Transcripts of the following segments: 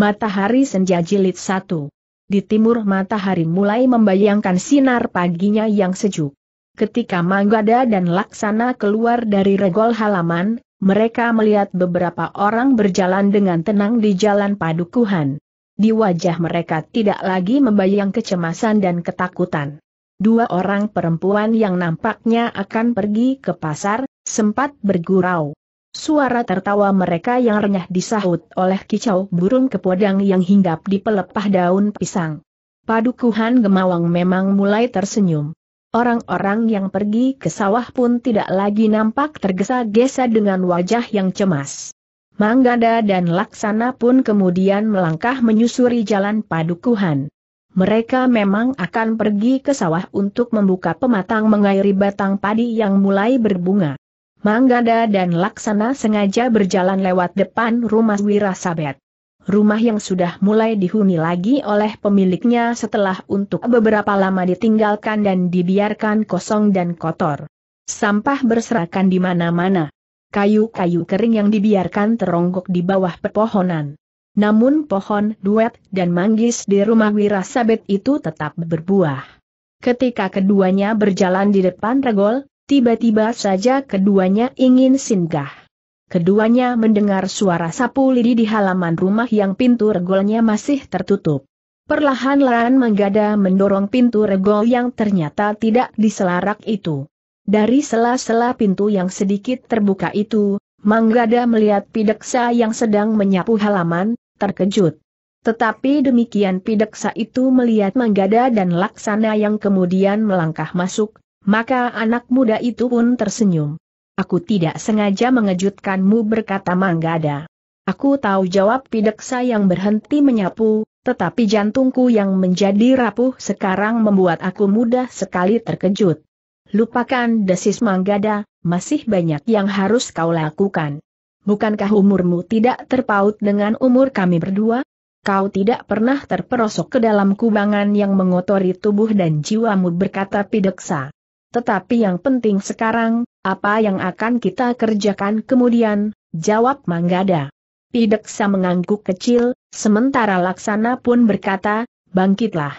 Matahari Senja Jilid 1 Di timur matahari mulai membayangkan sinar paginya yang sejuk. Ketika Manggada dan Laksana keluar dari regol halaman, mereka melihat beberapa orang berjalan dengan tenang di jalan padukuhan. Di wajah mereka tidak lagi membayang kecemasan dan ketakutan. Dua orang perempuan yang nampaknya akan pergi ke pasar, sempat bergurau. Suara tertawa mereka yang renyah disahut oleh kicau burung kepodang yang hinggap di pelepah daun pisang. Padukuhan Gemawang memang mulai tersenyum. Orang-orang yang pergi ke sawah pun tidak lagi nampak tergesa-gesa dengan wajah yang cemas. Manggada dan Laksana pun kemudian melangkah menyusuri jalan padukuhan. Mereka memang akan pergi ke sawah untuk membuka pematang mengairi batang padi yang mulai berbunga. Manggada dan Laksana sengaja berjalan lewat depan rumah Wirasabet. Rumah yang sudah mulai dihuni lagi oleh pemiliknya setelah untuk beberapa lama ditinggalkan dan dibiarkan kosong dan kotor. Sampah berserakan di mana-mana. Kayu-kayu kering yang dibiarkan teronggok di bawah pepohonan. Namun pohon duet dan manggis di rumah Wirasabet itu tetap berbuah. Ketika keduanya berjalan di depan regol, tiba-tiba saja keduanya ingin singgah. Keduanya mendengar suara sapu lidi di halaman rumah yang pintu regolnya masih tertutup. Perlahan-lahan menggada mendorong pintu regol yang ternyata tidak diselarak itu. Dari sela-sela pintu yang sedikit terbuka itu, Manggada melihat Pideksa yang sedang menyapu halaman, terkejut. Tetapi demikian Pideksa itu melihat Manggada dan Laksana yang kemudian melangkah masuk, maka anak muda itu pun tersenyum. Aku tidak sengaja mengejutkanmu berkata Manggada. Aku tahu jawab pideksa yang berhenti menyapu, tetapi jantungku yang menjadi rapuh sekarang membuat aku mudah sekali terkejut. Lupakan desis Manggada, masih banyak yang harus kau lakukan. Bukankah umurmu tidak terpaut dengan umur kami berdua? Kau tidak pernah terperosok ke dalam kubangan yang mengotori tubuh dan jiwamu berkata pideksa. Tetapi yang penting sekarang, apa yang akan kita kerjakan kemudian, jawab Manggada. Pideksa mengangguk kecil, sementara Laksana pun berkata, bangkitlah.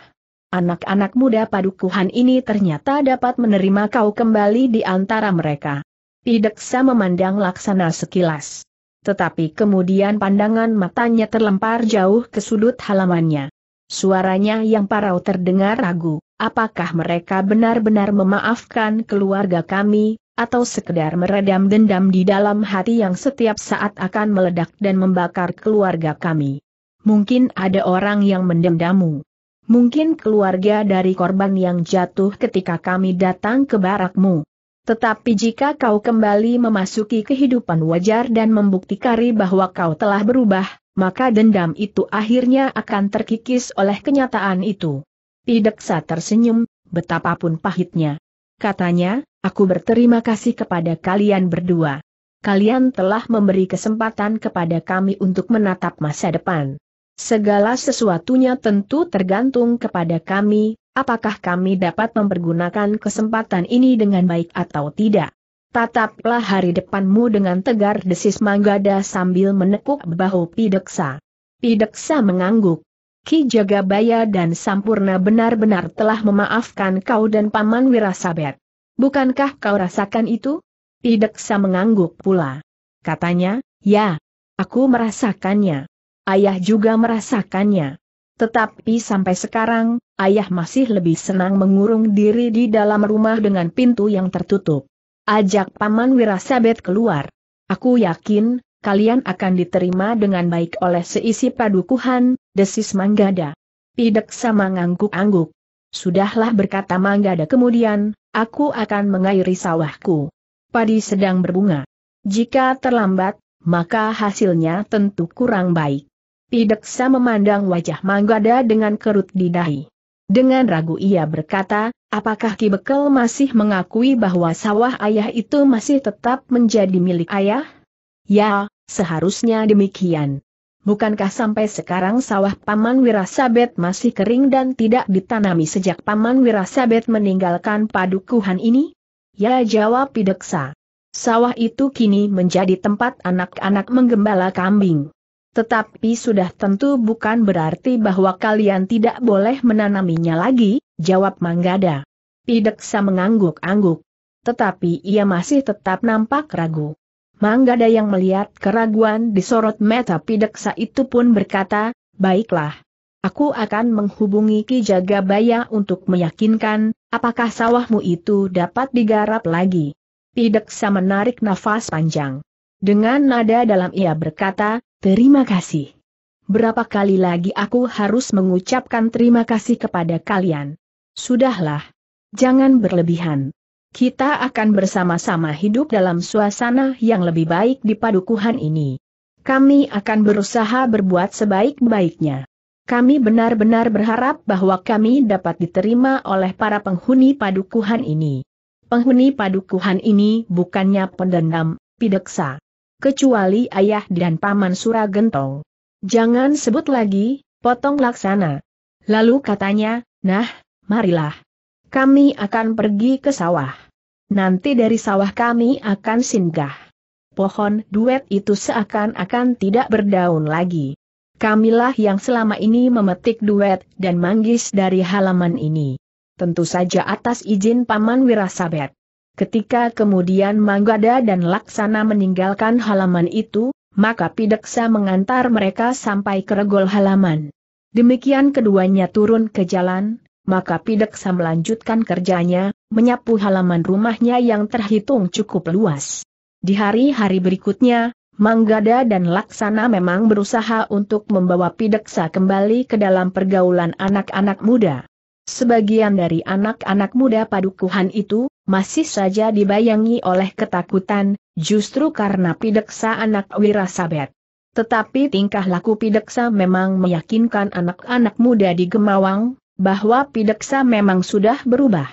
Anak-anak muda padukuhan ini ternyata dapat menerima kau kembali di antara mereka. Pideksa memandang Laksana sekilas. Tetapi kemudian pandangan matanya terlempar jauh ke sudut halamannya. Suaranya yang parau terdengar ragu apakah mereka benar-benar memaafkan keluarga kami, atau sekedar meredam dendam di dalam hati yang setiap saat akan meledak dan membakar keluarga kami. Mungkin ada orang yang mendendammu. Mungkin keluarga dari korban yang jatuh ketika kami datang ke barakmu. Tetapi jika kau kembali memasuki kehidupan wajar dan membuktikari bahwa kau telah berubah, maka dendam itu akhirnya akan terkikis oleh kenyataan itu. Pideksa tersenyum, betapapun pahitnya. Katanya, aku berterima kasih kepada kalian berdua. Kalian telah memberi kesempatan kepada kami untuk menatap masa depan. Segala sesuatunya tentu tergantung kepada kami, apakah kami dapat mempergunakan kesempatan ini dengan baik atau tidak. Tataplah hari depanmu dengan tegar desis Manggada sambil menekuk bahu Pideksa. Pideksa mengangguk. Ki Jagabaya dan Sampurna benar-benar telah memaafkan kau dan Paman Wirasabet. Bukankah kau rasakan itu? Ideksa mengangguk pula. Katanya, ya, aku merasakannya. Ayah juga merasakannya. Tetapi sampai sekarang, ayah masih lebih senang mengurung diri di dalam rumah dengan pintu yang tertutup. Ajak Paman Wirasabet keluar. Aku yakin, kalian akan diterima dengan baik oleh seisi padukuhan, desis Manggada. Pidek sama ngangguk-angguk. Sudahlah berkata Manggada kemudian, aku akan mengairi sawahku. Padi sedang berbunga. Jika terlambat, maka hasilnya tentu kurang baik. Pideksa memandang wajah Manggada dengan kerut di dahi. Dengan ragu ia berkata, apakah Ki Bekel masih mengakui bahwa sawah ayah itu masih tetap menjadi milik ayah? Ya, seharusnya demikian. Bukankah sampai sekarang sawah Paman Wirasabet masih kering dan tidak ditanami sejak Paman Wirasabet meninggalkan padukuhan ini? Ya jawab Pideksa. Sawah itu kini menjadi tempat anak-anak menggembala kambing. Tetapi sudah tentu bukan berarti bahwa kalian tidak boleh menanaminya lagi, jawab Manggada. Pideksa mengangguk-angguk. Tetapi ia masih tetap nampak ragu. Manggada yang melihat keraguan di sorot mata pideksa itu pun berkata, baiklah. Aku akan menghubungi Ki Jagabaya untuk meyakinkan, apakah sawahmu itu dapat digarap lagi. Pideksa menarik nafas panjang. Dengan nada dalam ia berkata, terima kasih. Berapa kali lagi aku harus mengucapkan terima kasih kepada kalian. Sudahlah. Jangan berlebihan. Kita akan bersama-sama hidup dalam suasana yang lebih baik di padukuhan ini. Kami akan berusaha berbuat sebaik-baiknya. Kami benar-benar berharap bahwa kami dapat diterima oleh para penghuni padukuhan ini. Penghuni padukuhan ini bukannya pendendam, pideksa. Kecuali ayah dan paman Suragentong. Jangan sebut lagi, potong laksana. Lalu katanya, nah, marilah. Kami akan pergi ke sawah. Nanti dari sawah kami akan singgah. Pohon duet itu seakan-akan tidak berdaun lagi. Kamilah yang selama ini memetik duet dan manggis dari halaman ini. Tentu saja atas izin Paman Wirasabet. Ketika kemudian Manggada dan Laksana meninggalkan halaman itu, maka Pideksa mengantar mereka sampai ke regol halaman. Demikian keduanya turun ke jalan, maka Pideksa melanjutkan kerjanya, menyapu halaman rumahnya yang terhitung cukup luas. Di hari-hari berikutnya, Manggada dan Laksana memang berusaha untuk membawa Pideksa kembali ke dalam pergaulan anak-anak muda. Sebagian dari anak-anak muda padukuhan itu, masih saja dibayangi oleh ketakutan, justru karena Pideksa anak Wirasabet. Tetapi tingkah laku Pideksa memang meyakinkan anak-anak muda di Gemawang, bahwa Pideksa memang sudah berubah.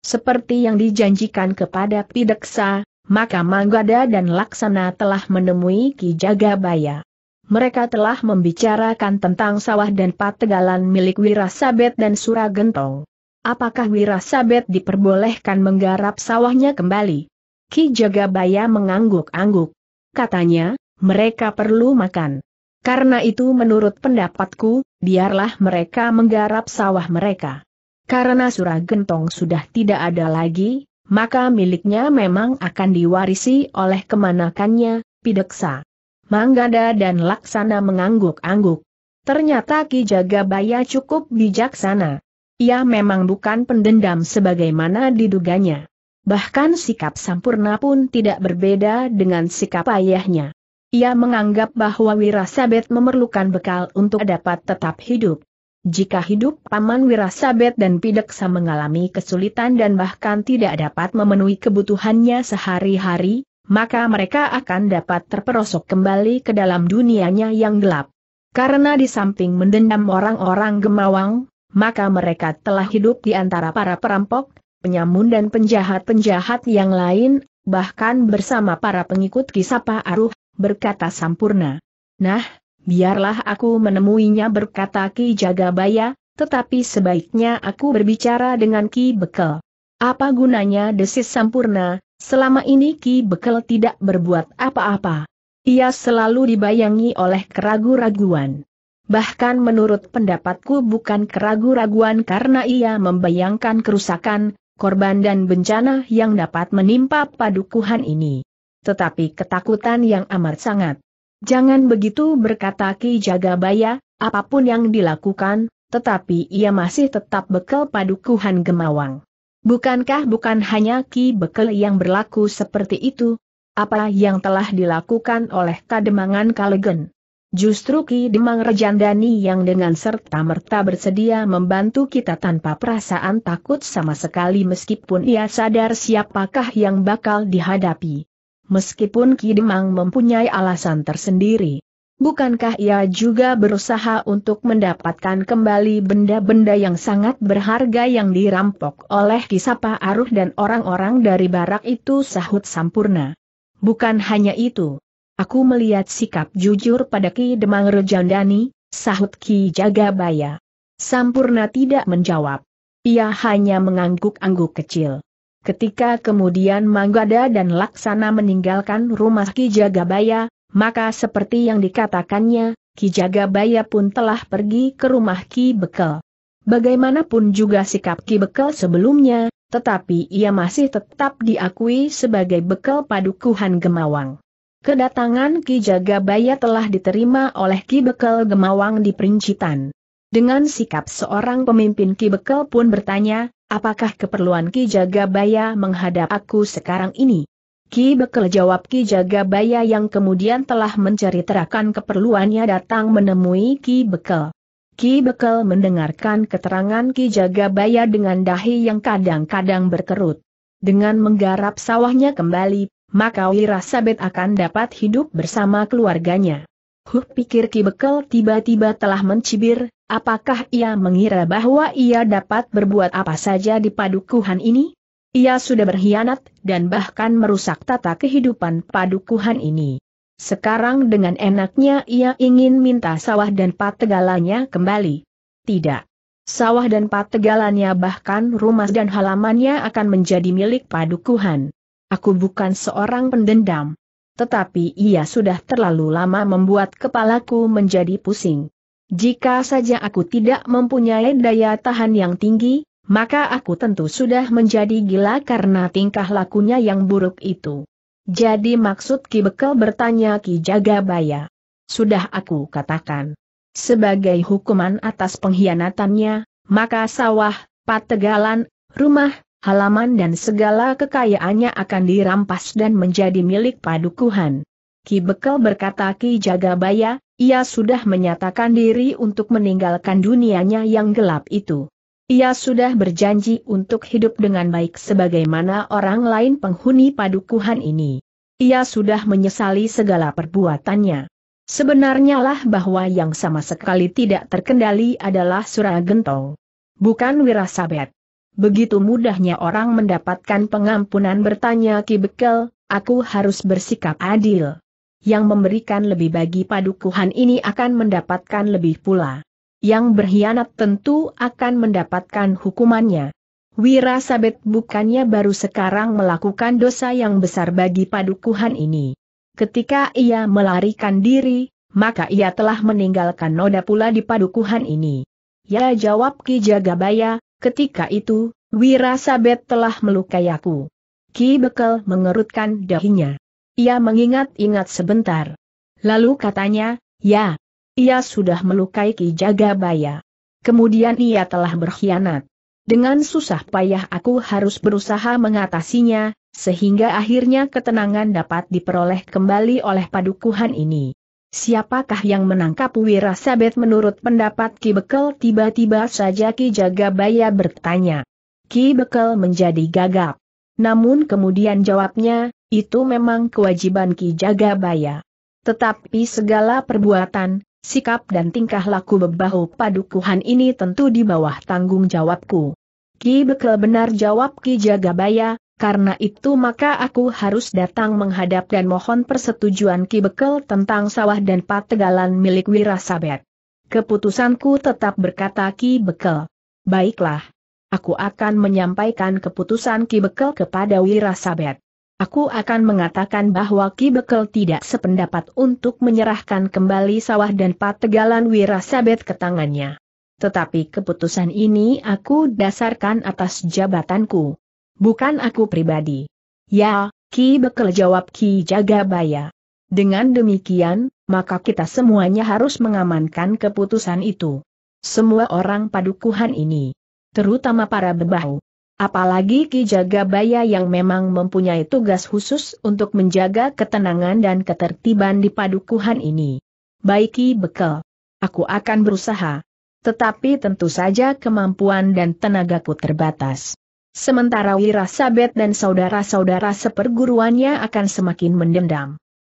Seperti yang dijanjikan kepada Pideksa, maka Manggada dan Laksana telah menemui Ki Jagabaya. Mereka telah membicarakan tentang sawah dan pategalan milik Wirasabet dan Suragentong. Apakah Wirasabet diperbolehkan menggarap sawahnya kembali? Ki Jagabaya mengangguk-angguk. Katanya, mereka perlu makan. Karena itu menurut pendapatku, biarlah mereka menggarap sawah mereka. Karena surah gentong sudah tidak ada lagi, maka miliknya memang akan diwarisi oleh kemanakannya, Pideksa. Manggada dan Laksana mengangguk-angguk. Ternyata Ki Jagabaya cukup bijaksana. Ia memang bukan pendendam sebagaimana diduganya. Bahkan sikap Sampurna pun tidak berbeda dengan sikap ayahnya. Ia menganggap bahwa Wirasabet memerlukan bekal untuk dapat tetap hidup. Jika hidup Paman Wirasabet dan Pideksa mengalami kesulitan dan bahkan tidak dapat memenuhi kebutuhannya sehari-hari, maka mereka akan dapat terperosok kembali ke dalam dunianya yang gelap. Karena di samping mendendam orang-orang gemawang, maka mereka telah hidup di antara para perampok, penyamun dan penjahat-penjahat yang lain, bahkan bersama para pengikut kisah Pak Aruh berkata Sampurna. Nah, biarlah aku menemuinya berkata Ki Jagabaya, tetapi sebaiknya aku berbicara dengan Ki Bekel. Apa gunanya desis Sampurna, selama ini Ki Bekel tidak berbuat apa-apa. Ia selalu dibayangi oleh keragu-raguan. Bahkan menurut pendapatku bukan keragu-raguan karena ia membayangkan kerusakan, korban dan bencana yang dapat menimpa padukuhan ini tetapi ketakutan yang amat sangat. Jangan begitu berkata Ki Jagabaya, apapun yang dilakukan, tetapi ia masih tetap bekal padukuhan Gemawang. Bukankah bukan hanya Ki Bekel yang berlaku seperti itu? Apa yang telah dilakukan oleh Kademangan Kalegen? Justru Ki Demang Rejandani yang dengan serta-merta bersedia membantu kita tanpa perasaan takut sama sekali meskipun ia sadar siapakah yang bakal dihadapi meskipun Ki Demang mempunyai alasan tersendiri. Bukankah ia juga berusaha untuk mendapatkan kembali benda-benda yang sangat berharga yang dirampok oleh Kisapa Aruh dan orang-orang dari barak itu sahut Sampurna? Bukan hanya itu. Aku melihat sikap jujur pada Ki Demang Rejandani, sahut Ki Jagabaya. Sampurna tidak menjawab. Ia hanya mengangguk-angguk kecil. Ketika kemudian Manggada dan Laksana meninggalkan rumah Ki Jagabaya, maka seperti yang dikatakannya, Ki Jagabaya pun telah pergi ke rumah Ki Bekel. Bagaimanapun juga sikap Ki Bekel sebelumnya, tetapi ia masih tetap diakui sebagai Bekel padukuhan Gemawang. Kedatangan Ki Jagabaya telah diterima oleh Ki Bekel Gemawang di Princitan. Dengan sikap seorang pemimpin Ki Bekel pun bertanya, apakah keperluan Ki Jagabaya menghadap aku sekarang ini? Ki Bekel jawab Ki Jagabaya yang kemudian telah menceritakan keperluannya datang menemui Ki Bekel. Ki Bekel mendengarkan keterangan Ki Jagabaya dengan dahi yang kadang-kadang berkerut. Dengan menggarap sawahnya kembali, maka Wirasabet akan dapat hidup bersama keluarganya. Huh pikir Ki Bekel tiba-tiba telah mencibir, apakah ia mengira bahwa ia dapat berbuat apa saja di padukuhan ini? Ia sudah berkhianat dan bahkan merusak tata kehidupan padukuhan ini. Sekarang dengan enaknya ia ingin minta sawah dan pategalannya kembali. Tidak. Sawah dan pategalannya bahkan rumah dan halamannya akan menjadi milik padukuhan. Aku bukan seorang pendendam tetapi ia sudah terlalu lama membuat kepalaku menjadi pusing. Jika saja aku tidak mempunyai daya tahan yang tinggi, maka aku tentu sudah menjadi gila karena tingkah lakunya yang buruk itu. Jadi maksud Ki Bekel bertanya Ki Jagabaya. Sudah aku katakan. Sebagai hukuman atas pengkhianatannya, maka sawah, pategalan, rumah, halaman dan segala kekayaannya akan dirampas dan menjadi milik padukuhan. Ki Bekal berkata Ki Jagabaya, ia sudah menyatakan diri untuk meninggalkan dunianya yang gelap itu. Ia sudah berjanji untuk hidup dengan baik sebagaimana orang lain penghuni padukuhan ini. Ia sudah menyesali segala perbuatannya. Sebenarnya lah bahwa yang sama sekali tidak terkendali adalah Suragentong. Bukan Wirasabet. Begitu mudahnya orang mendapatkan pengampunan bertanya Ki Bekel, aku harus bersikap adil. Yang memberikan lebih bagi padukuhan ini akan mendapatkan lebih pula. Yang berkhianat tentu akan mendapatkan hukumannya. Wira Sabet bukannya baru sekarang melakukan dosa yang besar bagi padukuhan ini. Ketika ia melarikan diri, maka ia telah meninggalkan noda pula di padukuhan ini. Ya jawab Ki Jagabaya, Ketika itu, Wirasabet telah melukai aku. Ki Bekel mengerutkan dahinya. Ia mengingat-ingat sebentar. Lalu katanya, ya, ia sudah melukai Ki Jagabaya. Kemudian ia telah berkhianat. Dengan susah payah aku harus berusaha mengatasinya, sehingga akhirnya ketenangan dapat diperoleh kembali oleh padukuhan ini. Siapakah yang menangkap Wirasabet menurut pendapat Ki Bekel tiba-tiba saja Ki Jagabaya bertanya. Ki Bekel menjadi gagap. Namun kemudian jawabnya, itu memang kewajiban Ki Jagabaya. Tetapi segala perbuatan, sikap dan tingkah laku bebahu padukuhan ini tentu di bawah tanggung jawabku. Ki Bekel benar jawab Ki Jagabaya, karena itu maka aku harus datang menghadap dan mohon persetujuan Ki Bekel tentang sawah dan pategalan milik Wirasabet. Keputusanku tetap berkata Ki Bekel. Baiklah. Aku akan menyampaikan keputusan Ki Bekel kepada Wirasabet. Aku akan mengatakan bahwa Ki Bekel tidak sependapat untuk menyerahkan kembali sawah dan pategalan Wirasabet ke tangannya. Tetapi keputusan ini aku dasarkan atas jabatanku. Bukan aku pribadi. Ya, Ki Bekel jawab Ki Jagabaya. Dengan demikian, maka kita semuanya harus mengamankan keputusan itu. Semua orang padukuhan ini. Terutama para bebahu. Apalagi Ki Jagabaya yang memang mempunyai tugas khusus untuk menjaga ketenangan dan ketertiban di padukuhan ini. Baik Ki Bekel. Aku akan berusaha. Tetapi tentu saja kemampuan dan tenagaku terbatas. Sementara Wirasabet dan saudara-saudara seperguruannya akan semakin mendendam.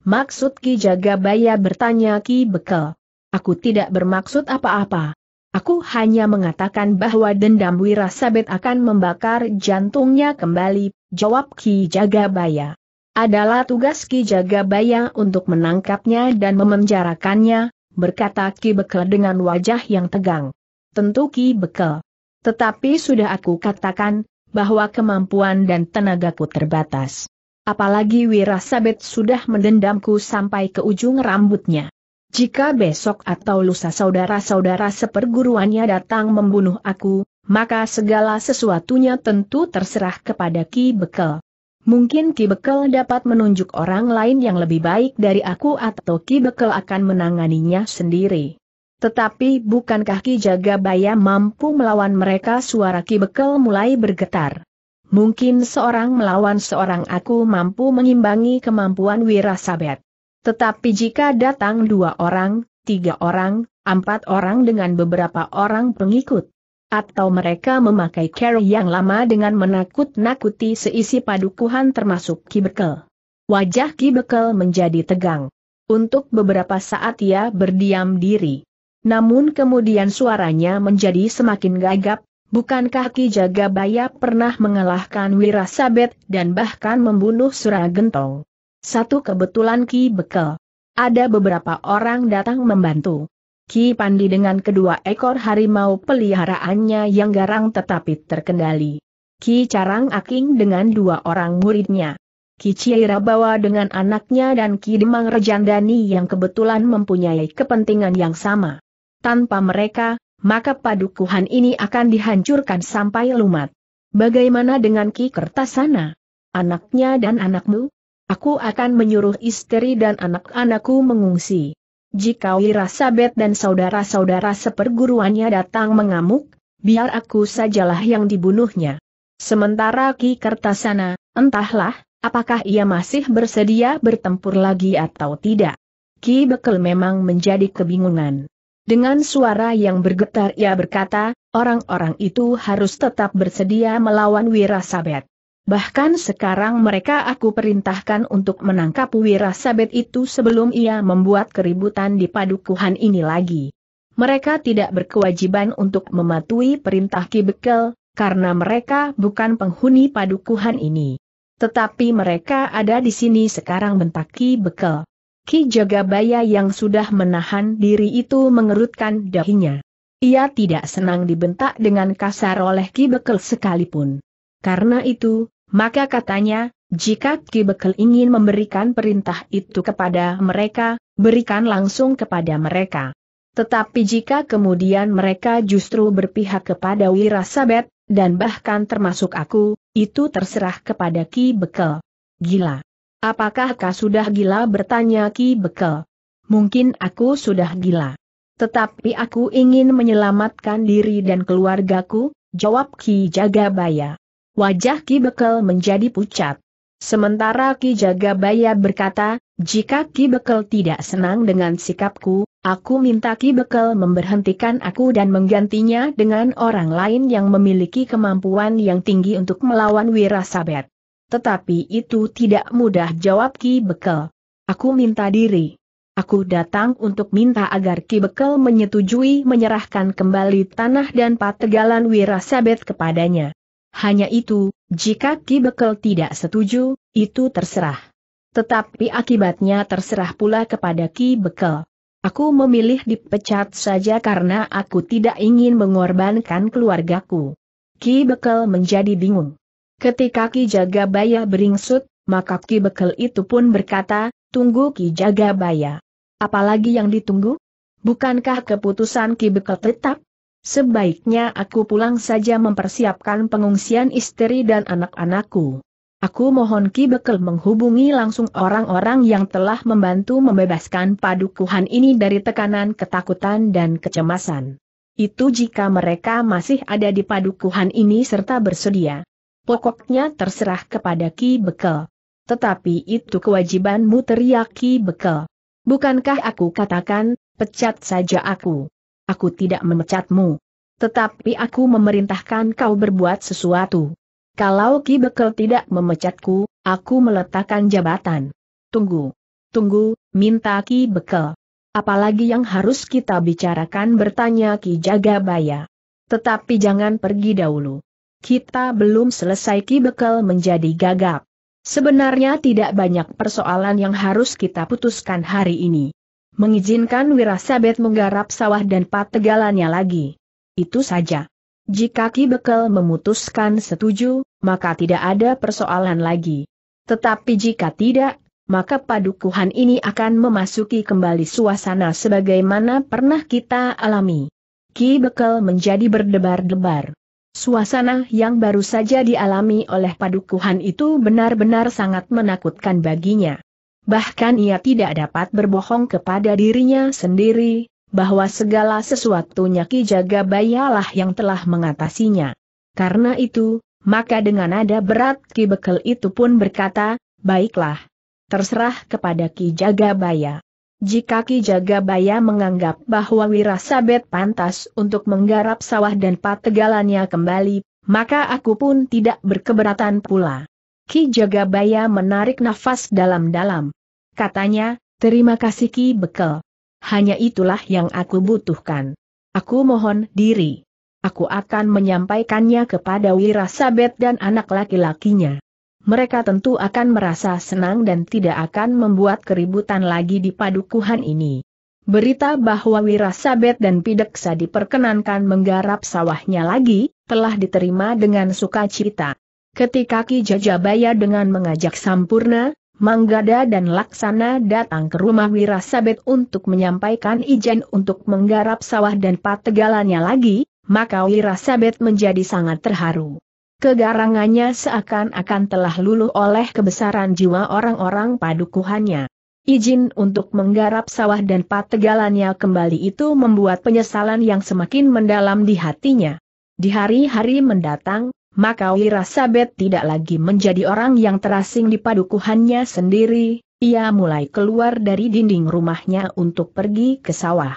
Maksud Ki Jagabaya bertanya Ki Bekel. Aku tidak bermaksud apa-apa. Aku hanya mengatakan bahwa dendam Wirasabet akan membakar jantungnya kembali, jawab Ki Jagabaya. Adalah tugas Ki Jagabaya untuk menangkapnya dan memenjarakannya, berkata Ki Bekel dengan wajah yang tegang. Tentu Ki Bekel. Tetapi sudah aku katakan, bahwa kemampuan dan tenagaku terbatas. Apalagi Wirasabet sudah mendendamku sampai ke ujung rambutnya. Jika besok atau lusa saudara-saudara seperguruannya datang membunuh aku, maka segala sesuatunya tentu terserah kepada Ki Bekel. Mungkin Ki Bekel dapat menunjuk orang lain yang lebih baik dari aku atau Ki Bekel akan menanganinya sendiri. Tetapi bukankah Ki Jagabaya mampu melawan mereka suara Ki Bekel mulai bergetar. Mungkin seorang melawan seorang aku mampu mengimbangi kemampuan Wirasabet. Tetapi jika datang dua orang, tiga orang, empat orang dengan beberapa orang pengikut. Atau mereka memakai care yang lama dengan menakut-nakuti seisi padukuhan termasuk Ki Bekel. Wajah Ki Bekel menjadi tegang. Untuk beberapa saat ia berdiam diri. Namun kemudian suaranya menjadi semakin gagap, bukankah Ki Jagabaya pernah mengalahkan Wirasabet dan bahkan membunuh Suragentong? Satu kebetulan Ki Bekel. Ada beberapa orang datang membantu. Ki Pandi dengan kedua ekor harimau peliharaannya yang garang tetapi terkendali. Ki Carang Aking dengan dua orang muridnya. Ki Cira Bawa dengan anaknya dan Ki Demang Rejandani yang kebetulan mempunyai kepentingan yang sama tanpa mereka, maka padukuhan ini akan dihancurkan sampai lumat. Bagaimana dengan Ki Kertasana? Anaknya dan anakmu? Aku akan menyuruh istri dan anak-anakku mengungsi. Jika Wirasabet dan saudara-saudara seperguruannya datang mengamuk, biar aku sajalah yang dibunuhnya. Sementara Ki Kertasana, entahlah, apakah ia masih bersedia bertempur lagi atau tidak. Ki Bekel memang menjadi kebingungan. Dengan suara yang bergetar ia berkata, orang-orang itu harus tetap bersedia melawan Wirasabet. Bahkan sekarang mereka aku perintahkan untuk menangkap Wirasabet itu sebelum ia membuat keributan di padukuhan ini lagi. Mereka tidak berkewajiban untuk mematuhi perintah Ki Bekel, karena mereka bukan penghuni padukuhan ini. Tetapi mereka ada di sini sekarang bentak Ki Bekel. Ki Jagabaya yang sudah menahan diri itu mengerutkan dahinya. Ia tidak senang dibentak dengan kasar oleh Ki Bekel sekalipun. Karena itu, maka katanya, jika Ki Bekel ingin memberikan perintah itu kepada mereka, berikan langsung kepada mereka. Tetapi jika kemudian mereka justru berpihak kepada Wirasabet, dan bahkan termasuk aku, itu terserah kepada Ki Bekel. Gila. Apakah kau sudah gila bertanya Ki Bekel? Mungkin aku sudah gila. Tetapi aku ingin menyelamatkan diri dan keluargaku, jawab Ki Jagabaya. Wajah Ki Bekel menjadi pucat. Sementara Ki Jagabaya berkata, jika Ki Bekel tidak senang dengan sikapku, aku minta Ki Bekel memberhentikan aku dan menggantinya dengan orang lain yang memiliki kemampuan yang tinggi untuk melawan Wirasabet. Tetapi itu tidak mudah jawab Ki Bekel. Aku minta diri. Aku datang untuk minta agar Ki Bekel menyetujui menyerahkan kembali tanah dan pategalan Wirasabet kepadanya. Hanya itu, jika Ki Bekel tidak setuju, itu terserah. Tetapi akibatnya terserah pula kepada Ki Bekel. Aku memilih dipecat saja karena aku tidak ingin mengorbankan keluargaku. Ki Bekel menjadi bingung. Ketika Ki Jagabaya beringsut, maka Ki Bekel itu pun berkata, tunggu Ki Jagabaya. Apalagi yang ditunggu? Bukankah keputusan Ki Bekel tetap? Sebaiknya aku pulang saja mempersiapkan pengungsian istri dan anak-anakku. Aku mohon Ki Bekel menghubungi langsung orang-orang yang telah membantu membebaskan padukuhan ini dari tekanan ketakutan dan kecemasan. Itu jika mereka masih ada di padukuhan ini serta bersedia pokoknya terserah kepada Ki Bekel. Tetapi itu kewajibanmu teriak Ki Bekel. Bukankah aku katakan, pecat saja aku. Aku tidak memecatmu. Tetapi aku memerintahkan kau berbuat sesuatu. Kalau Ki Bekel tidak memecatku, aku meletakkan jabatan. Tunggu. Tunggu, minta Ki Bekel. Apalagi yang harus kita bicarakan bertanya Ki Jagabaya. Tetapi jangan pergi dahulu kita belum selesai Ki Bekal menjadi gagap. Sebenarnya tidak banyak persoalan yang harus kita putuskan hari ini. Mengizinkan Wirasabet menggarap sawah dan pategalannya lagi. Itu saja. Jika Ki Bekel memutuskan setuju, maka tidak ada persoalan lagi. Tetapi jika tidak, maka padukuhan ini akan memasuki kembali suasana sebagaimana pernah kita alami. Ki Bekel menjadi berdebar-debar. Suasana yang baru saja dialami oleh padukuhan itu benar-benar sangat menakutkan baginya. Bahkan ia tidak dapat berbohong kepada dirinya sendiri, bahwa segala sesuatunya Ki Jagabayalah yang telah mengatasinya. Karena itu, maka dengan nada berat Ki Bekel itu pun berkata, baiklah. Terserah kepada Ki Jagabaya. Jika Ki Jagabaya menganggap bahwa Wirasabet pantas untuk menggarap sawah dan pategalannya kembali, maka aku pun tidak berkeberatan pula. Ki Jagabaya menarik nafas dalam-dalam. Katanya, terima kasih Ki Bekel. Hanya itulah yang aku butuhkan. Aku mohon diri. Aku akan menyampaikannya kepada Wirasabet dan anak laki-lakinya mereka tentu akan merasa senang dan tidak akan membuat keributan lagi di padukuhan ini. Berita bahwa Wirasabet dan Pideksa diperkenankan menggarap sawahnya lagi, telah diterima dengan sukacita. Ketika Ki Jajabaya dengan mengajak Sampurna, Manggada dan Laksana datang ke rumah Wirasabet untuk menyampaikan izin untuk menggarap sawah dan pategalannya lagi, maka Wirasabet menjadi sangat terharu. Kegarangannya seakan-akan telah luluh oleh kebesaran jiwa orang-orang padukuhannya. Izin untuk menggarap sawah dan pategalannya kembali itu membuat penyesalan yang semakin mendalam di hatinya. Di hari-hari mendatang, maka Wirasabet tidak lagi menjadi orang yang terasing di padukuhannya sendiri, ia mulai keluar dari dinding rumahnya untuk pergi ke sawah.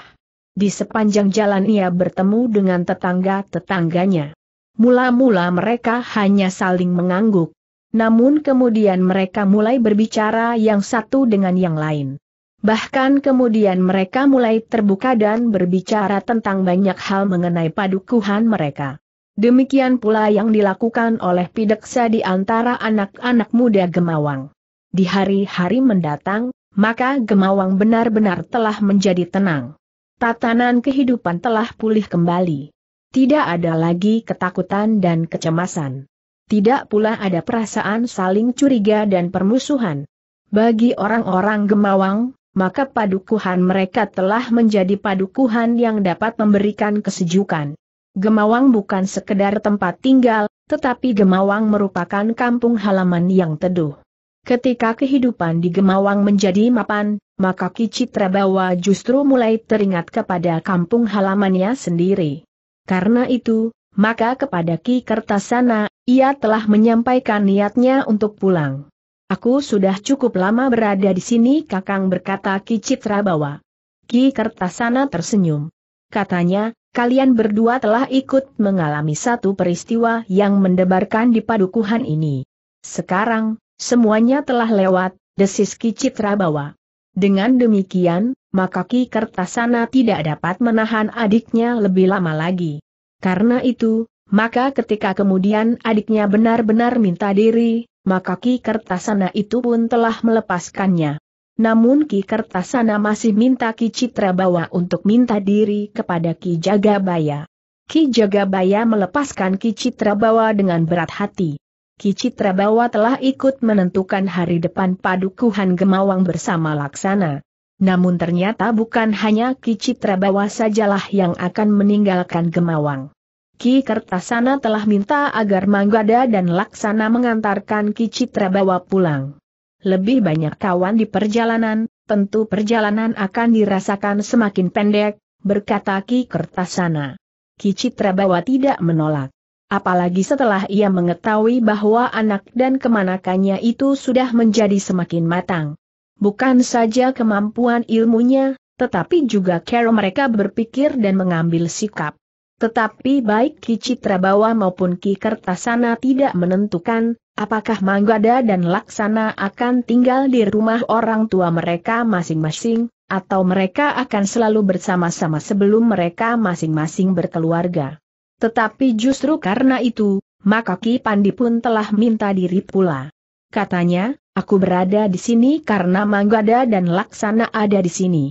Di sepanjang jalan ia bertemu dengan tetangga-tetangganya. Mula-mula mereka hanya saling mengangguk. Namun kemudian mereka mulai berbicara yang satu dengan yang lain. Bahkan kemudian mereka mulai terbuka dan berbicara tentang banyak hal mengenai padukuhan mereka. Demikian pula yang dilakukan oleh Pideksa di antara anak-anak muda Gemawang. Di hari-hari mendatang, maka Gemawang benar-benar telah menjadi tenang. Tatanan kehidupan telah pulih kembali. Tidak ada lagi ketakutan dan kecemasan. Tidak pula ada perasaan saling curiga dan permusuhan. Bagi orang-orang gemawang, maka padukuhan mereka telah menjadi padukuhan yang dapat memberikan kesejukan. Gemawang bukan sekedar tempat tinggal, tetapi Gemawang merupakan kampung halaman yang teduh. Ketika kehidupan di Gemawang menjadi mapan, maka Kicitrabawa justru mulai teringat kepada kampung halamannya sendiri. Karena itu, maka kepada Ki Kertasana, ia telah menyampaikan niatnya untuk pulang. Aku sudah cukup lama berada di sini kakang berkata Ki Citra bawa. Ki Kertasana tersenyum. Katanya, kalian berdua telah ikut mengalami satu peristiwa yang mendebarkan di padukuhan ini. Sekarang, semuanya telah lewat, desis Ki Citra bawa. Dengan demikian, maka Ki Kertasana tidak dapat menahan adiknya lebih lama lagi. Karena itu, maka ketika kemudian adiknya benar-benar minta diri, maka Ki Kertasana itu pun telah melepaskannya. Namun Ki Kertasana masih minta Ki Citra bawa untuk minta diri kepada Ki Jagabaya. Ki Jagabaya melepaskan Ki Citra bawa dengan berat hati. Kicitra Bawa telah ikut menentukan hari depan padukuhan Gemawang bersama Laksana. Namun ternyata bukan hanya Kicitra Bawa sajalah yang akan meninggalkan Gemawang. Ki Kertasana telah minta agar Manggada dan Laksana mengantarkan Kicitra Bawa pulang. Lebih banyak kawan di perjalanan, tentu perjalanan akan dirasakan semakin pendek, berkata Ki Kertasana. Kicitra Bawa tidak menolak apalagi setelah ia mengetahui bahwa anak dan kemanakannya itu sudah menjadi semakin matang. Bukan saja kemampuan ilmunya, tetapi juga cara mereka berpikir dan mengambil sikap. Tetapi baik Ki Citrabawa maupun Ki Kertasana tidak menentukan, apakah Manggada dan Laksana akan tinggal di rumah orang tua mereka masing-masing, atau mereka akan selalu bersama-sama sebelum mereka masing-masing berkeluarga. Tetapi justru karena itu, maka Ki Pandi pun telah minta diri pula. Katanya, aku berada di sini karena Manggada dan Laksana ada di sini.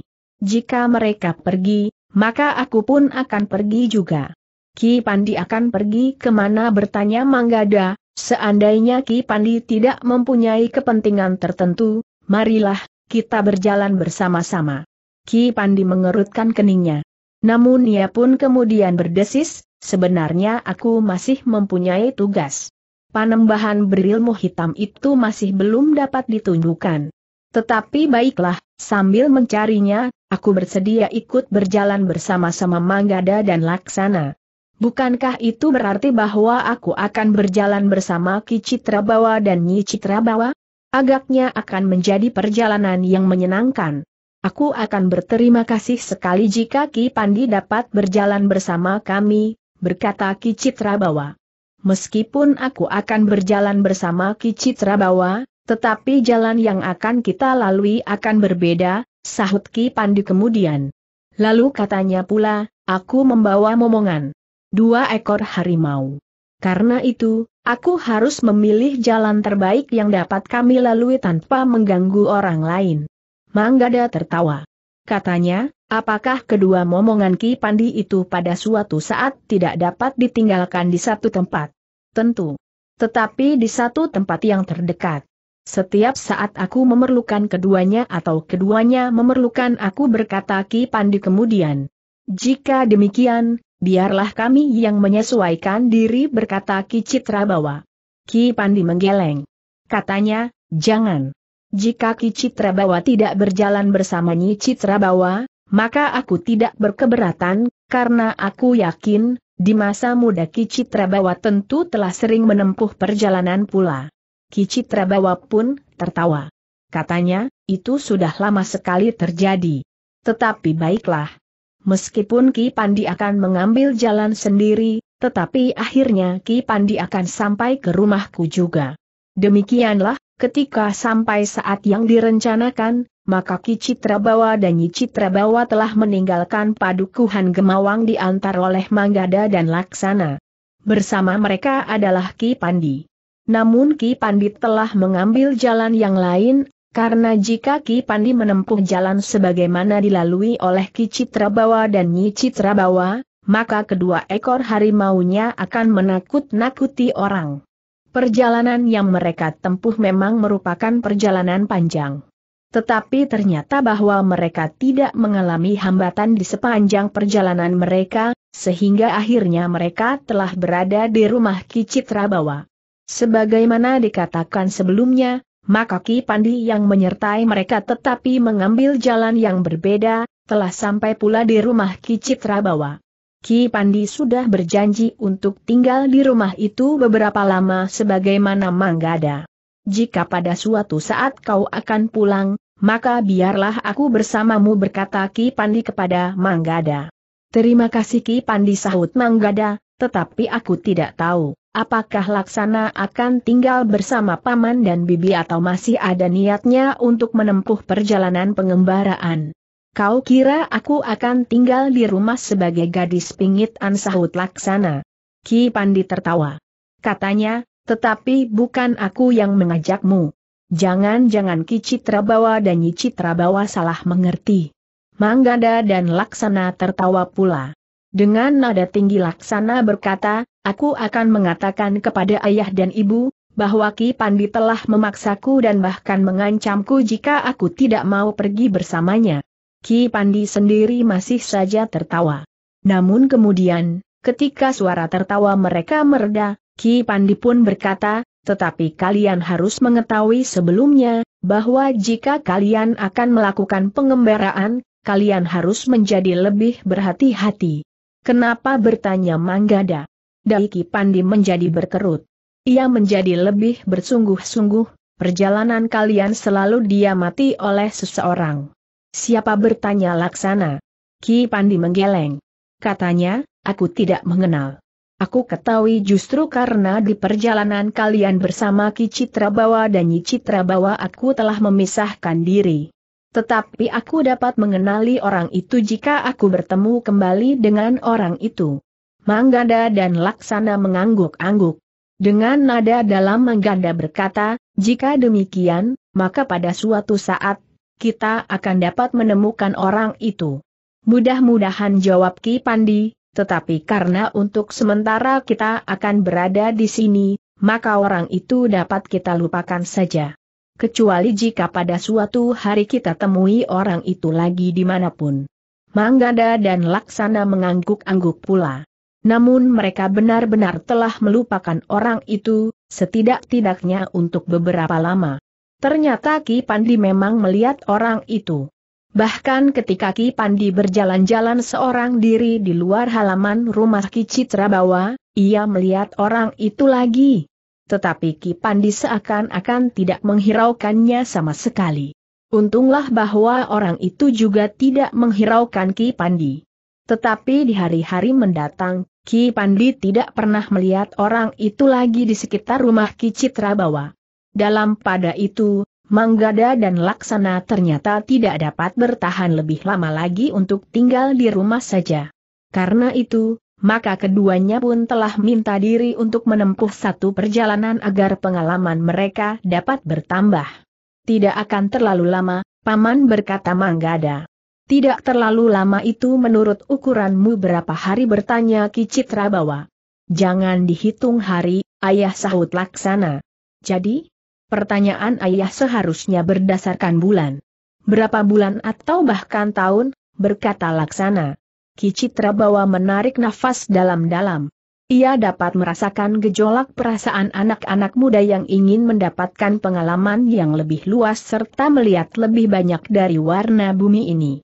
Jika mereka pergi, maka aku pun akan pergi juga. Ki Pandi akan pergi kemana bertanya Manggada, seandainya Ki Pandi tidak mempunyai kepentingan tertentu, marilah, kita berjalan bersama-sama. Ki Pandi mengerutkan keningnya. Namun ia pun kemudian berdesis, Sebenarnya aku masih mempunyai tugas. Panembahan berilmu hitam itu masih belum dapat ditunjukkan. Tetapi baiklah, sambil mencarinya, aku bersedia ikut berjalan bersama-sama Manggada dan Laksana. Bukankah itu berarti bahwa aku akan berjalan bersama Ki Citrabawa dan Nyi Citrabawa? Agaknya akan menjadi perjalanan yang menyenangkan. Aku akan berterima kasih sekali jika Ki Pandi dapat berjalan bersama kami, berkata Kicitra Bawa. Meskipun aku akan berjalan bersama Kicitra Bawa, tetapi jalan yang akan kita lalui akan berbeda, sahut Ki Pandu kemudian. Lalu katanya pula, aku membawa momongan. Dua ekor harimau. Karena itu, aku harus memilih jalan terbaik yang dapat kami lalui tanpa mengganggu orang lain. Manggada tertawa. Katanya, Apakah kedua momongan Ki Pandi itu pada suatu saat tidak dapat ditinggalkan di satu tempat? Tentu. Tetapi di satu tempat yang terdekat. Setiap saat aku memerlukan keduanya atau keduanya memerlukan aku berkata Ki Pandi kemudian. Jika demikian, biarlah kami yang menyesuaikan diri berkata Ki Citra bawa. Ki Pandi menggeleng. Katanya, jangan. Jika Ki Citra bawa tidak berjalan bersama Nyi Citra bawa, maka aku tidak berkeberatan, karena aku yakin, di masa muda Kicitrabawa tentu telah sering menempuh perjalanan pula. Kicitrabawa pun tertawa. Katanya, itu sudah lama sekali terjadi. Tetapi baiklah. Meskipun Ki Pandi akan mengambil jalan sendiri, tetapi akhirnya Ki Pandi akan sampai ke rumahku juga. Demikianlah, Ketika sampai saat yang direncanakan, maka Ki Citrabawa dan Nyi Citrabawa telah meninggalkan padukuhan Gemawang diantar oleh Manggada dan Laksana. Bersama mereka adalah Ki Pandi. Namun Ki Pandi telah mengambil jalan yang lain, karena jika Ki Pandi menempuh jalan sebagaimana dilalui oleh Ki Citrabawa dan Nyi Citrabawa, maka kedua ekor harimaunya akan menakut-nakuti orang. Perjalanan yang mereka tempuh memang merupakan perjalanan panjang. Tetapi ternyata bahwa mereka tidak mengalami hambatan di sepanjang perjalanan mereka, sehingga akhirnya mereka telah berada di rumah Bawa. Sebagaimana dikatakan sebelumnya, maka Ki Pandi yang menyertai mereka tetapi mengambil jalan yang berbeda, telah sampai pula di rumah Bawa. Ki Pandi sudah berjanji untuk tinggal di rumah itu beberapa lama sebagaimana Manggada. Jika pada suatu saat kau akan pulang, maka biarlah aku bersamamu berkata Ki Pandi kepada Manggada. Terima kasih Ki Pandi sahut Manggada, tetapi aku tidak tahu, apakah Laksana akan tinggal bersama Paman dan Bibi atau masih ada niatnya untuk menempuh perjalanan pengembaraan. Kau kira aku akan tinggal di rumah sebagai gadis pingit ansahut laksana? Ki Pandi tertawa. Katanya, tetapi bukan aku yang mengajakmu. Jangan-jangan Ki Citrabawa dan Nyi Citrabawa salah mengerti. Manggada dan Laksana tertawa pula. Dengan nada tinggi Laksana berkata, aku akan mengatakan kepada ayah dan ibu, bahwa Ki Pandi telah memaksaku dan bahkan mengancamku jika aku tidak mau pergi bersamanya. Ki Pandi sendiri masih saja tertawa. Namun kemudian, ketika suara tertawa mereka mereda, Ki Pandi pun berkata, tetapi kalian harus mengetahui sebelumnya, bahwa jika kalian akan melakukan pengembaraan, kalian harus menjadi lebih berhati-hati. Kenapa bertanya Manggada? Daiki Pandi menjadi berkerut. Ia menjadi lebih bersungguh-sungguh, perjalanan kalian selalu diamati oleh seseorang. Siapa bertanya Laksana? Ki Pandi menggeleng. Katanya, aku tidak mengenal. Aku ketahui justru karena di perjalanan kalian bersama Ki Citra Bawa dan Nyi Bawa aku telah memisahkan diri. Tetapi aku dapat mengenali orang itu jika aku bertemu kembali dengan orang itu. Manggada dan Laksana mengangguk-angguk. Dengan nada dalam Manggada berkata, jika demikian, maka pada suatu saat kita akan dapat menemukan orang itu. Mudah-mudahan jawab Ki Pandi, tetapi karena untuk sementara kita akan berada di sini, maka orang itu dapat kita lupakan saja. Kecuali jika pada suatu hari kita temui orang itu lagi dimanapun. Manggada dan Laksana mengangguk-angguk pula. Namun mereka benar-benar telah melupakan orang itu, setidak-tidaknya untuk beberapa lama. Ternyata Ki Pandi memang melihat orang itu. Bahkan ketika Ki Pandi berjalan-jalan seorang diri di luar halaman rumah Ki Citrabawa, ia melihat orang itu lagi. Tetapi Ki Pandi seakan-akan tidak menghiraukannya sama sekali. Untunglah bahwa orang itu juga tidak menghiraukan Ki Pandi. Tetapi di hari-hari mendatang, Ki Pandi tidak pernah melihat orang itu lagi di sekitar rumah Ki Citrabawa. Dalam pada itu, Manggada dan Laksana ternyata tidak dapat bertahan lebih lama lagi untuk tinggal di rumah saja. Karena itu, maka keduanya pun telah minta diri untuk menempuh satu perjalanan agar pengalaman mereka dapat bertambah. Tidak akan terlalu lama, Paman berkata Manggada. Tidak terlalu lama itu menurut ukuranmu berapa hari bertanya Kicitra bawa. Jangan dihitung hari, ayah sahut laksana. Jadi, pertanyaan ayah seharusnya berdasarkan bulan. Berapa bulan atau bahkan tahun, berkata laksana. Kicitra bawa menarik nafas dalam-dalam. Ia dapat merasakan gejolak perasaan anak-anak muda yang ingin mendapatkan pengalaman yang lebih luas serta melihat lebih banyak dari warna bumi ini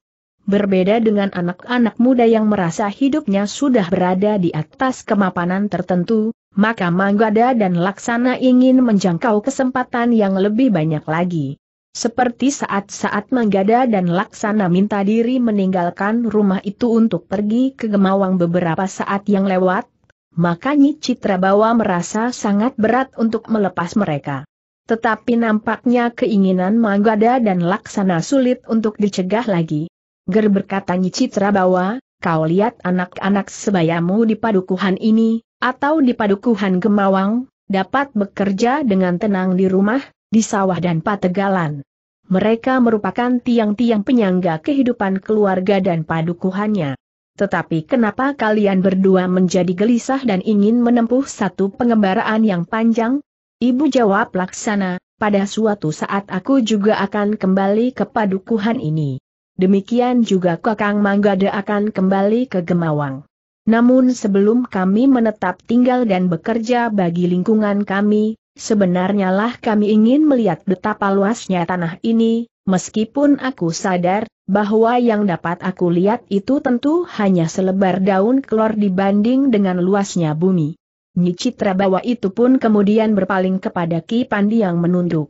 berbeda dengan anak-anak muda yang merasa hidupnya sudah berada di atas kemapanan tertentu, maka Manggada dan Laksana ingin menjangkau kesempatan yang lebih banyak lagi. Seperti saat-saat Manggada dan Laksana minta diri meninggalkan rumah itu untuk pergi ke Gemawang beberapa saat yang lewat, maka Nyi Citra Bawa merasa sangat berat untuk melepas mereka. Tetapi nampaknya keinginan Manggada dan Laksana sulit untuk dicegah lagi. Ger berkata Citra bahwa, kau lihat anak-anak sebayamu di padukuhan ini, atau di padukuhan Gemawang, dapat bekerja dengan tenang di rumah, di sawah dan pategalan. Mereka merupakan tiang-tiang penyangga kehidupan keluarga dan padukuhannya. Tetapi kenapa kalian berdua menjadi gelisah dan ingin menempuh satu pengembaraan yang panjang? Ibu jawab laksana, pada suatu saat aku juga akan kembali ke padukuhan ini demikian juga Kakang Manggada akan kembali ke Gemawang. Namun sebelum kami menetap tinggal dan bekerja bagi lingkungan kami, sebenarnya lah kami ingin melihat betapa luasnya tanah ini, meskipun aku sadar bahwa yang dapat aku lihat itu tentu hanya selebar daun kelor dibanding dengan luasnya bumi. Nyi Citra Bawa itu pun kemudian berpaling kepada Ki Pandi yang menunduk.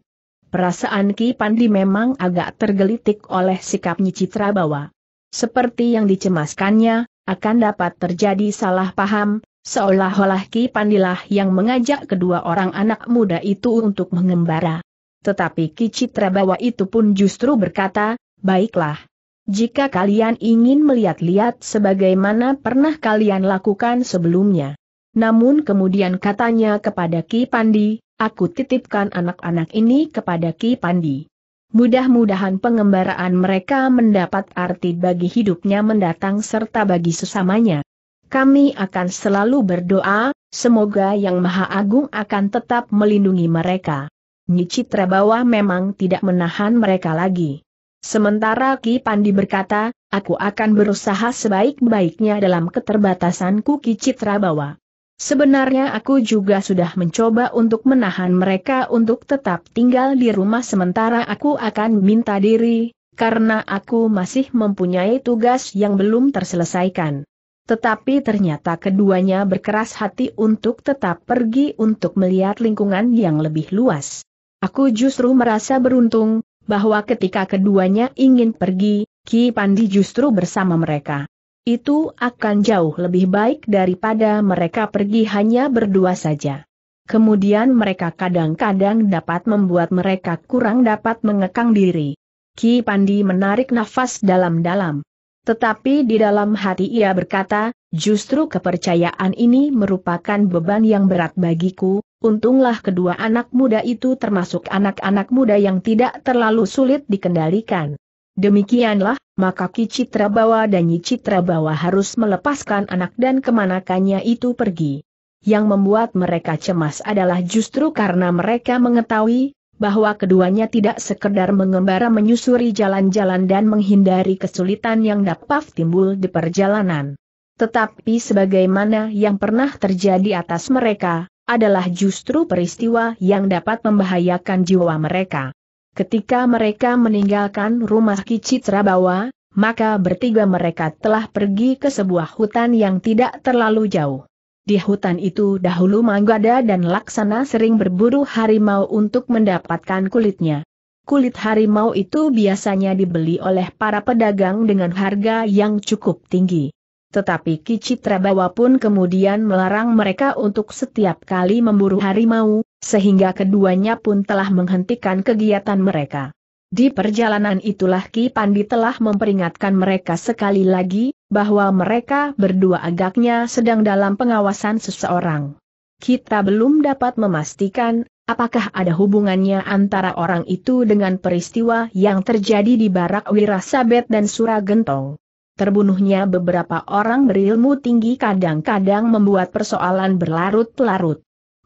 Perasaan Ki Pandi memang agak tergelitik oleh sikap Citra Bawa. Seperti yang dicemaskannya, akan dapat terjadi salah paham, seolah-olah Ki Pandilah yang mengajak kedua orang anak muda itu untuk mengembara. Tetapi Ki Citra Bawa itu pun justru berkata, baiklah. Jika kalian ingin melihat-lihat sebagaimana pernah kalian lakukan sebelumnya, namun kemudian katanya kepada Ki Pandi, aku titipkan anak-anak ini kepada Ki Pandi. Mudah-mudahan pengembaraan mereka mendapat arti bagi hidupnya mendatang serta bagi sesamanya. Kami akan selalu berdoa, semoga Yang Maha Agung akan tetap melindungi mereka. Nyicitra bawah memang tidak menahan mereka lagi. Sementara Ki Pandi berkata, aku akan berusaha sebaik-baiknya dalam keterbatasanku Ki Citra bawah. Sebenarnya aku juga sudah mencoba untuk menahan mereka untuk tetap tinggal di rumah sementara aku akan minta diri, karena aku masih mempunyai tugas yang belum terselesaikan. Tetapi ternyata keduanya berkeras hati untuk tetap pergi untuk melihat lingkungan yang lebih luas. Aku justru merasa beruntung, bahwa ketika keduanya ingin pergi, Ki Pandi justru bersama mereka. Itu akan jauh lebih baik daripada mereka pergi hanya berdua saja. Kemudian mereka kadang-kadang dapat membuat mereka kurang dapat mengekang diri. Ki Pandi menarik nafas dalam-dalam. Tetapi di dalam hati ia berkata, justru kepercayaan ini merupakan beban yang berat bagiku, untunglah kedua anak muda itu termasuk anak-anak muda yang tidak terlalu sulit dikendalikan. Demikianlah, maka Ki Citra Bawa dan Nyi Citra Bawa harus melepaskan anak dan kemanakannya itu pergi. Yang membuat mereka cemas adalah justru karena mereka mengetahui bahwa keduanya tidak sekedar mengembara menyusuri jalan-jalan dan menghindari kesulitan yang dapat timbul di perjalanan. Tetapi sebagaimana yang pernah terjadi atas mereka, adalah justru peristiwa yang dapat membahayakan jiwa mereka. Ketika mereka meninggalkan rumah Kicitra Bawa, maka bertiga mereka telah pergi ke sebuah hutan yang tidak terlalu jauh. Di hutan itu dahulu Manggada dan Laksana sering berburu harimau untuk mendapatkan kulitnya. Kulit harimau itu biasanya dibeli oleh para pedagang dengan harga yang cukup tinggi. Tetapi Kicitra Bawa pun kemudian melarang mereka untuk setiap kali memburu harimau, sehingga keduanya pun telah menghentikan kegiatan mereka. Di perjalanan itulah Ki Pandi telah memperingatkan mereka sekali lagi, bahwa mereka berdua agaknya sedang dalam pengawasan seseorang. Kita belum dapat memastikan, apakah ada hubungannya antara orang itu dengan peristiwa yang terjadi di barak Wirasabet dan Suragentong. Terbunuhnya beberapa orang berilmu tinggi kadang-kadang membuat persoalan berlarut-larut.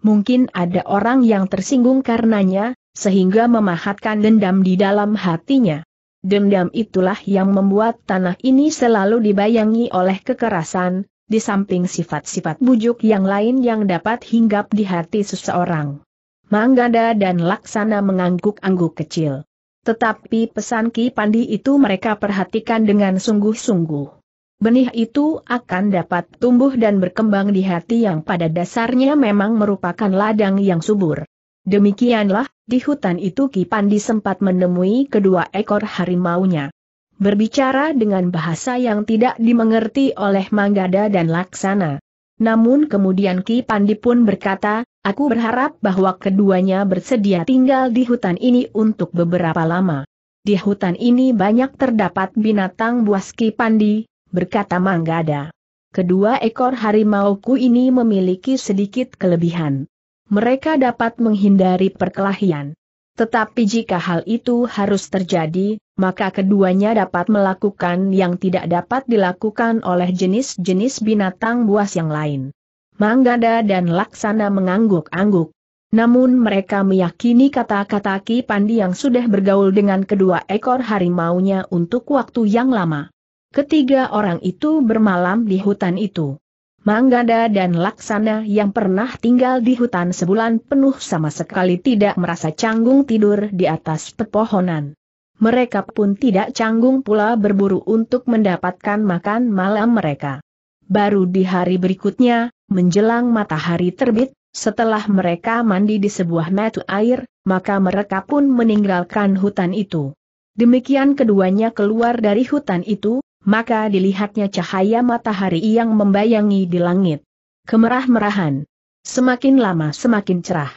Mungkin ada orang yang tersinggung karenanya, sehingga memahatkan dendam di dalam hatinya. Dendam itulah yang membuat tanah ini selalu dibayangi oleh kekerasan, di samping sifat-sifat bujuk yang lain yang dapat hinggap di hati seseorang. Manggada dan Laksana mengangguk-angguk kecil. Tetapi pesan Ki Pandi itu mereka perhatikan dengan sungguh-sungguh benih itu akan dapat tumbuh dan berkembang di hati yang pada dasarnya memang merupakan ladang yang subur. Demikianlah, di hutan itu Ki Pandi sempat menemui kedua ekor harimaunya. Berbicara dengan bahasa yang tidak dimengerti oleh Manggada dan Laksana. Namun kemudian Ki Pandi pun berkata, aku berharap bahwa keduanya bersedia tinggal di hutan ini untuk beberapa lama. Di hutan ini banyak terdapat binatang buas Ki Pandi, berkata Manggada. Kedua ekor harimauku ini memiliki sedikit kelebihan. Mereka dapat menghindari perkelahian. Tetapi jika hal itu harus terjadi, maka keduanya dapat melakukan yang tidak dapat dilakukan oleh jenis-jenis binatang buas yang lain. Manggada dan Laksana mengangguk-angguk. Namun mereka meyakini kata-kata Ki Pandi yang sudah bergaul dengan kedua ekor harimaunya untuk waktu yang lama. Ketiga orang itu bermalam di hutan itu. Manggada dan Laksana yang pernah tinggal di hutan sebulan penuh sama sekali tidak merasa canggung tidur di atas pepohonan. Mereka pun tidak canggung pula berburu untuk mendapatkan makan malam mereka. Baru di hari berikutnya, menjelang matahari terbit, setelah mereka mandi di sebuah metu air, maka mereka pun meninggalkan hutan itu. Demikian keduanya keluar dari hutan itu, maka dilihatnya cahaya matahari yang membayangi di langit. Kemerah-merahan. Semakin lama semakin cerah.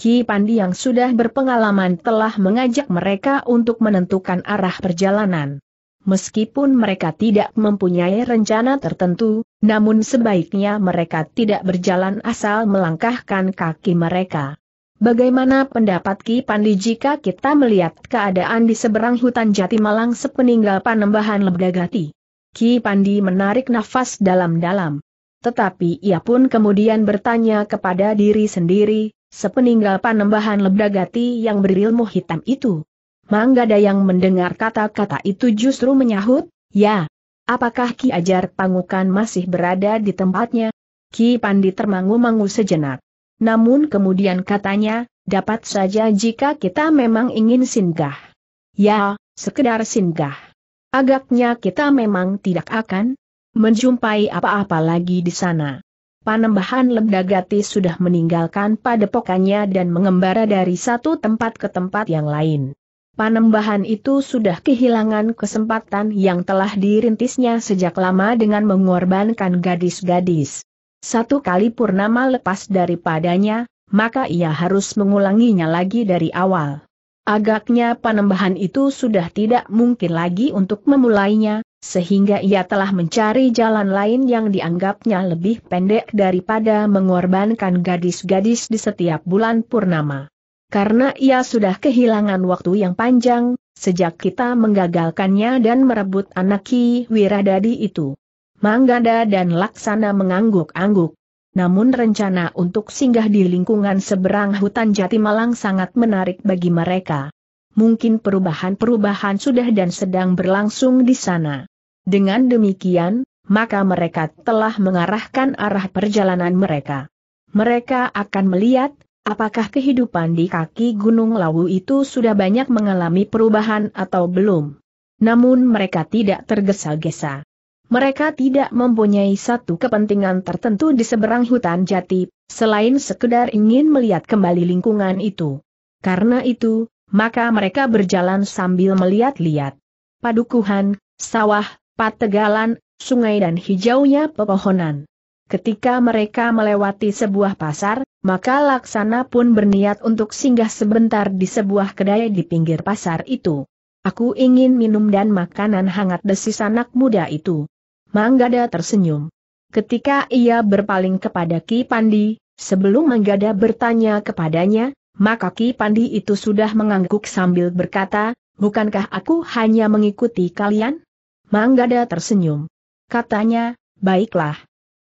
Ki Pandi yang sudah berpengalaman telah mengajak mereka untuk menentukan arah perjalanan. Meskipun mereka tidak mempunyai rencana tertentu, namun sebaiknya mereka tidak berjalan asal melangkahkan kaki mereka. Bagaimana pendapat Ki Pandi jika kita melihat keadaan di seberang hutan jati malang sepeninggal panembahan Lebdagati? Ki Pandi menarik nafas dalam-dalam. Tetapi ia pun kemudian bertanya kepada diri sendiri, sepeninggal panembahan Lebdagati yang berilmu hitam itu. Manggada yang mendengar kata-kata itu justru menyahut, ya. Apakah Ki Ajar Pangukan masih berada di tempatnya? Ki Pandi termangu-mangu sejenak. Namun kemudian katanya, dapat saja jika kita memang ingin singgah. Ya, sekedar singgah. Agaknya kita memang tidak akan menjumpai apa-apa lagi di sana. Panembahan Lemdagati sudah meninggalkan padepokannya dan mengembara dari satu tempat ke tempat yang lain. Panembahan itu sudah kehilangan kesempatan yang telah dirintisnya sejak lama dengan mengorbankan gadis-gadis. Satu kali purnama lepas daripadanya, maka ia harus mengulanginya lagi dari awal. Agaknya panembahan itu sudah tidak mungkin lagi untuk memulainya, sehingga ia telah mencari jalan lain yang dianggapnya lebih pendek daripada mengorbankan gadis-gadis di setiap bulan purnama. Karena ia sudah kehilangan waktu yang panjang, sejak kita menggagalkannya dan merebut anak Ki Wiradadi itu. Manggada dan Laksana mengangguk-angguk. Namun rencana untuk singgah di lingkungan seberang hutan Jatimalang sangat menarik bagi mereka. Mungkin perubahan-perubahan sudah dan sedang berlangsung di sana. Dengan demikian, maka mereka telah mengarahkan arah perjalanan mereka. Mereka akan melihat, apakah kehidupan di kaki Gunung Lawu itu sudah banyak mengalami perubahan atau belum. Namun mereka tidak tergesa-gesa mereka tidak mempunyai satu kepentingan tertentu di seberang hutan jati, selain sekedar ingin melihat kembali lingkungan itu. Karena itu, maka mereka berjalan sambil melihat-lihat. Padukuhan, sawah, pategalan, sungai dan hijaunya pepohonan. Ketika mereka melewati sebuah pasar, maka Laksana pun berniat untuk singgah sebentar di sebuah kedai di pinggir pasar itu. Aku ingin minum dan makanan hangat desis anak muda itu. Manggada tersenyum. Ketika ia berpaling kepada Ki Pandi, sebelum Manggada bertanya kepadanya, maka Ki Pandi itu sudah mengangguk sambil berkata, bukankah aku hanya mengikuti kalian? Manggada tersenyum. Katanya, baiklah.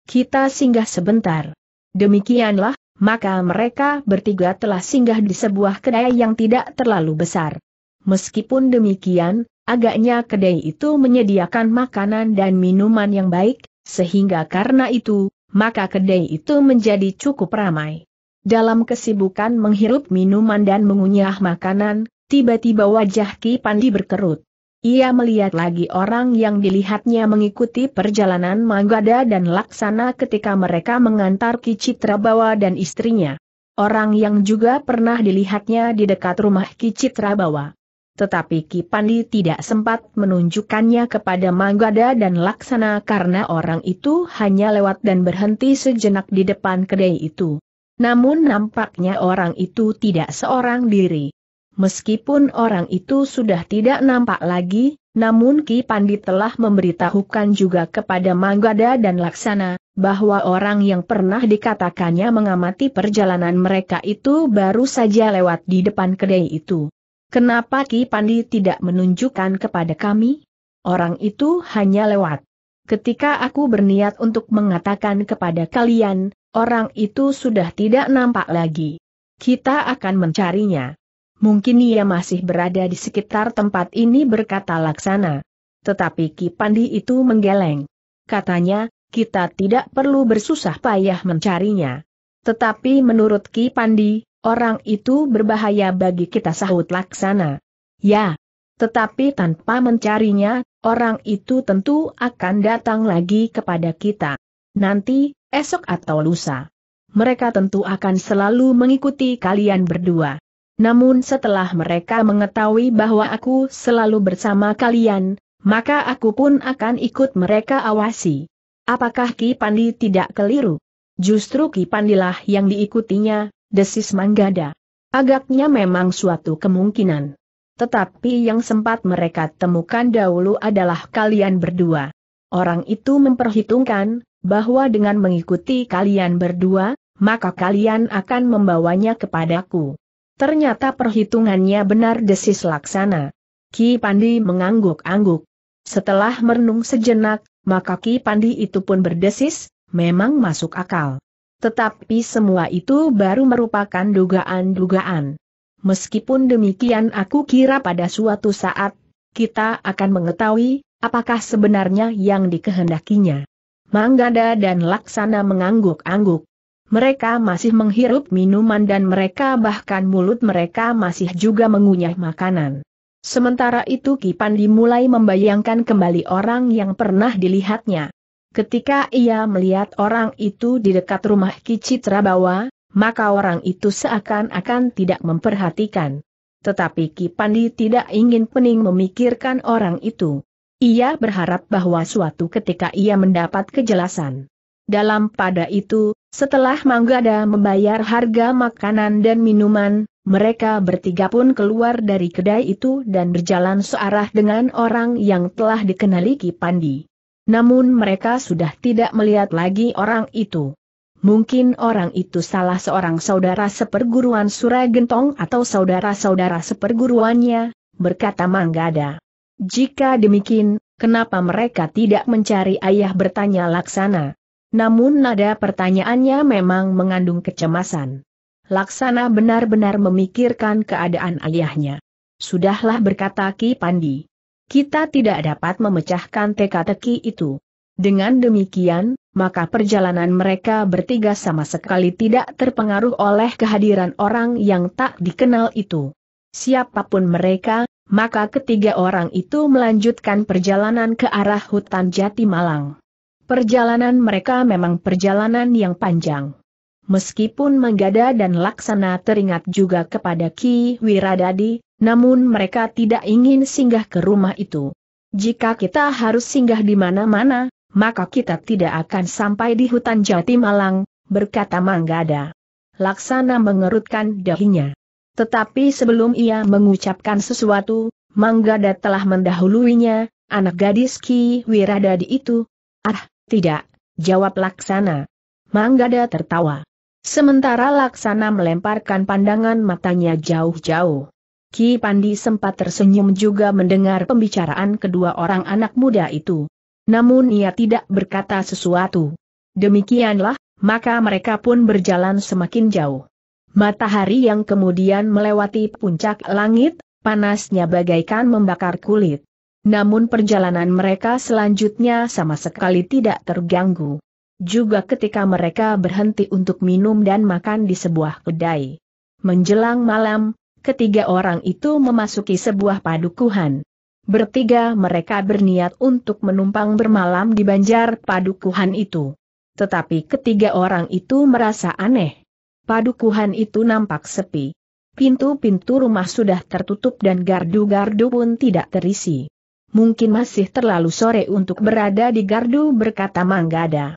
Kita singgah sebentar. Demikianlah, maka mereka bertiga telah singgah di sebuah kedai yang tidak terlalu besar. Meskipun demikian, Agaknya kedai itu menyediakan makanan dan minuman yang baik, sehingga karena itu, maka kedai itu menjadi cukup ramai. Dalam kesibukan menghirup minuman dan mengunyah makanan, tiba-tiba wajah Ki Pandi berkerut. Ia melihat lagi orang yang dilihatnya mengikuti perjalanan Manggada dan Laksana ketika mereka mengantar Ki Citrabawa dan istrinya. Orang yang juga pernah dilihatnya di dekat rumah Ki Citrabawa tetapi Ki Pandi tidak sempat menunjukkannya kepada Manggada dan Laksana karena orang itu hanya lewat dan berhenti sejenak di depan kedai itu. Namun nampaknya orang itu tidak seorang diri. Meskipun orang itu sudah tidak nampak lagi, namun Ki Pandi telah memberitahukan juga kepada Manggada dan Laksana, bahwa orang yang pernah dikatakannya mengamati perjalanan mereka itu baru saja lewat di depan kedai itu. Kenapa Ki Pandi tidak menunjukkan kepada kami? Orang itu hanya lewat. Ketika aku berniat untuk mengatakan kepada kalian, orang itu sudah tidak nampak lagi. Kita akan mencarinya. Mungkin ia masih berada di sekitar tempat ini berkata Laksana. Tetapi Ki Pandi itu menggeleng. Katanya, kita tidak perlu bersusah payah mencarinya. Tetapi menurut Ki Pandi, Orang itu berbahaya bagi kita sahut laksana. Ya. Tetapi tanpa mencarinya, orang itu tentu akan datang lagi kepada kita. Nanti, esok atau lusa. Mereka tentu akan selalu mengikuti kalian berdua. Namun setelah mereka mengetahui bahwa aku selalu bersama kalian, maka aku pun akan ikut mereka awasi. Apakah Ki Pandi tidak keliru? Justru Ki Pandilah yang diikutinya, desis Manggada. Agaknya memang suatu kemungkinan. Tetapi yang sempat mereka temukan dahulu adalah kalian berdua. Orang itu memperhitungkan, bahwa dengan mengikuti kalian berdua, maka kalian akan membawanya kepadaku. Ternyata perhitungannya benar desis laksana. Ki Pandi mengangguk-angguk. Setelah merenung sejenak, maka Ki Pandi itu pun berdesis, memang masuk akal. Tetapi semua itu baru merupakan dugaan-dugaan. Meskipun demikian aku kira pada suatu saat, kita akan mengetahui, apakah sebenarnya yang dikehendakinya. Manggada dan Laksana mengangguk-angguk. Mereka masih menghirup minuman dan mereka bahkan mulut mereka masih juga mengunyah makanan. Sementara itu Kipan dimulai membayangkan kembali orang yang pernah dilihatnya. Ketika ia melihat orang itu di dekat rumah Kicitra Bawa, maka orang itu seakan-akan tidak memperhatikan. Tetapi Ki Pandi tidak ingin pening memikirkan orang itu. Ia berharap bahwa suatu ketika ia mendapat kejelasan. Dalam pada itu, setelah Manggada membayar harga makanan dan minuman, mereka bertiga pun keluar dari kedai itu dan berjalan searah dengan orang yang telah dikenali Ki Pandi. Namun mereka sudah tidak melihat lagi orang itu. Mungkin orang itu salah seorang saudara seperguruan Suragentong atau saudara-saudara seperguruannya, berkata Manggada. Jika demikian, kenapa mereka tidak mencari ayah bertanya Laksana? Namun nada pertanyaannya memang mengandung kecemasan. Laksana benar-benar memikirkan keadaan ayahnya. Sudahlah berkata Ki Pandi. Kita tidak dapat memecahkan teka-teki itu. Dengan demikian, maka perjalanan mereka bertiga sama sekali tidak terpengaruh oleh kehadiran orang yang tak dikenal itu. Siapapun mereka, maka ketiga orang itu melanjutkan perjalanan ke arah hutan Jati Malang. Perjalanan mereka memang perjalanan yang panjang meskipun Manggada dan laksana teringat juga kepada Ki Wiradadi, namun mereka tidak ingin singgah ke rumah itu. Jika kita harus singgah di mana-mana, maka kita tidak akan sampai di hutan Jati Malang, berkata Manggada. Laksana mengerutkan dahinya. Tetapi sebelum ia mengucapkan sesuatu, Manggada telah mendahuluinya, anak gadis Ki Wiradadi itu. Ah, tidak, jawab Laksana. Manggada tertawa. Sementara Laksana melemparkan pandangan matanya jauh-jauh. Ki Pandi sempat tersenyum juga mendengar pembicaraan kedua orang anak muda itu. Namun ia tidak berkata sesuatu. Demikianlah, maka mereka pun berjalan semakin jauh. Matahari yang kemudian melewati puncak langit, panasnya bagaikan membakar kulit. Namun perjalanan mereka selanjutnya sama sekali tidak terganggu. Juga ketika mereka berhenti untuk minum dan makan di sebuah kedai. Menjelang malam, ketiga orang itu memasuki sebuah padukuhan. Bertiga mereka berniat untuk menumpang bermalam di banjar padukuhan itu. Tetapi ketiga orang itu merasa aneh. Padukuhan itu nampak sepi. Pintu-pintu rumah sudah tertutup dan gardu-gardu pun tidak terisi. Mungkin masih terlalu sore untuk berada di gardu berkata Manggada.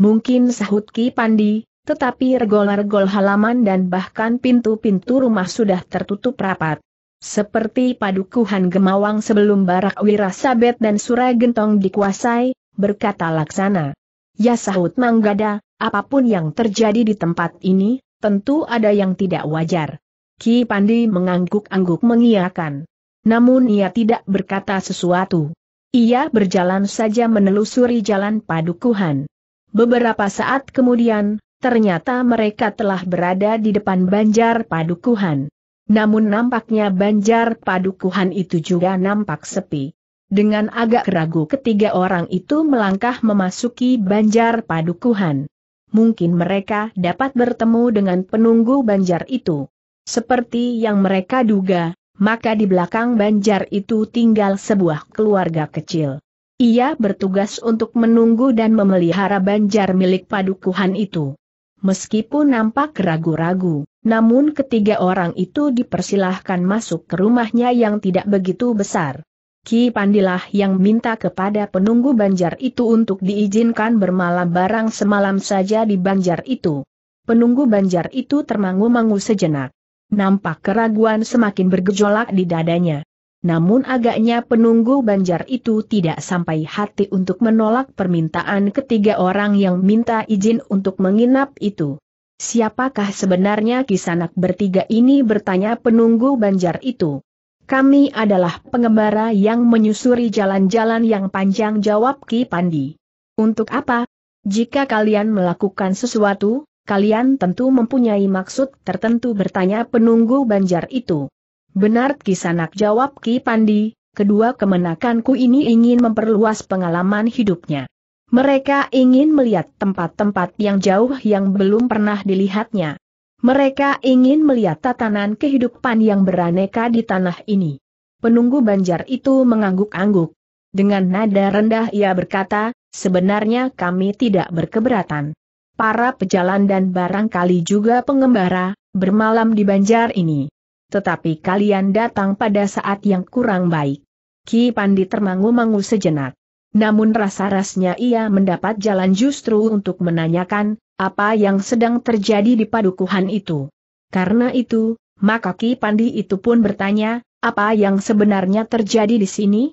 Mungkin sahut Ki Pandi, tetapi regol-regol halaman dan bahkan pintu-pintu rumah sudah tertutup rapat. Seperti padukuhan gemawang sebelum barak Wirasabet dan Surai Gentong dikuasai, berkata Laksana. Ya sahut Manggada, apapun yang terjadi di tempat ini, tentu ada yang tidak wajar. Ki Pandi mengangguk-angguk mengiakan. Namun ia tidak berkata sesuatu. Ia berjalan saja menelusuri jalan padukuhan. Beberapa saat kemudian, ternyata mereka telah berada di depan banjar padukuhan. Namun nampaknya banjar padukuhan itu juga nampak sepi. Dengan agak ragu ketiga orang itu melangkah memasuki banjar padukuhan. Mungkin mereka dapat bertemu dengan penunggu banjar itu. Seperti yang mereka duga, maka di belakang banjar itu tinggal sebuah keluarga kecil. Ia bertugas untuk menunggu dan memelihara banjar milik padukuhan itu. Meskipun nampak ragu-ragu, namun ketiga orang itu dipersilahkan masuk ke rumahnya yang tidak begitu besar. Ki Pandilah yang minta kepada penunggu banjar itu untuk diizinkan bermalam barang semalam saja di banjar itu. Penunggu banjar itu termangu-mangu sejenak. Nampak keraguan semakin bergejolak di dadanya namun agaknya penunggu banjar itu tidak sampai hati untuk menolak permintaan ketiga orang yang minta izin untuk menginap itu. Siapakah sebenarnya kisanak bertiga ini bertanya penunggu banjar itu? Kami adalah pengembara yang menyusuri jalan-jalan yang panjang jawab Ki Pandi. Untuk apa? Jika kalian melakukan sesuatu, kalian tentu mempunyai maksud tertentu bertanya penunggu banjar itu. Benar Kisanak jawab Ki Pandi, kedua kemenakanku ini ingin memperluas pengalaman hidupnya. Mereka ingin melihat tempat-tempat yang jauh yang belum pernah dilihatnya. Mereka ingin melihat tatanan kehidupan yang beraneka di tanah ini. Penunggu banjar itu mengangguk-angguk. Dengan nada rendah ia berkata, sebenarnya kami tidak berkeberatan. Para pejalan dan barangkali juga pengembara, bermalam di banjar ini tetapi kalian datang pada saat yang kurang baik. Ki Pandi termangu-mangu sejenak. Namun rasa-rasnya ia mendapat jalan justru untuk menanyakan, apa yang sedang terjadi di padukuhan itu. Karena itu, maka Ki Pandi itu pun bertanya, apa yang sebenarnya terjadi di sini?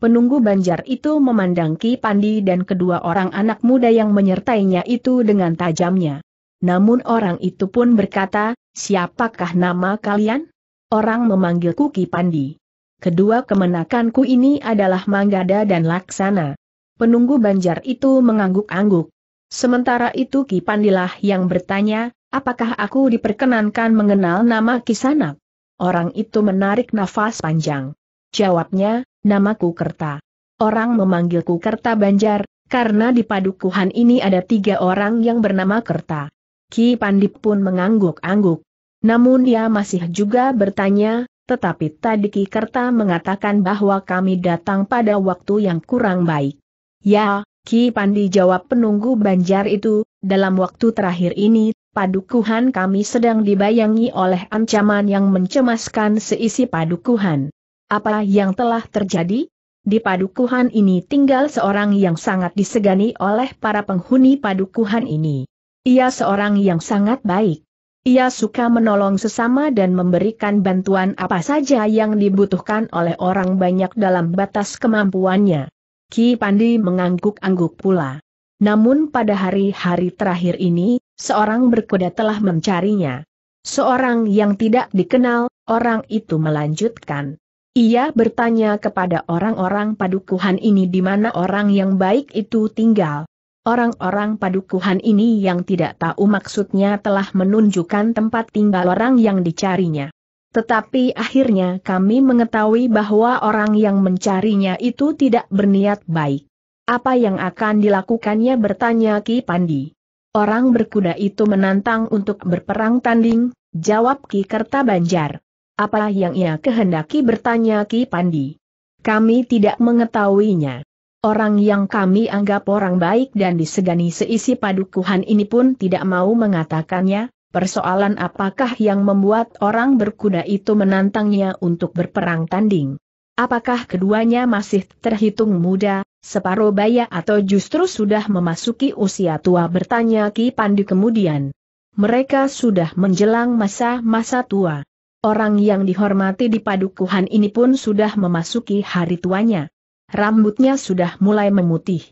Penunggu banjar itu memandang Ki Pandi dan kedua orang anak muda yang menyertainya itu dengan tajamnya. Namun orang itu pun berkata, siapakah nama kalian? Orang memanggilku Ki Pandi. Kedua kemenakanku ini adalah Manggada dan Laksana. Penunggu Banjar itu mengangguk-angguk. Sementara itu Ki Pandilah yang bertanya, apakah aku diperkenankan mengenal nama Kisanak? Orang itu menarik nafas panjang. Jawabnya, namaku Kerta. Orang memanggilku Kerta Banjar, karena di padukuhan ini ada tiga orang yang bernama Kerta. Ki Pandip pun mengangguk-angguk. Namun ia masih juga bertanya, tetapi Tadiki Kerta mengatakan bahwa kami datang pada waktu yang kurang baik. Ya, Ki Pandi jawab penunggu banjar itu, dalam waktu terakhir ini, padukuhan kami sedang dibayangi oleh ancaman yang mencemaskan seisi padukuhan. Apa yang telah terjadi? Di padukuhan ini tinggal seorang yang sangat disegani oleh para penghuni padukuhan ini. Ia seorang yang sangat baik. Ia suka menolong sesama dan memberikan bantuan apa saja yang dibutuhkan oleh orang banyak dalam batas kemampuannya. Ki Pandi mengangguk-angguk pula. Namun pada hari-hari terakhir ini, seorang berkuda telah mencarinya. Seorang yang tidak dikenal, orang itu melanjutkan. Ia bertanya kepada orang-orang padukuhan ini di mana orang yang baik itu tinggal. Orang-orang padukuhan ini yang tidak tahu maksudnya telah menunjukkan tempat tinggal orang yang dicarinya. Tetapi akhirnya kami mengetahui bahwa orang yang mencarinya itu tidak berniat baik. Apa yang akan dilakukannya bertanya Ki Pandi. Orang berkuda itu menantang untuk berperang tanding, jawab Ki Kertabanjar. Apa yang ia kehendaki bertanya Ki Pandi. Kami tidak mengetahuinya. Orang yang kami anggap orang baik dan disegani seisi padukuhan ini pun tidak mau mengatakannya, persoalan apakah yang membuat orang berkuda itu menantangnya untuk berperang tanding. Apakah keduanya masih terhitung muda, separuh baya atau justru sudah memasuki usia tua bertanya Ki Pandu kemudian. Mereka sudah menjelang masa-masa tua. Orang yang dihormati di padukuhan ini pun sudah memasuki hari tuanya rambutnya sudah mulai memutih.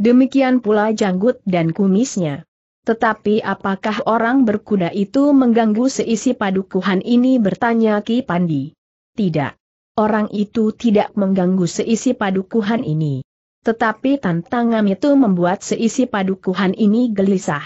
Demikian pula janggut dan kumisnya. Tetapi apakah orang berkuda itu mengganggu seisi padukuhan ini bertanya Ki Pandi? Tidak. Orang itu tidak mengganggu seisi padukuhan ini. Tetapi tantangan itu membuat seisi padukuhan ini gelisah.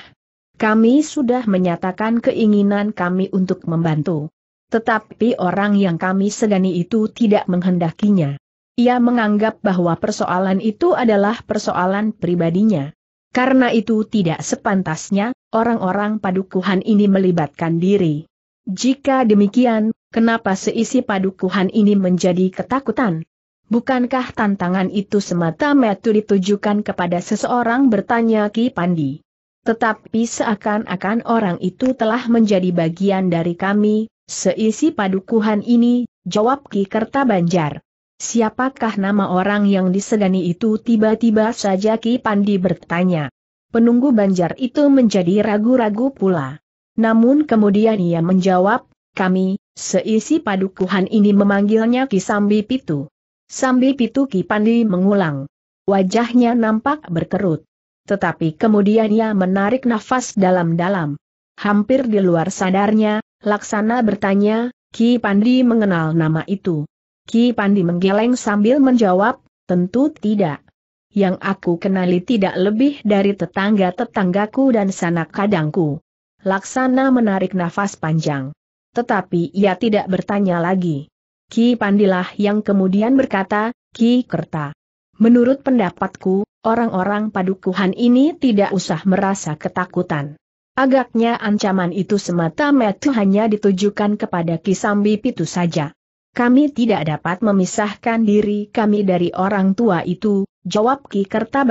Kami sudah menyatakan keinginan kami untuk membantu. Tetapi orang yang kami segani itu tidak menghendakinya. Ia menganggap bahwa persoalan itu adalah persoalan pribadinya. Karena itu tidak sepantasnya, orang-orang padukuhan ini melibatkan diri. Jika demikian, kenapa seisi padukuhan ini menjadi ketakutan? Bukankah tantangan itu semata-mata ditujukan kepada seseorang bertanya Ki Pandi? Tetapi seakan-akan orang itu telah menjadi bagian dari kami, seisi padukuhan ini, jawab Ki Kerta Banjar. Siapakah nama orang yang disegani itu tiba-tiba saja Ki Pandi bertanya. Penunggu banjar itu menjadi ragu-ragu pula. Namun kemudian ia menjawab, kami, seisi padukuhan ini memanggilnya Ki Sambi Pitu. Sambi Pitu Ki Pandi mengulang. Wajahnya nampak berkerut. Tetapi kemudian ia menarik nafas dalam-dalam. Hampir di luar sadarnya, Laksana bertanya, Ki Pandi mengenal nama itu. Ki Pandi menggeleng sambil menjawab, tentu tidak. Yang aku kenali tidak lebih dari tetangga-tetanggaku dan sanak kadangku. Laksana menarik nafas panjang. Tetapi ia tidak bertanya lagi. Ki Pandilah yang kemudian berkata, Ki Kerta. Menurut pendapatku, orang-orang padukuhan ini tidak usah merasa ketakutan. Agaknya ancaman itu semata-mata hanya ditujukan kepada Ki Sambi Pitu saja. Kami tidak dapat memisahkan diri kami dari orang tua itu, jawab Ki Kerta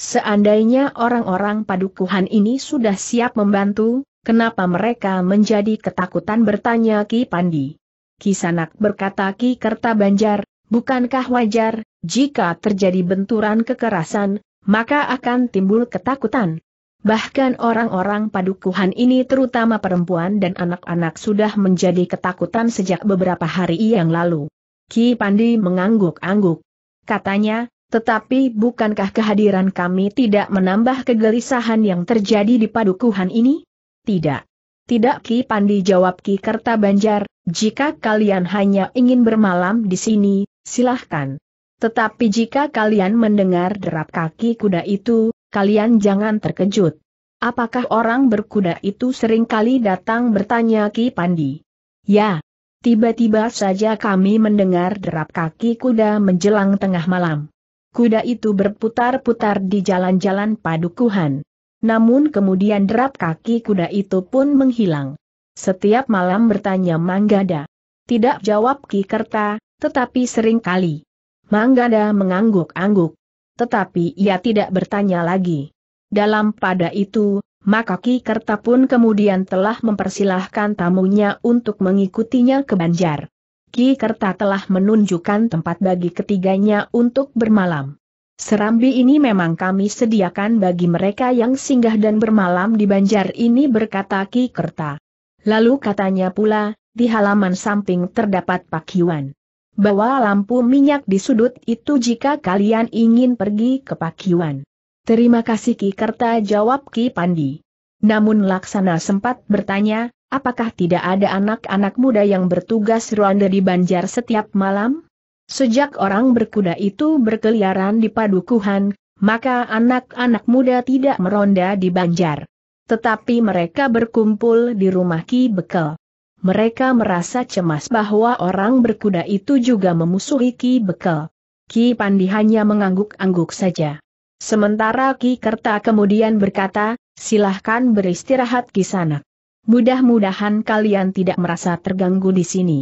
Seandainya orang-orang padukuhan ini sudah siap membantu, kenapa mereka menjadi ketakutan bertanya Ki Pandi? Kisanak berkata Ki Kerta bukankah wajar, jika terjadi benturan kekerasan, maka akan timbul ketakutan. Bahkan orang-orang padukuhan ini terutama perempuan dan anak-anak sudah menjadi ketakutan sejak beberapa hari yang lalu. Ki Pandi mengangguk-angguk. Katanya, tetapi bukankah kehadiran kami tidak menambah kegelisahan yang terjadi di padukuhan ini? Tidak. Tidak Ki Pandi jawab Ki Kerta Banjar, jika kalian hanya ingin bermalam di sini, silahkan. Tetapi jika kalian mendengar derap kaki kuda itu, kalian jangan terkejut. Apakah orang berkuda itu seringkali datang bertanya Ki Pandi? Ya. Tiba-tiba saja kami mendengar derap kaki kuda menjelang tengah malam. Kuda itu berputar-putar di jalan-jalan padukuhan. Namun kemudian derap kaki kuda itu pun menghilang. Setiap malam bertanya Manggada. Tidak jawab Ki Kerta, tetapi seringkali. Manggada mengangguk-angguk tetapi ia tidak bertanya lagi. Dalam pada itu, maka Ki Kerta pun kemudian telah mempersilahkan tamunya untuk mengikutinya ke Banjar. Ki Kerta telah menunjukkan tempat bagi ketiganya untuk bermalam. Serambi ini memang kami sediakan bagi mereka yang singgah dan bermalam di Banjar ini berkata Ki Kerta. Lalu katanya pula, di halaman samping terdapat pakiwan bawa lampu minyak di sudut itu jika kalian ingin pergi ke Pakiwan. Terima kasih Ki Kerta jawab Ki Pandi. Namun Laksana sempat bertanya, apakah tidak ada anak-anak muda yang bertugas ronde di Banjar setiap malam? Sejak orang berkuda itu berkeliaran di padukuhan, maka anak-anak muda tidak meronda di Banjar. Tetapi mereka berkumpul di rumah Ki Bekel. Mereka merasa cemas bahwa orang berkuda itu juga memusuhi Ki Bekel. Ki Pandi hanya mengangguk-angguk saja. Sementara Ki Kerta kemudian berkata, silahkan beristirahat sana. Mudah-mudahan kalian tidak merasa terganggu di sini.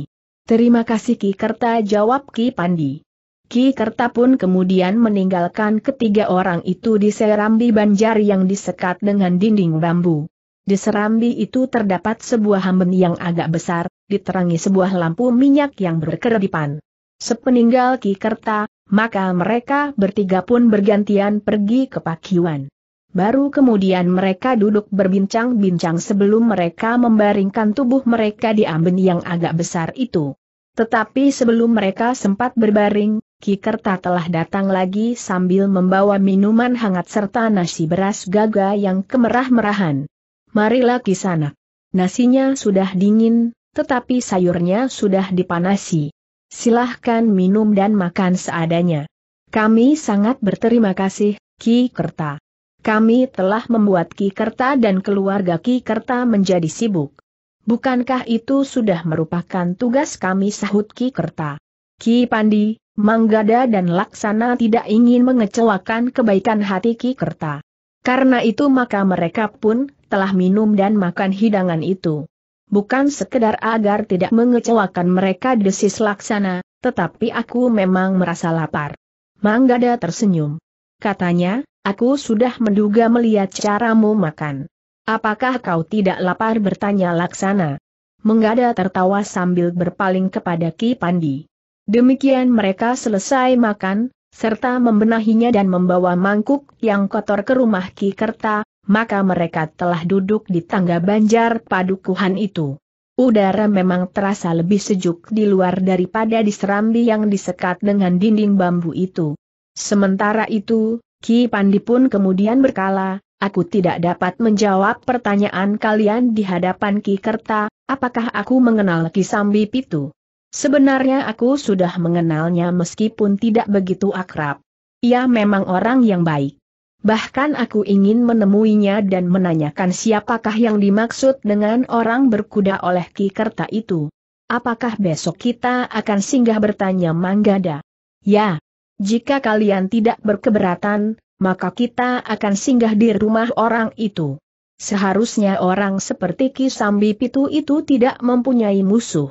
Terima kasih Ki Kerta jawab Ki Pandi. Ki Kerta pun kemudian meninggalkan ketiga orang itu di serambi banjar yang disekat dengan dinding bambu. Di serambi itu terdapat sebuah hamben yang agak besar, diterangi sebuah lampu minyak yang berkedipan. Sepeninggal Ki Kerta, maka mereka bertiga pun bergantian pergi ke Pakiwan. Baru kemudian mereka duduk berbincang-bincang sebelum mereka membaringkan tubuh mereka di amben yang agak besar itu. Tetapi sebelum mereka sempat berbaring, Ki Kerta telah datang lagi sambil membawa minuman hangat serta nasi beras gaga yang kemerah-merahan marilah sana. Nasinya sudah dingin, tetapi sayurnya sudah dipanasi. Silahkan minum dan makan seadanya. Kami sangat berterima kasih, Ki Kerta. Kami telah membuat Ki Kerta dan keluarga Ki Kerta menjadi sibuk. Bukankah itu sudah merupakan tugas kami sahut Ki Kerta? Ki Pandi, Manggada dan Laksana tidak ingin mengecewakan kebaikan hati Ki Kerta. Karena itu maka mereka pun setelah minum dan makan hidangan itu. Bukan sekedar agar tidak mengecewakan mereka desis laksana, tetapi aku memang merasa lapar. Manggada tersenyum. Katanya, aku sudah menduga melihat caramu makan. Apakah kau tidak lapar bertanya laksana? Menggada tertawa sambil berpaling kepada Ki Pandi. Demikian mereka selesai makan, serta membenahinya dan membawa mangkuk yang kotor ke rumah Ki Kerta, maka mereka telah duduk di tangga banjar padukuhan itu. Udara memang terasa lebih sejuk di luar daripada di serambi yang disekat dengan dinding bambu itu. Sementara itu, Ki Pandi pun kemudian berkala, aku tidak dapat menjawab pertanyaan kalian di hadapan Ki Kerta, apakah aku mengenal Ki Sambi Pitu? Sebenarnya aku sudah mengenalnya meskipun tidak begitu akrab. Ia memang orang yang baik. Bahkan aku ingin menemuinya dan menanyakan siapakah yang dimaksud dengan orang berkuda oleh Ki Kerta itu. Apakah besok kita akan singgah bertanya Manggada? Ya. Jika kalian tidak berkeberatan, maka kita akan singgah di rumah orang itu. Seharusnya orang seperti Ki Sambi Pitu itu tidak mempunyai musuh.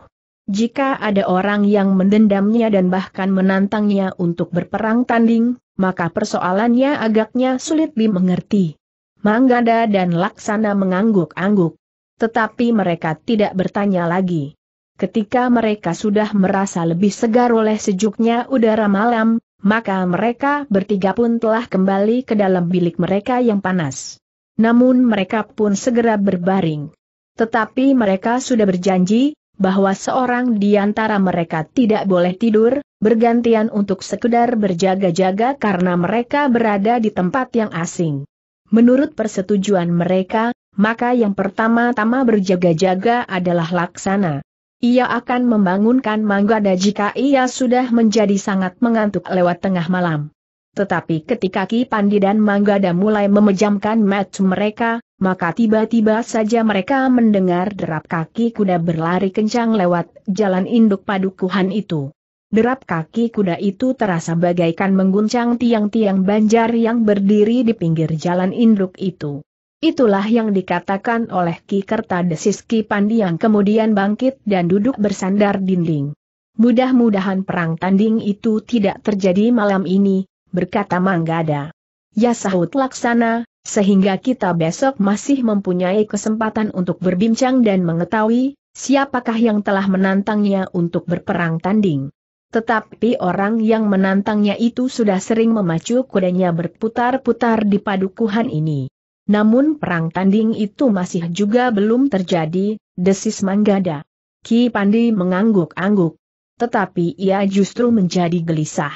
Jika ada orang yang mendendamnya dan bahkan menantangnya untuk berperang tanding, maka persoalannya agaknya sulit dimengerti. Manggada dan Laksana mengangguk-angguk. Tetapi mereka tidak bertanya lagi. Ketika mereka sudah merasa lebih segar oleh sejuknya udara malam, maka mereka bertiga pun telah kembali ke dalam bilik mereka yang panas. Namun mereka pun segera berbaring. Tetapi mereka sudah berjanji, bahwa seorang di antara mereka tidak boleh tidur, bergantian untuk sekedar berjaga-jaga karena mereka berada di tempat yang asing. Menurut persetujuan mereka, maka yang pertama-tama berjaga-jaga adalah Laksana. Ia akan membangunkan Manggada jika ia sudah menjadi sangat mengantuk lewat tengah malam. Tetapi ketika Ki Pandi dan Manggada mulai memejamkan mata mereka, maka tiba-tiba saja mereka mendengar derap kaki kuda berlari kencang lewat jalan induk padukuhan itu. Derap kaki kuda itu terasa bagaikan mengguncang tiang-tiang banjar yang berdiri di pinggir jalan induk itu. Itulah yang dikatakan oleh Ki Kertadesis Ki Pandi yang kemudian bangkit dan duduk bersandar dinding. Mudah-mudahan perang tanding itu tidak terjadi malam ini, berkata Manggada. Ya sahut laksana, sehingga kita besok masih mempunyai kesempatan untuk berbincang dan mengetahui, siapakah yang telah menantangnya untuk berperang tanding. Tetapi orang yang menantangnya itu sudah sering memacu kudanya berputar-putar di padukuhan ini. Namun perang tanding itu masih juga belum terjadi, desis Manggada. Ki Pandi mengangguk-angguk. Tetapi ia justru menjadi gelisah.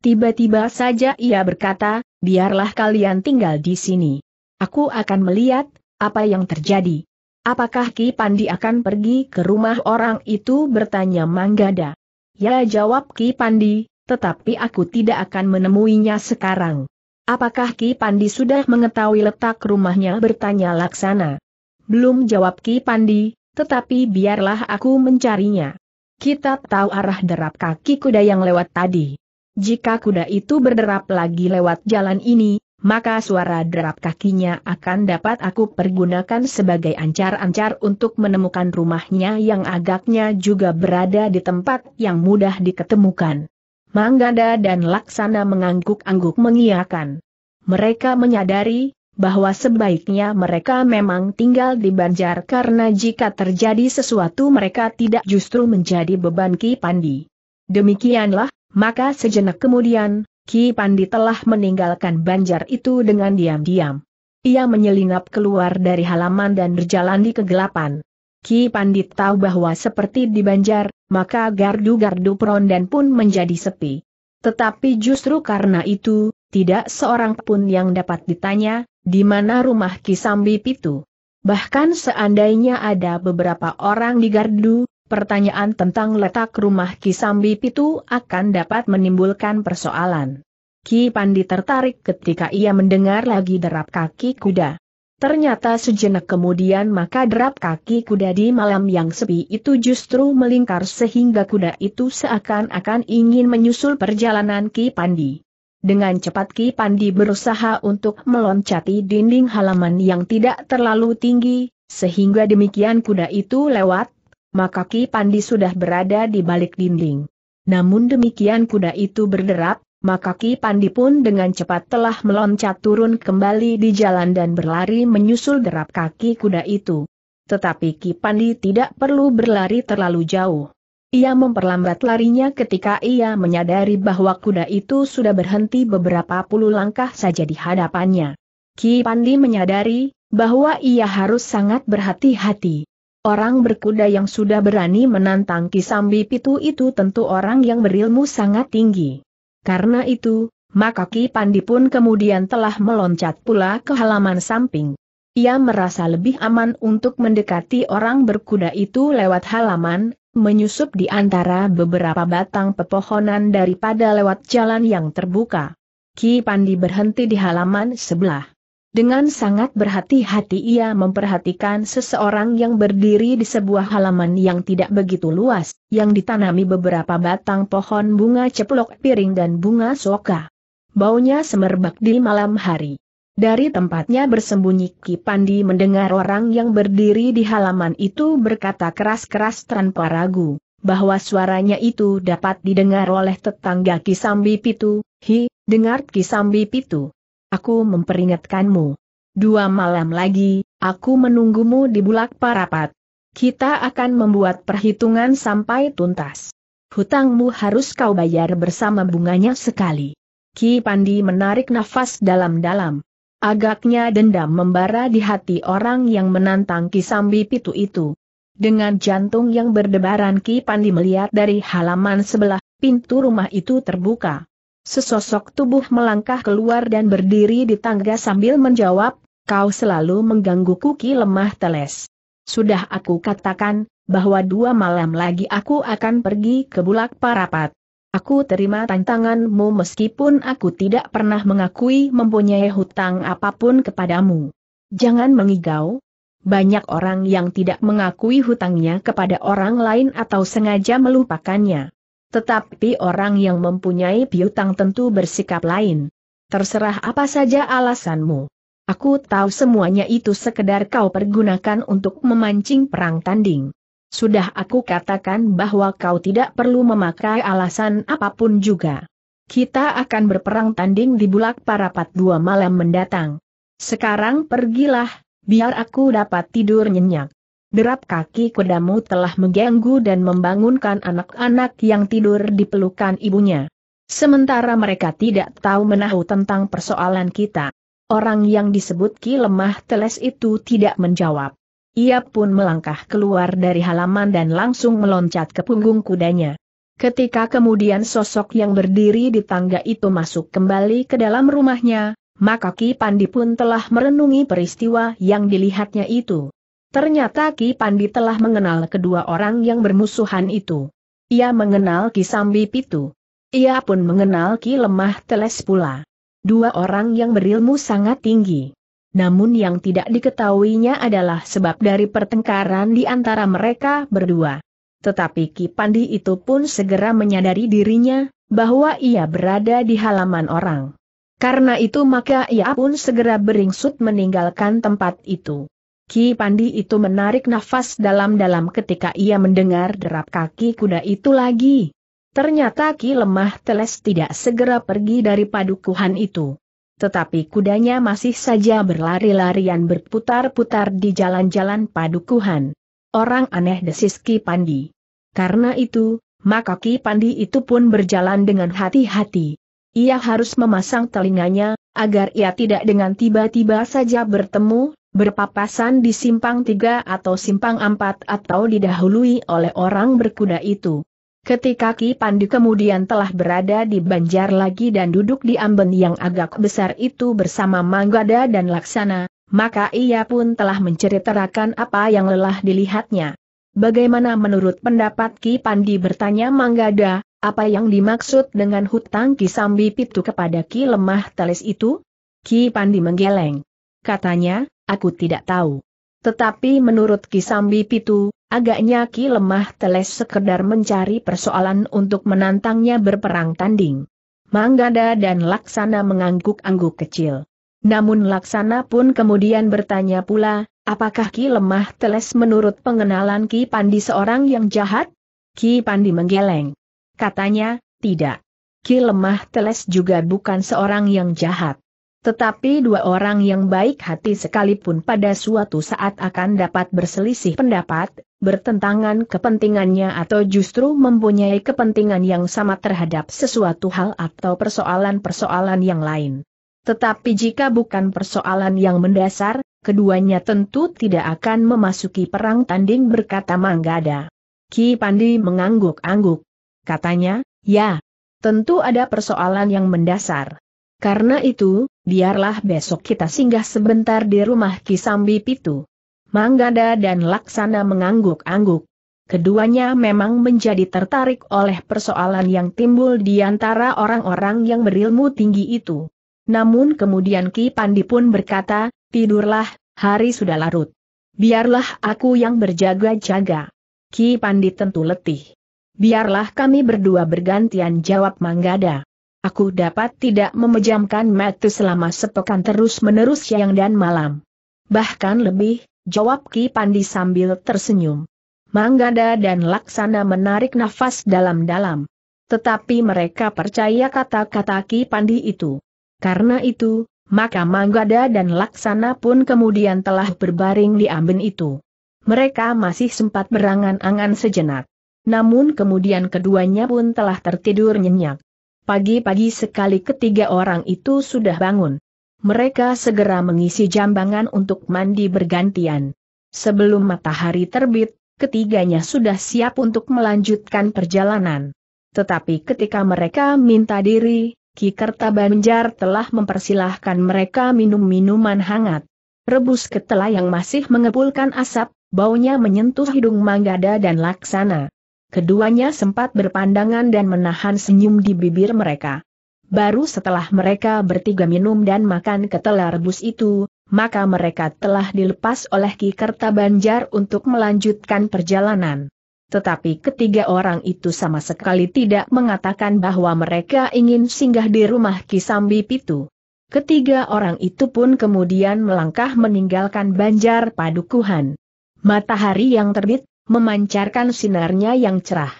Tiba-tiba saja ia berkata, biarlah kalian tinggal di sini. Aku akan melihat, apa yang terjadi. Apakah Ki Pandi akan pergi ke rumah orang itu bertanya Manggada. Ya jawab Ki Pandi, tetapi aku tidak akan menemuinya sekarang. Apakah Ki Pandi sudah mengetahui letak rumahnya bertanya Laksana? Belum jawab Ki Pandi, tetapi biarlah aku mencarinya. Kita tahu arah derap kaki kuda yang lewat tadi. Jika kuda itu berderap lagi lewat jalan ini, maka suara derap kakinya akan dapat aku pergunakan sebagai ancar-ancar untuk menemukan rumahnya yang agaknya juga berada di tempat yang mudah diketemukan. Manggada dan Laksana mengangguk-angguk mengiakan. Mereka menyadari bahwa sebaiknya mereka memang tinggal di Banjar karena jika terjadi sesuatu mereka tidak justru menjadi beban Ki Pandi. Demikianlah maka sejenak kemudian, Ki Pandi telah meninggalkan banjar itu dengan diam-diam. Ia menyelinap keluar dari halaman dan berjalan di kegelapan. Ki Pandit tahu bahwa seperti di banjar, maka gardu-gardu perondan pun menjadi sepi. Tetapi justru karena itu, tidak seorang pun yang dapat ditanya, di mana rumah Ki Sambi Pitu. Bahkan seandainya ada beberapa orang di gardu, pertanyaan tentang letak rumah Kisambi Pitu akan dapat menimbulkan persoalan. Ki Pandi tertarik ketika ia mendengar lagi derap kaki kuda. Ternyata sejenak kemudian maka derap kaki kuda di malam yang sepi itu justru melingkar sehingga kuda itu seakan-akan ingin menyusul perjalanan Ki Pandi. Dengan cepat Ki Pandi berusaha untuk meloncati dinding halaman yang tidak terlalu tinggi, sehingga demikian kuda itu lewat, maka Ki Pandi sudah berada di balik dinding. Namun demikian kuda itu berderap, maka Ki Pandi pun dengan cepat telah meloncat turun kembali di jalan dan berlari menyusul derap kaki kuda itu. Tetapi Ki Pandi tidak perlu berlari terlalu jauh. Ia memperlambat larinya ketika ia menyadari bahwa kuda itu sudah berhenti beberapa puluh langkah saja di hadapannya. Ki Pandi menyadari bahwa ia harus sangat berhati-hati. Orang berkuda yang sudah berani menantang Kisambi Pitu itu tentu orang yang berilmu sangat tinggi. Karena itu, maka Ki Pandi pun kemudian telah meloncat pula ke halaman samping. Ia merasa lebih aman untuk mendekati orang berkuda itu lewat halaman, menyusup di antara beberapa batang pepohonan daripada lewat jalan yang terbuka. Ki Pandi berhenti di halaman sebelah. Dengan sangat berhati-hati ia memperhatikan seseorang yang berdiri di sebuah halaman yang tidak begitu luas, yang ditanami beberapa batang pohon bunga ceplok piring dan bunga soka. Baunya semerbak di malam hari. Dari tempatnya bersembunyi Ki Pandi mendengar orang yang berdiri di halaman itu berkata keras-keras tanpa ragu, bahwa suaranya itu dapat didengar oleh tetangga Kisambi Pitu, Hi, dengar Kisambi Pitu aku memperingatkanmu. Dua malam lagi, aku menunggumu di bulak parapat. Kita akan membuat perhitungan sampai tuntas. Hutangmu harus kau bayar bersama bunganya sekali. Ki Pandi menarik nafas dalam-dalam. Agaknya dendam membara di hati orang yang menantang Ki Sambi Pitu itu. Dengan jantung yang berdebaran Ki Pandi melihat dari halaman sebelah, pintu rumah itu terbuka. Sesosok tubuh melangkah keluar dan berdiri di tangga sambil menjawab, kau selalu mengganggu kuki lemah teles. Sudah aku katakan, bahwa dua malam lagi aku akan pergi ke bulak parapat. Aku terima tantanganmu meskipun aku tidak pernah mengakui mempunyai hutang apapun kepadamu. Jangan mengigau. Banyak orang yang tidak mengakui hutangnya kepada orang lain atau sengaja melupakannya. Tetapi orang yang mempunyai piutang tentu bersikap lain. Terserah apa saja alasanmu. Aku tahu semuanya itu sekedar kau pergunakan untuk memancing perang tanding. Sudah aku katakan bahwa kau tidak perlu memakai alasan apapun juga. Kita akan berperang tanding di bulak parapat dua malam mendatang. Sekarang pergilah, biar aku dapat tidur nyenyak derap kaki kudamu telah mengganggu dan membangunkan anak-anak yang tidur di pelukan ibunya. Sementara mereka tidak tahu menahu tentang persoalan kita. Orang yang disebut Ki Lemah Teles itu tidak menjawab. Ia pun melangkah keluar dari halaman dan langsung meloncat ke punggung kudanya. Ketika kemudian sosok yang berdiri di tangga itu masuk kembali ke dalam rumahnya, maka Ki Pandi pun telah merenungi peristiwa yang dilihatnya itu. Ternyata Ki Pandi telah mengenal kedua orang yang bermusuhan itu. Ia mengenal Ki Sambi Pitu. Ia pun mengenal Ki Lemah Teles pula. Dua orang yang berilmu sangat tinggi. Namun yang tidak diketahuinya adalah sebab dari pertengkaran di antara mereka berdua. Tetapi Ki Pandi itu pun segera menyadari dirinya, bahwa ia berada di halaman orang. Karena itu maka ia pun segera beringsut meninggalkan tempat itu. Ki Pandi itu menarik nafas dalam-dalam ketika ia mendengar derap kaki kuda itu lagi. Ternyata Ki lemah teles tidak segera pergi dari padukuhan itu. Tetapi kudanya masih saja berlari-larian berputar-putar di jalan-jalan padukuhan. Orang aneh desis Ki Pandi. Karena itu, maka Ki Pandi itu pun berjalan dengan hati-hati. Ia harus memasang telinganya, agar ia tidak dengan tiba-tiba saja bertemu berpapasan di simpang tiga atau simpang empat atau didahului oleh orang berkuda itu. Ketika Ki Pandu kemudian telah berada di Banjar lagi dan duduk di amben yang agak besar itu bersama Manggada dan Laksana, maka ia pun telah menceritakan apa yang lelah dilihatnya. Bagaimana menurut pendapat Ki Pandi bertanya Manggada, apa yang dimaksud dengan hutang Ki Sambi Pitu kepada Ki Lemah Teles itu? Ki Pandi menggeleng. Katanya, Aku tidak tahu. Tetapi menurut Kisambi Pitu, agaknya Ki Lemah Teles sekedar mencari persoalan untuk menantangnya berperang tanding. Manggada dan Laksana mengangguk-angguk kecil. Namun Laksana pun kemudian bertanya pula, apakah Ki Lemah Teles menurut pengenalan Ki Pandi seorang yang jahat? Ki Pandi menggeleng. Katanya, tidak. Ki Lemah Teles juga bukan seorang yang jahat. Tetapi dua orang yang baik hati sekalipun pada suatu saat akan dapat berselisih pendapat, bertentangan kepentingannya atau justru mempunyai kepentingan yang sama terhadap sesuatu hal atau persoalan-persoalan yang lain. Tetapi jika bukan persoalan yang mendasar, keduanya tentu tidak akan memasuki perang tanding berkata Manggada. Ki Pandi mengangguk-angguk. Katanya, ya, tentu ada persoalan yang mendasar. Karena itu, biarlah besok kita singgah sebentar di rumah Kisambi Pitu. Manggada dan Laksana mengangguk-angguk. Keduanya memang menjadi tertarik oleh persoalan yang timbul di antara orang-orang yang berilmu tinggi itu. Namun kemudian Ki Pandi pun berkata, tidurlah, hari sudah larut. Biarlah aku yang berjaga-jaga. Ki Pandi tentu letih. Biarlah kami berdua bergantian jawab Manggada. Aku dapat tidak memejamkan mata selama sepekan terus-menerus siang dan malam. Bahkan lebih, jawab Ki Pandi sambil tersenyum. Manggada dan Laksana menarik nafas dalam-dalam. Tetapi mereka percaya kata-kata Ki Pandi itu. Karena itu, maka Manggada dan Laksana pun kemudian telah berbaring di amben itu. Mereka masih sempat berangan-angan sejenak. Namun kemudian keduanya pun telah tertidur nyenyak. Pagi-pagi sekali ketiga orang itu sudah bangun. Mereka segera mengisi jambangan untuk mandi bergantian. Sebelum matahari terbit, ketiganya sudah siap untuk melanjutkan perjalanan. Tetapi ketika mereka minta diri, Ki Kerta Banjar telah mempersilahkan mereka minum minuman hangat. Rebus ketela yang masih mengepulkan asap, baunya menyentuh hidung Manggada dan Laksana. Keduanya sempat berpandangan dan menahan senyum di bibir mereka. Baru setelah mereka bertiga minum dan makan ketela rebus itu, maka mereka telah dilepas oleh Ki Kerta Banjar untuk melanjutkan perjalanan. Tetapi ketiga orang itu sama sekali tidak mengatakan bahwa mereka ingin singgah di rumah Ki Sambi Pitu. Ketiga orang itu pun kemudian melangkah meninggalkan Banjar Padukuhan. Matahari yang terbit memancarkan sinarnya yang cerah.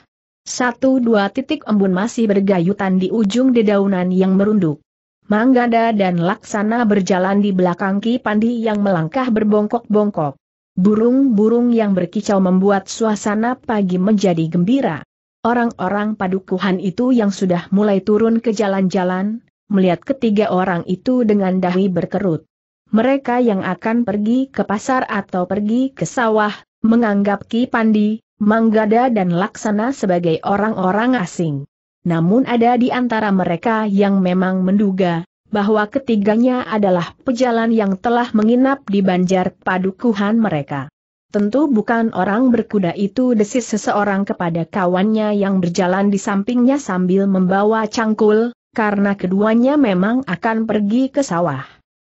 Satu dua titik embun masih bergayutan di ujung dedaunan yang merunduk. Manggada dan Laksana berjalan di belakang Ki Pandi yang melangkah berbongkok-bongkok. Burung-burung yang berkicau membuat suasana pagi menjadi gembira. Orang-orang padukuhan itu yang sudah mulai turun ke jalan-jalan, melihat ketiga orang itu dengan dahi berkerut. Mereka yang akan pergi ke pasar atau pergi ke sawah, menganggap Ki Pandi, Manggada dan Laksana sebagai orang-orang asing. Namun ada di antara mereka yang memang menduga, bahwa ketiganya adalah pejalan yang telah menginap di banjar padukuhan mereka. Tentu bukan orang berkuda itu desis seseorang kepada kawannya yang berjalan di sampingnya sambil membawa cangkul, karena keduanya memang akan pergi ke sawah.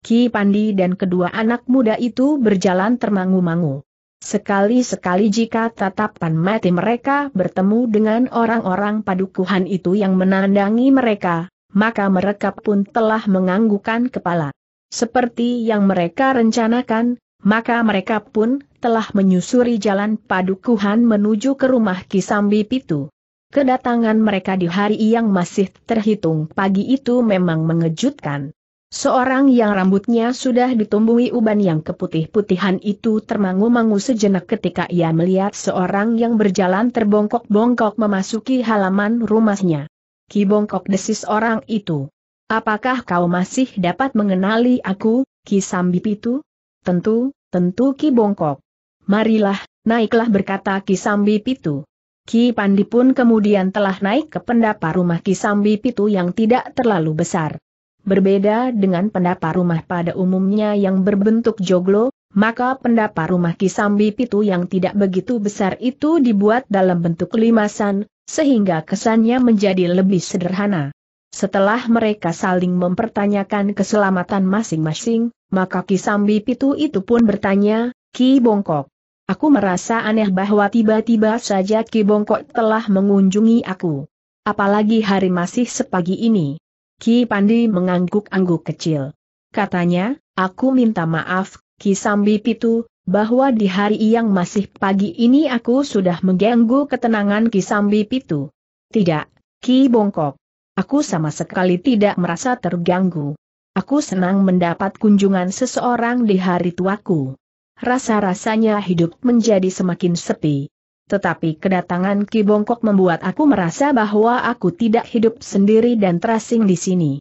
Ki Pandi dan kedua anak muda itu berjalan termangu-mangu. Sekali-sekali jika tatapan mati mereka bertemu dengan orang-orang padukuhan itu yang menandangi mereka, maka mereka pun telah menganggukan kepala. Seperti yang mereka rencanakan, maka mereka pun telah menyusuri jalan padukuhan menuju ke rumah Kisambi Pitu. Kedatangan mereka di hari yang masih terhitung pagi itu memang mengejutkan. Seorang yang rambutnya sudah ditumbuhi uban yang keputih-putihan itu termangu-mangu sejenak ketika ia melihat seorang yang berjalan terbongkok-bongkok memasuki halaman rumahnya. Ki bongkok desis orang itu. Apakah kau masih dapat mengenali aku, Ki Sambip itu? Tentu, tentu Ki bongkok. Marilah, naiklah berkata Ki Sambip itu. Ki Pandi pun kemudian telah naik ke pendapa rumah Ki Sambip itu yang tidak terlalu besar. Berbeda dengan pendapa rumah pada umumnya yang berbentuk joglo, maka pendapa rumah Kisambi Pitu yang tidak begitu besar itu dibuat dalam bentuk limasan, sehingga kesannya menjadi lebih sederhana. Setelah mereka saling mempertanyakan keselamatan masing-masing, maka Kisambi Pitu itu pun bertanya, Ki Bongkok. Aku merasa aneh bahwa tiba-tiba saja Ki Bongkok telah mengunjungi aku. Apalagi hari masih sepagi ini. Ki Pandi mengangguk-angguk kecil. Katanya, aku minta maaf, Ki Sambi Pitu, bahwa di hari yang masih pagi ini aku sudah mengganggu ketenangan Ki Sambi Pitu. Tidak, Ki Bongkok. Aku sama sekali tidak merasa terganggu. Aku senang mendapat kunjungan seseorang di hari tuaku. Rasa-rasanya hidup menjadi semakin sepi. Tetapi kedatangan Ki Bongkok membuat aku merasa bahwa aku tidak hidup sendiri dan terasing di sini.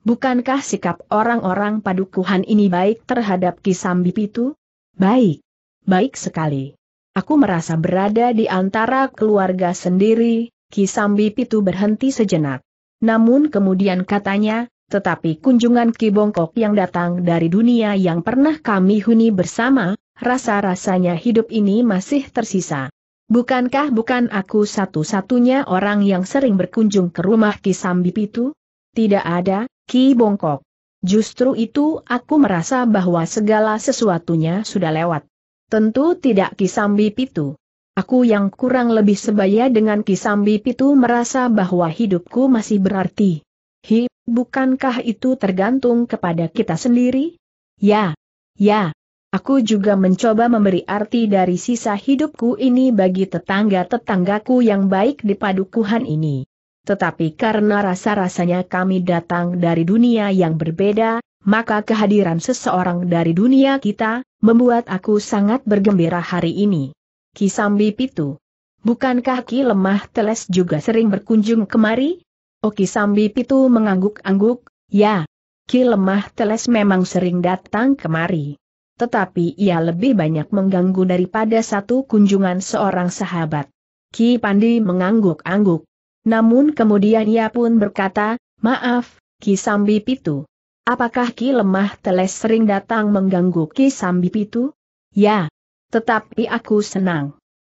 Bukankah sikap orang-orang padukuhan ini baik terhadap Ki Sambip Pitu? Baik. Baik sekali. Aku merasa berada di antara keluarga sendiri, Ki Sambip Pitu berhenti sejenak. Namun kemudian katanya, tetapi kunjungan Ki Bongkok yang datang dari dunia yang pernah kami huni bersama, rasa-rasanya hidup ini masih tersisa. Bukankah bukan aku satu-satunya orang yang sering berkunjung ke rumah Ki Sambip itu? Tidak ada, Ki Bongkok. Justru itu aku merasa bahwa segala sesuatunya sudah lewat. Tentu tidak Ki Sambip itu. Aku yang kurang lebih sebaya dengan Ki Sambip Pitu merasa bahwa hidupku masih berarti. Hi, bukankah itu tergantung kepada kita sendiri? Ya, ya, Aku juga mencoba memberi arti dari sisa hidupku ini bagi tetangga-tetanggaku yang baik di padukuhan ini. Tetapi karena rasa-rasanya kami datang dari dunia yang berbeda, maka kehadiran seseorang dari dunia kita, membuat aku sangat bergembira hari ini. Kisambi Pitu. Bukankah Ki Lemah Teles juga sering berkunjung kemari? Oki oh, Sambi Pitu mengangguk-angguk, ya. Ki Lemah Teles memang sering datang kemari tetapi ia lebih banyak mengganggu daripada satu kunjungan seorang sahabat. Ki Pandi mengangguk-angguk. Namun kemudian ia pun berkata, maaf, Ki Sambi Pitu. Apakah Ki Lemah Teles sering datang mengganggu Ki Sambi Pitu? Ya. Tetapi aku senang.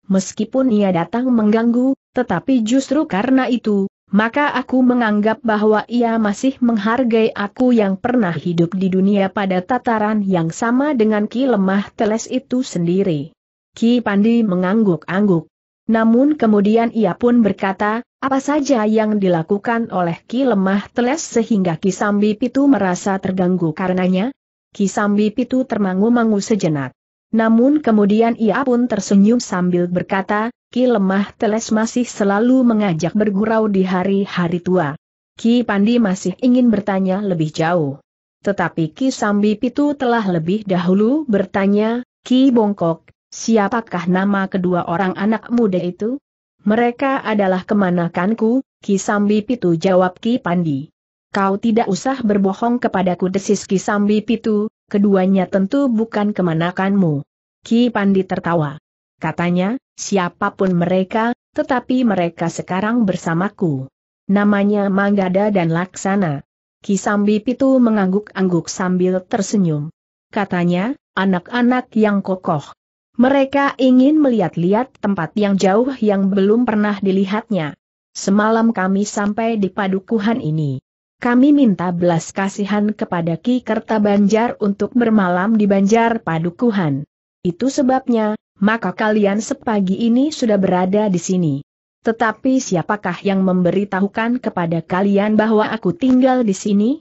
Meskipun ia datang mengganggu, tetapi justru karena itu, maka aku menganggap bahwa ia masih menghargai aku yang pernah hidup di dunia pada tataran yang sama dengan Ki Lemah Teles itu sendiri. Ki Pandi mengangguk-angguk. Namun kemudian ia pun berkata, apa saja yang dilakukan oleh Ki Lemah Teles sehingga Ki Sambi Pitu merasa terganggu karenanya? Ki Sambi Pitu termangu-mangu sejenak. Namun kemudian ia pun tersenyum sambil berkata, Ki lemah teles masih selalu mengajak bergurau di hari-hari tua. Ki Pandi masih ingin bertanya lebih jauh. Tetapi Ki Sambi Pitu telah lebih dahulu bertanya, Ki Bongkok, siapakah nama kedua orang anak muda itu? Mereka adalah kemanakanku, Ki Sambi Pitu jawab Ki Pandi. Kau tidak usah berbohong kepadaku desis Ki Sambi Pitu, keduanya tentu bukan kemanakanmu. Ki Pandi tertawa. Katanya, siapapun mereka, tetapi mereka sekarang bersamaku. Namanya Manggada dan Laksana. Kisambi Pitu mengangguk-angguk sambil tersenyum. Katanya, anak-anak yang kokoh. Mereka ingin melihat-lihat tempat yang jauh yang belum pernah dilihatnya. Semalam kami sampai di padukuhan ini. Kami minta belas kasihan kepada Ki Kerta Banjar untuk bermalam di Banjar Padukuhan. Itu sebabnya, maka kalian sepagi ini sudah berada di sini. Tetapi siapakah yang memberitahukan kepada kalian bahwa aku tinggal di sini?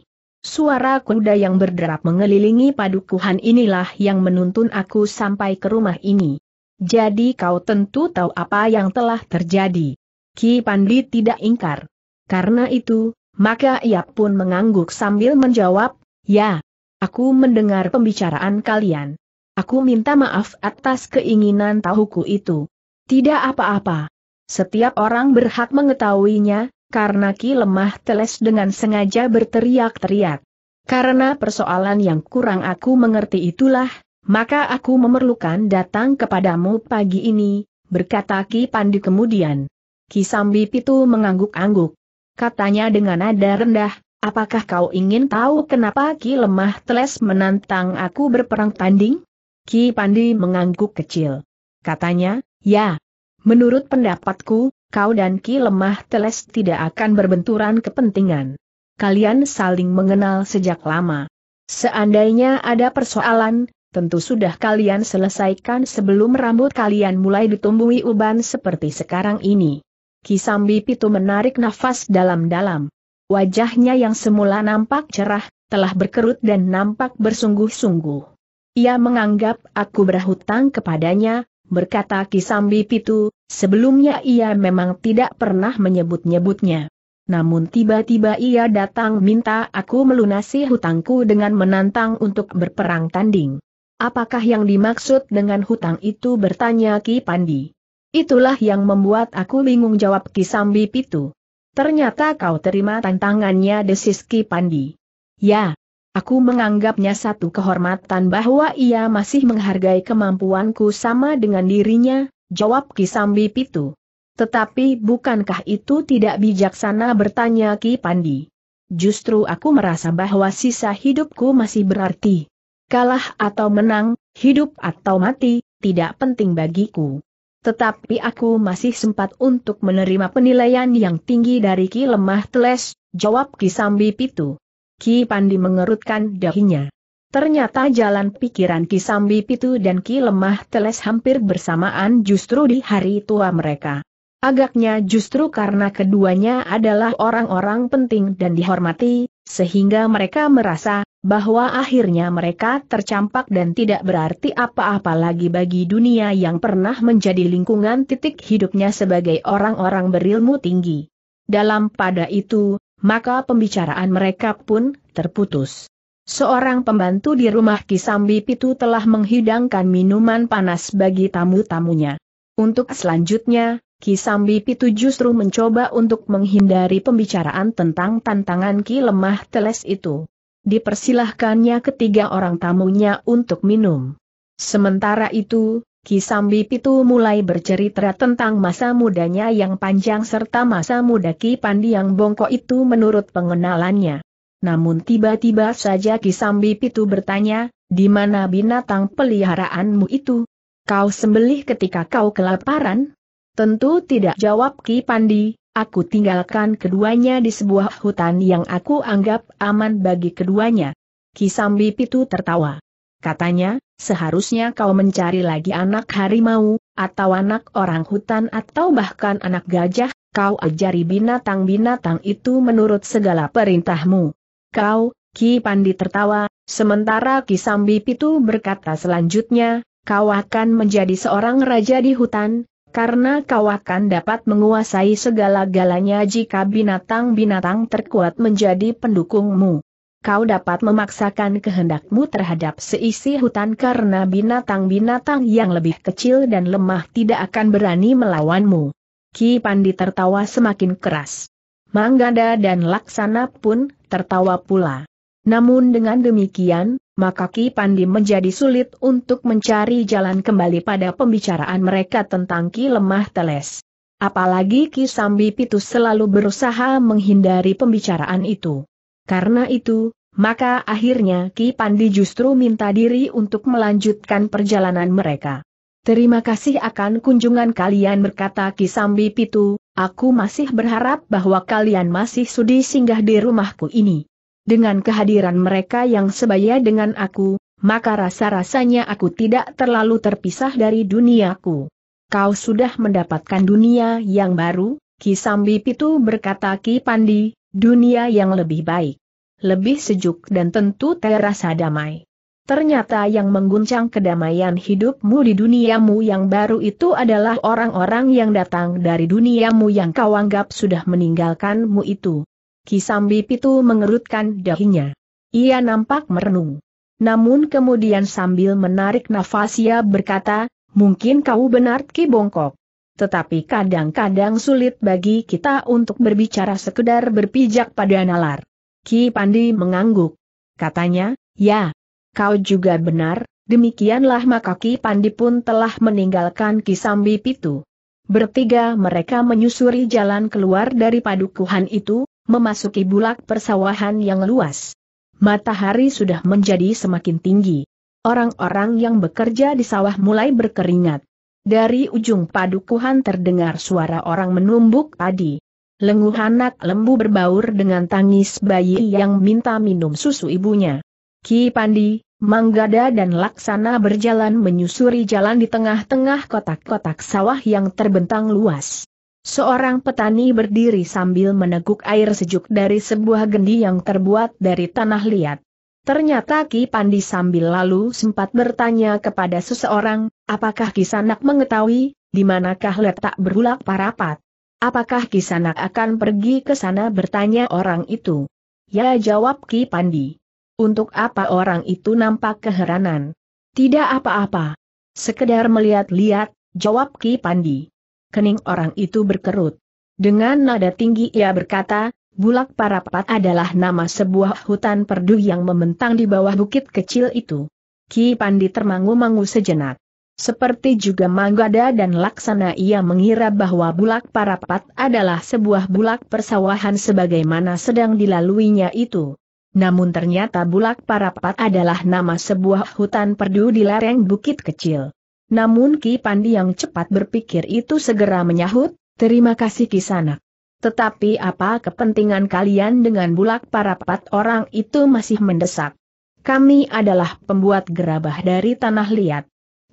Suara kuda yang berderap mengelilingi padukuhan inilah yang menuntun aku sampai ke rumah ini. Jadi kau tentu tahu apa yang telah terjadi. Ki Pandi tidak ingkar. Karena itu, maka ia pun mengangguk sambil menjawab, Ya, aku mendengar pembicaraan kalian. Aku minta maaf atas keinginan tahuku itu. Tidak apa-apa. Setiap orang berhak mengetahuinya, karena Ki lemah teles dengan sengaja berteriak-teriak. Karena persoalan yang kurang aku mengerti itulah, maka aku memerlukan datang kepadamu pagi ini, berkata Ki Pandi kemudian. Ki Sambi Pitu mengangguk-angguk. Katanya dengan nada rendah, apakah kau ingin tahu kenapa Ki Lemah Teles menantang aku berperang tanding? Ki Pandi mengangguk kecil. Katanya, ya. Menurut pendapatku, kau dan Ki Lemah Teles tidak akan berbenturan kepentingan. Kalian saling mengenal sejak lama. Seandainya ada persoalan, tentu sudah kalian selesaikan sebelum rambut kalian mulai ditumbuhi uban seperti sekarang ini. Ki Sambi Pitu menarik nafas dalam-dalam. Wajahnya yang semula nampak cerah, telah berkerut dan nampak bersungguh-sungguh. Ia menganggap aku berhutang kepadanya, berkata Kisambi Pitu, sebelumnya ia memang tidak pernah menyebut-nyebutnya. Namun tiba-tiba ia datang minta aku melunasi hutangku dengan menantang untuk berperang tanding. Apakah yang dimaksud dengan hutang itu bertanya Ki Pandi. Itulah yang membuat aku bingung jawab Kisambi Pitu. Ternyata kau terima tantangannya desis Ki Pandi. Ya, Aku menganggapnya satu kehormatan bahwa ia masih menghargai kemampuanku sama dengan dirinya, jawab Kisambi Pitu. Tetapi bukankah itu tidak bijaksana bertanya Ki Pandi? Justru aku merasa bahwa sisa hidupku masih berarti. Kalah atau menang, hidup atau mati, tidak penting bagiku. Tetapi aku masih sempat untuk menerima penilaian yang tinggi dari Ki Lemah Teles, jawab Kisambi Pitu. Ki Pandi mengerutkan dahinya. Ternyata jalan pikiran Ki Sambi Pitu dan Ki Lemah Teles hampir bersamaan justru di hari tua mereka. Agaknya justru karena keduanya adalah orang-orang penting dan dihormati, sehingga mereka merasa bahwa akhirnya mereka tercampak dan tidak berarti apa-apa lagi bagi dunia yang pernah menjadi lingkungan titik hidupnya sebagai orang-orang berilmu tinggi. Dalam pada itu, maka pembicaraan mereka pun terputus. Seorang pembantu di rumah Kisambi Pitu telah menghidangkan minuman panas bagi tamu-tamunya. Untuk selanjutnya, Kisambi Pitu justru mencoba untuk menghindari pembicaraan tentang tantangan Ki Lemah Teles itu. Dipersilahkannya ketiga orang tamunya untuk minum. Sementara itu, Kisambi Pitu mulai bercerita tentang masa mudanya yang panjang serta masa muda Ki Pandi yang bongkok itu menurut pengenalannya. Namun tiba-tiba saja Kisambi Pitu bertanya, di mana binatang peliharaanmu itu? Kau sembelih ketika kau kelaparan? Tentu tidak jawab Ki Pandi, aku tinggalkan keduanya di sebuah hutan yang aku anggap aman bagi keduanya. Kisambi Pitu tertawa. Katanya, Seharusnya kau mencari lagi anak harimau, atau anak orang hutan atau bahkan anak gajah, kau ajari binatang-binatang itu menurut segala perintahmu. Kau, Ki Pandi tertawa, sementara Ki Sambi Pitu berkata selanjutnya, kau akan menjadi seorang raja di hutan, karena kau akan dapat menguasai segala-galanya jika binatang-binatang terkuat menjadi pendukungmu kau dapat memaksakan kehendakmu terhadap seisi hutan karena binatang-binatang yang lebih kecil dan lemah tidak akan berani melawanmu. Ki Pandi tertawa semakin keras. Manggada dan Laksana pun tertawa pula. Namun dengan demikian, maka Ki Pandi menjadi sulit untuk mencari jalan kembali pada pembicaraan mereka tentang Ki Lemah Teles. Apalagi Ki Sambi Pitus selalu berusaha menghindari pembicaraan itu. Karena itu, maka akhirnya Ki Pandi justru minta diri untuk melanjutkan perjalanan mereka. Terima kasih akan kunjungan kalian berkata Ki Sambi Pitu, aku masih berharap bahwa kalian masih sudi singgah di rumahku ini. Dengan kehadiran mereka yang sebaya dengan aku, maka rasa-rasanya aku tidak terlalu terpisah dari duniaku. Kau sudah mendapatkan dunia yang baru, Ki Sambi Pitu berkata Ki Pandi, dunia yang lebih baik lebih sejuk dan tentu terasa damai. Ternyata yang mengguncang kedamaian hidupmu di duniamu yang baru itu adalah orang-orang yang datang dari duniamu yang kau anggap sudah meninggalkanmu itu. Kisambi Pitu mengerutkan dahinya. Ia nampak merenung. Namun kemudian sambil menarik nafas ia berkata, mungkin kau benar Ki Bongkok. Tetapi kadang-kadang sulit bagi kita untuk berbicara sekedar berpijak pada nalar. Ki Pandi mengangguk. Katanya, ya, kau juga benar, demikianlah maka Ki Pandi pun telah meninggalkan Kisambi Pitu. Bertiga mereka menyusuri jalan keluar dari padukuhan itu, memasuki bulak persawahan yang luas. Matahari sudah menjadi semakin tinggi. Orang-orang yang bekerja di sawah mulai berkeringat. Dari ujung padukuhan terdengar suara orang menumbuk padi. Lenguh anak lembu berbaur dengan tangis bayi yang minta minum susu ibunya. Ki Pandi, Manggada dan Laksana berjalan menyusuri jalan di tengah-tengah kotak-kotak sawah yang terbentang luas. Seorang petani berdiri sambil meneguk air sejuk dari sebuah gendi yang terbuat dari tanah liat. Ternyata Ki Pandi sambil lalu sempat bertanya kepada seseorang, apakah Kisanak mengetahui, di manakah letak berulak parapat? Apakah Kisanak akan pergi ke sana bertanya orang itu? Ya jawab Ki Pandi. Untuk apa orang itu nampak keheranan? Tidak apa-apa. Sekedar melihat-lihat, jawab Ki Pandi. Kening orang itu berkerut. Dengan nada tinggi ia berkata, Bulak Parapat adalah nama sebuah hutan perdu yang membentang di bawah bukit kecil itu. Ki Pandi termangu-mangu sejenak. Seperti juga Manggada dan Laksana ia mengira bahwa bulak parapat adalah sebuah bulak persawahan sebagaimana sedang dilaluinya itu. Namun ternyata bulak parapat adalah nama sebuah hutan perdu di lereng bukit kecil. Namun Ki Pandi yang cepat berpikir itu segera menyahut, terima kasih Kisanak. Tetapi apa kepentingan kalian dengan bulak parapat orang itu masih mendesak? Kami adalah pembuat gerabah dari tanah liat.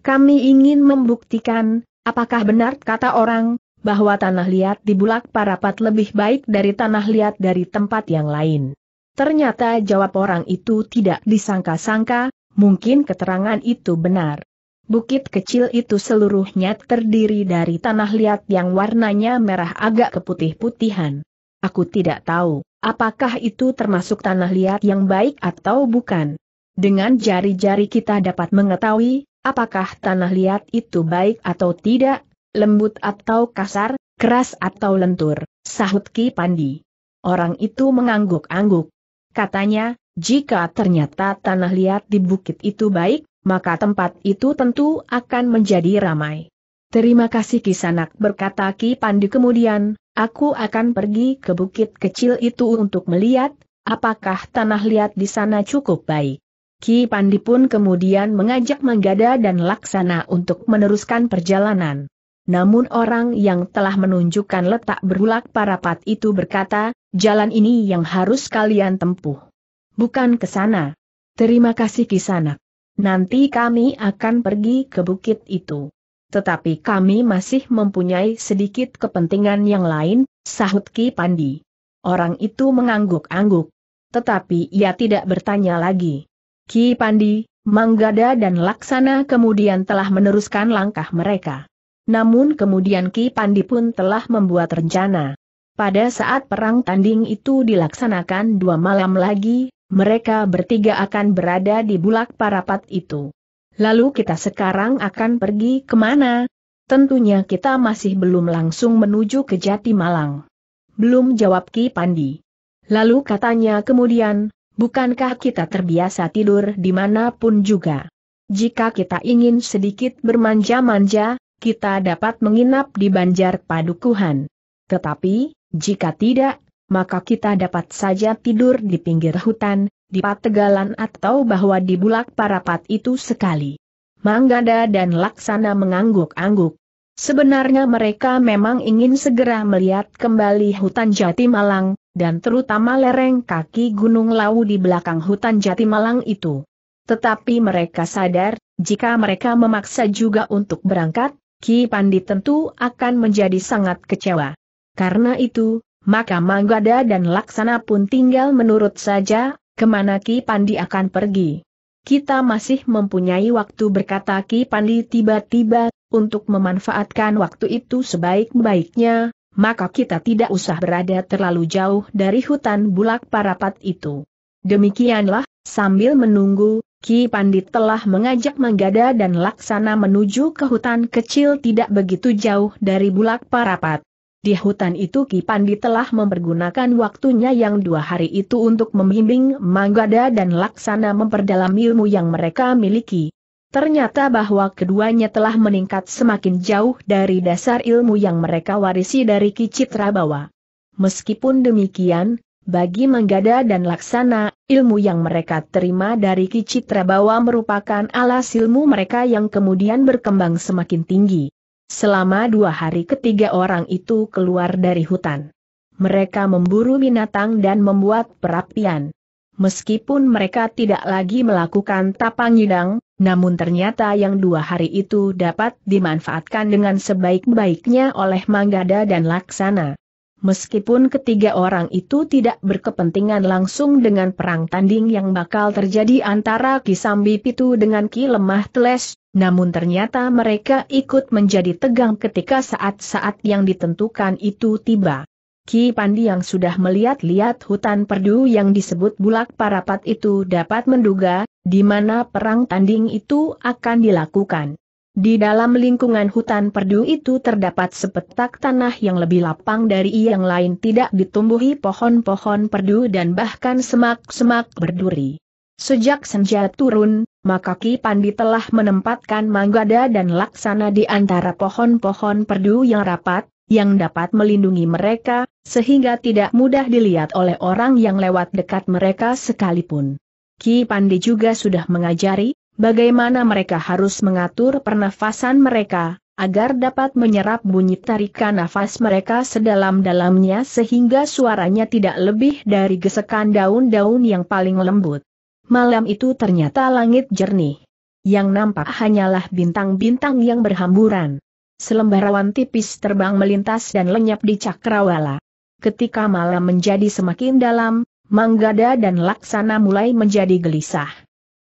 Kami ingin membuktikan, apakah benar kata orang, bahwa tanah liat di bulak parapat lebih baik dari tanah liat dari tempat yang lain. Ternyata jawab orang itu tidak disangka-sangka, mungkin keterangan itu benar. Bukit kecil itu seluruhnya terdiri dari tanah liat yang warnanya merah agak keputih-putihan. Aku tidak tahu, apakah itu termasuk tanah liat yang baik atau bukan. Dengan jari-jari kita dapat mengetahui, Apakah tanah liat itu baik atau tidak, lembut atau kasar, keras atau lentur, sahut Ki Pandi. Orang itu mengangguk-angguk. Katanya, jika ternyata tanah liat di bukit itu baik, maka tempat itu tentu akan menjadi ramai. Terima kasih Kisanak berkata Ki Pandi kemudian, aku akan pergi ke bukit kecil itu untuk melihat, apakah tanah liat di sana cukup baik. Ki Pandi pun kemudian mengajak Manggada dan Laksana untuk meneruskan perjalanan. Namun orang yang telah menunjukkan letak berulak parapat itu berkata, jalan ini yang harus kalian tempuh. Bukan ke sana. Terima kasih kisana. Nanti kami akan pergi ke bukit itu. Tetapi kami masih mempunyai sedikit kepentingan yang lain, sahut Ki Pandi. Orang itu mengangguk-angguk. Tetapi ia tidak bertanya lagi. Ki Pandi, Manggada dan Laksana kemudian telah meneruskan langkah mereka. Namun kemudian Ki Pandi pun telah membuat rencana. Pada saat perang tanding itu dilaksanakan dua malam lagi, mereka bertiga akan berada di bulak parapat itu. Lalu kita sekarang akan pergi kemana? Tentunya kita masih belum langsung menuju ke Jati Malang. Belum jawab Ki Pandi. Lalu katanya kemudian, Bukankah kita terbiasa tidur dimanapun juga? Jika kita ingin sedikit bermanja-manja, kita dapat menginap di banjar padukuhan. Tetapi, jika tidak, maka kita dapat saja tidur di pinggir hutan, di pategalan atau bahwa di bulak parapat itu sekali. Manggada dan Laksana mengangguk-angguk. Sebenarnya mereka memang ingin segera melihat kembali hutan Jati Malang, dan terutama lereng kaki Gunung Lawu di belakang hutan Jati Malang itu. Tetapi mereka sadar, jika mereka memaksa juga untuk berangkat, Ki Pandi tentu akan menjadi sangat kecewa. Karena itu, maka Manggada dan Laksana pun tinggal menurut saja, kemana Ki Pandi akan pergi. Kita masih mempunyai waktu berkata Ki Pandi tiba-tiba, untuk memanfaatkan waktu itu sebaik-baiknya, maka kita tidak usah berada terlalu jauh dari hutan bulak parapat itu. Demikianlah, sambil menunggu, Ki Pandit telah mengajak Manggada dan Laksana menuju ke hutan kecil tidak begitu jauh dari bulak parapat. Di hutan itu Ki Pandit telah mempergunakan waktunya yang dua hari itu untuk membimbing Manggada dan Laksana memperdalam ilmu yang mereka miliki. Ternyata bahwa keduanya telah meningkat semakin jauh dari dasar ilmu yang mereka warisi dari Kicitra Bawa. Meskipun demikian, bagi Manggada dan Laksana, ilmu yang mereka terima dari Kicitra Bawa merupakan alas ilmu mereka yang kemudian berkembang semakin tinggi. Selama dua hari ketiga orang itu keluar dari hutan. Mereka memburu binatang dan membuat perapian meskipun mereka tidak lagi melakukan tapang hidang, namun ternyata yang dua hari itu dapat dimanfaatkan dengan sebaik-baiknya oleh Manggada dan Laksana. Meskipun ketiga orang itu tidak berkepentingan langsung dengan perang tanding yang bakal terjadi antara Kisambi Pitu dengan Ki Lemah Teles, namun ternyata mereka ikut menjadi tegang ketika saat-saat yang ditentukan itu tiba. Ki Pandi yang sudah melihat-lihat hutan perdu yang disebut bulak parapat itu dapat menduga, di mana perang tanding itu akan dilakukan. Di dalam lingkungan hutan perdu itu terdapat sepetak tanah yang lebih lapang dari yang lain tidak ditumbuhi pohon-pohon perdu dan bahkan semak-semak berduri. Sejak senja turun, maka Ki Pandi telah menempatkan Manggada dan Laksana di antara pohon-pohon perdu yang rapat, yang dapat melindungi mereka, sehingga tidak mudah dilihat oleh orang yang lewat dekat mereka sekalipun. Ki Pandi juga sudah mengajari, bagaimana mereka harus mengatur pernafasan mereka, agar dapat menyerap bunyi tarikan nafas mereka sedalam-dalamnya sehingga suaranya tidak lebih dari gesekan daun-daun yang paling lembut. Malam itu ternyata langit jernih. Yang nampak hanyalah bintang-bintang yang berhamburan selembar awan tipis terbang melintas dan lenyap di cakrawala. Ketika malam menjadi semakin dalam, Manggada dan Laksana mulai menjadi gelisah.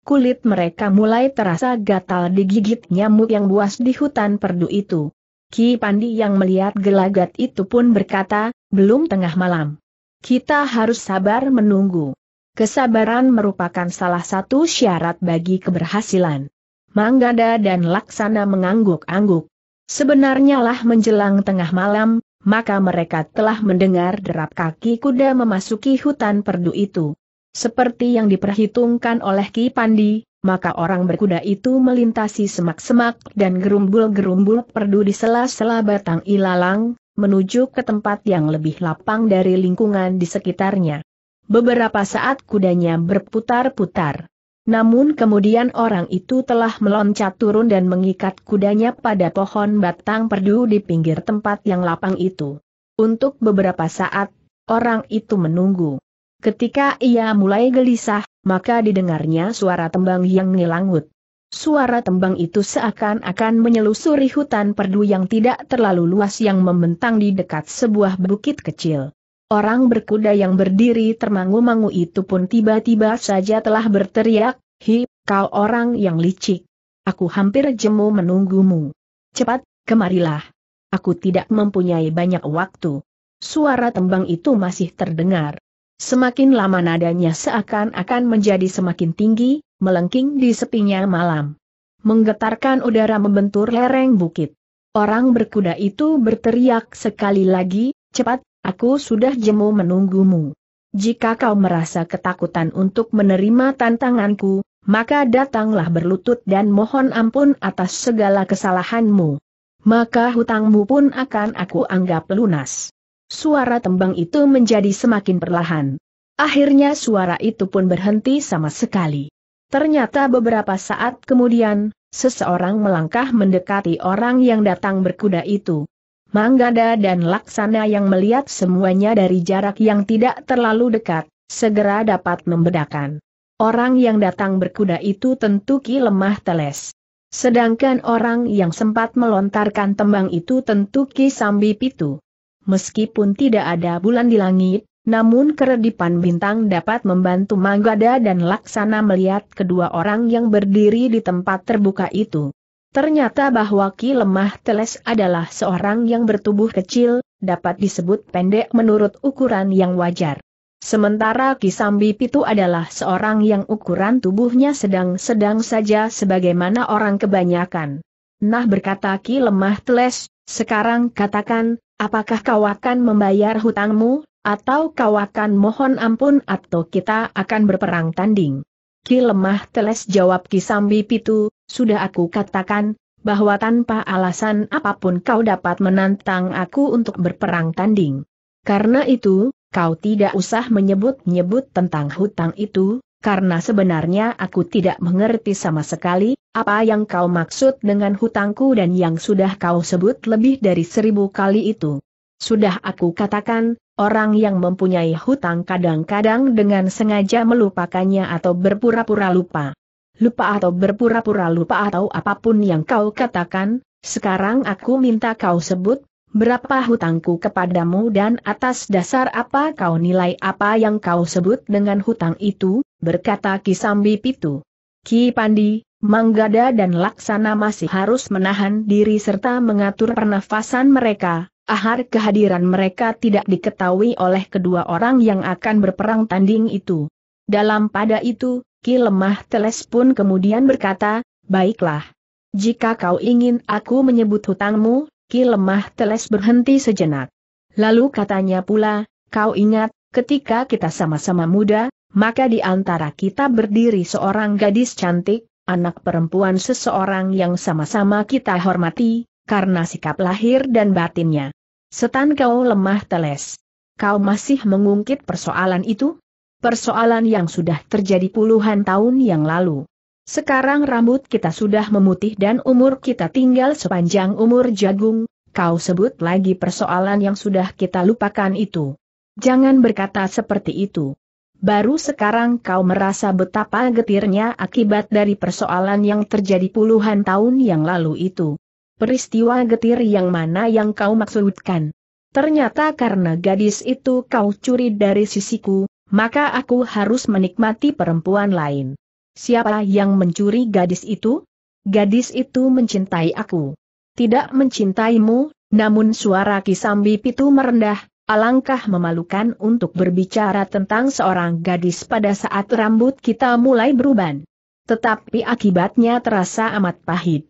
Kulit mereka mulai terasa gatal digigit nyamuk yang buas di hutan perdu itu. Ki Pandi yang melihat gelagat itu pun berkata, belum tengah malam. Kita harus sabar menunggu. Kesabaran merupakan salah satu syarat bagi keberhasilan. Manggada dan Laksana mengangguk-angguk. Sebenarnya lah menjelang tengah malam, maka mereka telah mendengar derap kaki kuda memasuki hutan perdu itu. Seperti yang diperhitungkan oleh Ki Pandi, maka orang berkuda itu melintasi semak-semak dan gerumbul-gerumbul perdu di sela-sela batang ilalang, menuju ke tempat yang lebih lapang dari lingkungan di sekitarnya. Beberapa saat kudanya berputar-putar. Namun kemudian orang itu telah meloncat turun dan mengikat kudanya pada pohon batang perdu di pinggir tempat yang lapang itu. Untuk beberapa saat, orang itu menunggu. Ketika ia mulai gelisah, maka didengarnya suara tembang yang ngilangut. Suara tembang itu seakan-akan menyelusuri hutan perdu yang tidak terlalu luas yang membentang di dekat sebuah bukit kecil. Orang berkuda yang berdiri termangu-mangu itu pun tiba-tiba saja telah berteriak, Hi, kau orang yang licik. Aku hampir jemu menunggumu. Cepat, kemarilah. Aku tidak mempunyai banyak waktu. Suara tembang itu masih terdengar. Semakin lama nadanya seakan-akan menjadi semakin tinggi, melengking di sepinya malam. Menggetarkan udara membentur lereng bukit. Orang berkuda itu berteriak sekali lagi, cepat, Aku sudah jemu menunggumu. Jika kau merasa ketakutan untuk menerima tantanganku, maka datanglah berlutut dan mohon ampun atas segala kesalahanmu. Maka hutangmu pun akan aku anggap lunas. Suara tembang itu menjadi semakin perlahan. Akhirnya suara itu pun berhenti sama sekali. Ternyata beberapa saat kemudian, seseorang melangkah mendekati orang yang datang berkuda itu. Manggada dan Laksana yang melihat semuanya dari jarak yang tidak terlalu dekat, segera dapat membedakan. Orang yang datang berkuda itu tentu ki lemah teles. Sedangkan orang yang sempat melontarkan tembang itu tentu ki sambi pitu. Meskipun tidak ada bulan di langit, namun keredipan bintang dapat membantu Manggada dan Laksana melihat kedua orang yang berdiri di tempat terbuka itu. Ternyata bahwa Ki Lemah Teles adalah seorang yang bertubuh kecil, dapat disebut pendek menurut ukuran yang wajar. Sementara Ki Sambi Pitu adalah seorang yang ukuran tubuhnya sedang-sedang saja sebagaimana orang kebanyakan. Nah berkata Ki Lemah Teles, sekarang katakan, apakah kau akan membayar hutangmu, atau kau akan mohon ampun atau kita akan berperang tanding? Ki Lemah Teles jawab Ki Sambi Pitu, sudah aku katakan, bahwa tanpa alasan apapun kau dapat menantang aku untuk berperang tanding. Karena itu, kau tidak usah menyebut-nyebut tentang hutang itu, karena sebenarnya aku tidak mengerti sama sekali, apa yang kau maksud dengan hutangku dan yang sudah kau sebut lebih dari seribu kali itu. Sudah aku katakan, orang yang mempunyai hutang kadang-kadang dengan sengaja melupakannya atau berpura-pura lupa lupa atau berpura-pura lupa atau apapun yang kau katakan, sekarang aku minta kau sebut, berapa hutangku kepadamu dan atas dasar apa kau nilai apa yang kau sebut dengan hutang itu, berkata Kisambi Pitu. Ki Pandi, Manggada dan Laksana masih harus menahan diri serta mengatur pernafasan mereka, ahar kehadiran mereka tidak diketahui oleh kedua orang yang akan berperang tanding itu. Dalam pada itu, Ki lemah teles pun kemudian berkata, baiklah. Jika kau ingin aku menyebut hutangmu, Ki lemah teles berhenti sejenak. Lalu katanya pula, kau ingat, ketika kita sama-sama muda, maka di antara kita berdiri seorang gadis cantik, anak perempuan seseorang yang sama-sama kita hormati, karena sikap lahir dan batinnya. Setan kau lemah teles. Kau masih mengungkit persoalan itu? persoalan yang sudah terjadi puluhan tahun yang lalu. Sekarang rambut kita sudah memutih dan umur kita tinggal sepanjang umur jagung, kau sebut lagi persoalan yang sudah kita lupakan itu. Jangan berkata seperti itu. Baru sekarang kau merasa betapa getirnya akibat dari persoalan yang terjadi puluhan tahun yang lalu itu. Peristiwa getir yang mana yang kau maksudkan? Ternyata karena gadis itu kau curi dari sisiku, maka aku harus menikmati perempuan lain. Siapa yang mencuri gadis itu? Gadis itu mencintai aku. Tidak mencintaimu, namun suara Kisambi Pitu merendah, alangkah memalukan untuk berbicara tentang seorang gadis pada saat rambut kita mulai beruban. Tetapi akibatnya terasa amat pahit.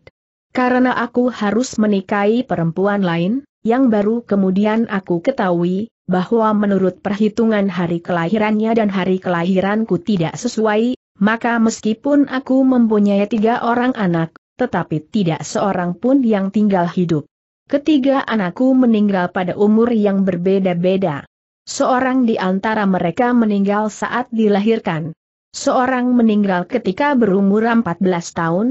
Karena aku harus menikahi perempuan lain, yang baru kemudian aku ketahui, bahwa menurut perhitungan hari kelahirannya dan hari kelahiranku tidak sesuai, maka meskipun aku mempunyai tiga orang anak, tetapi tidak seorang pun yang tinggal hidup. Ketiga anakku meninggal pada umur yang berbeda-beda. Seorang di antara mereka meninggal saat dilahirkan. Seorang meninggal ketika berumur 14 tahun,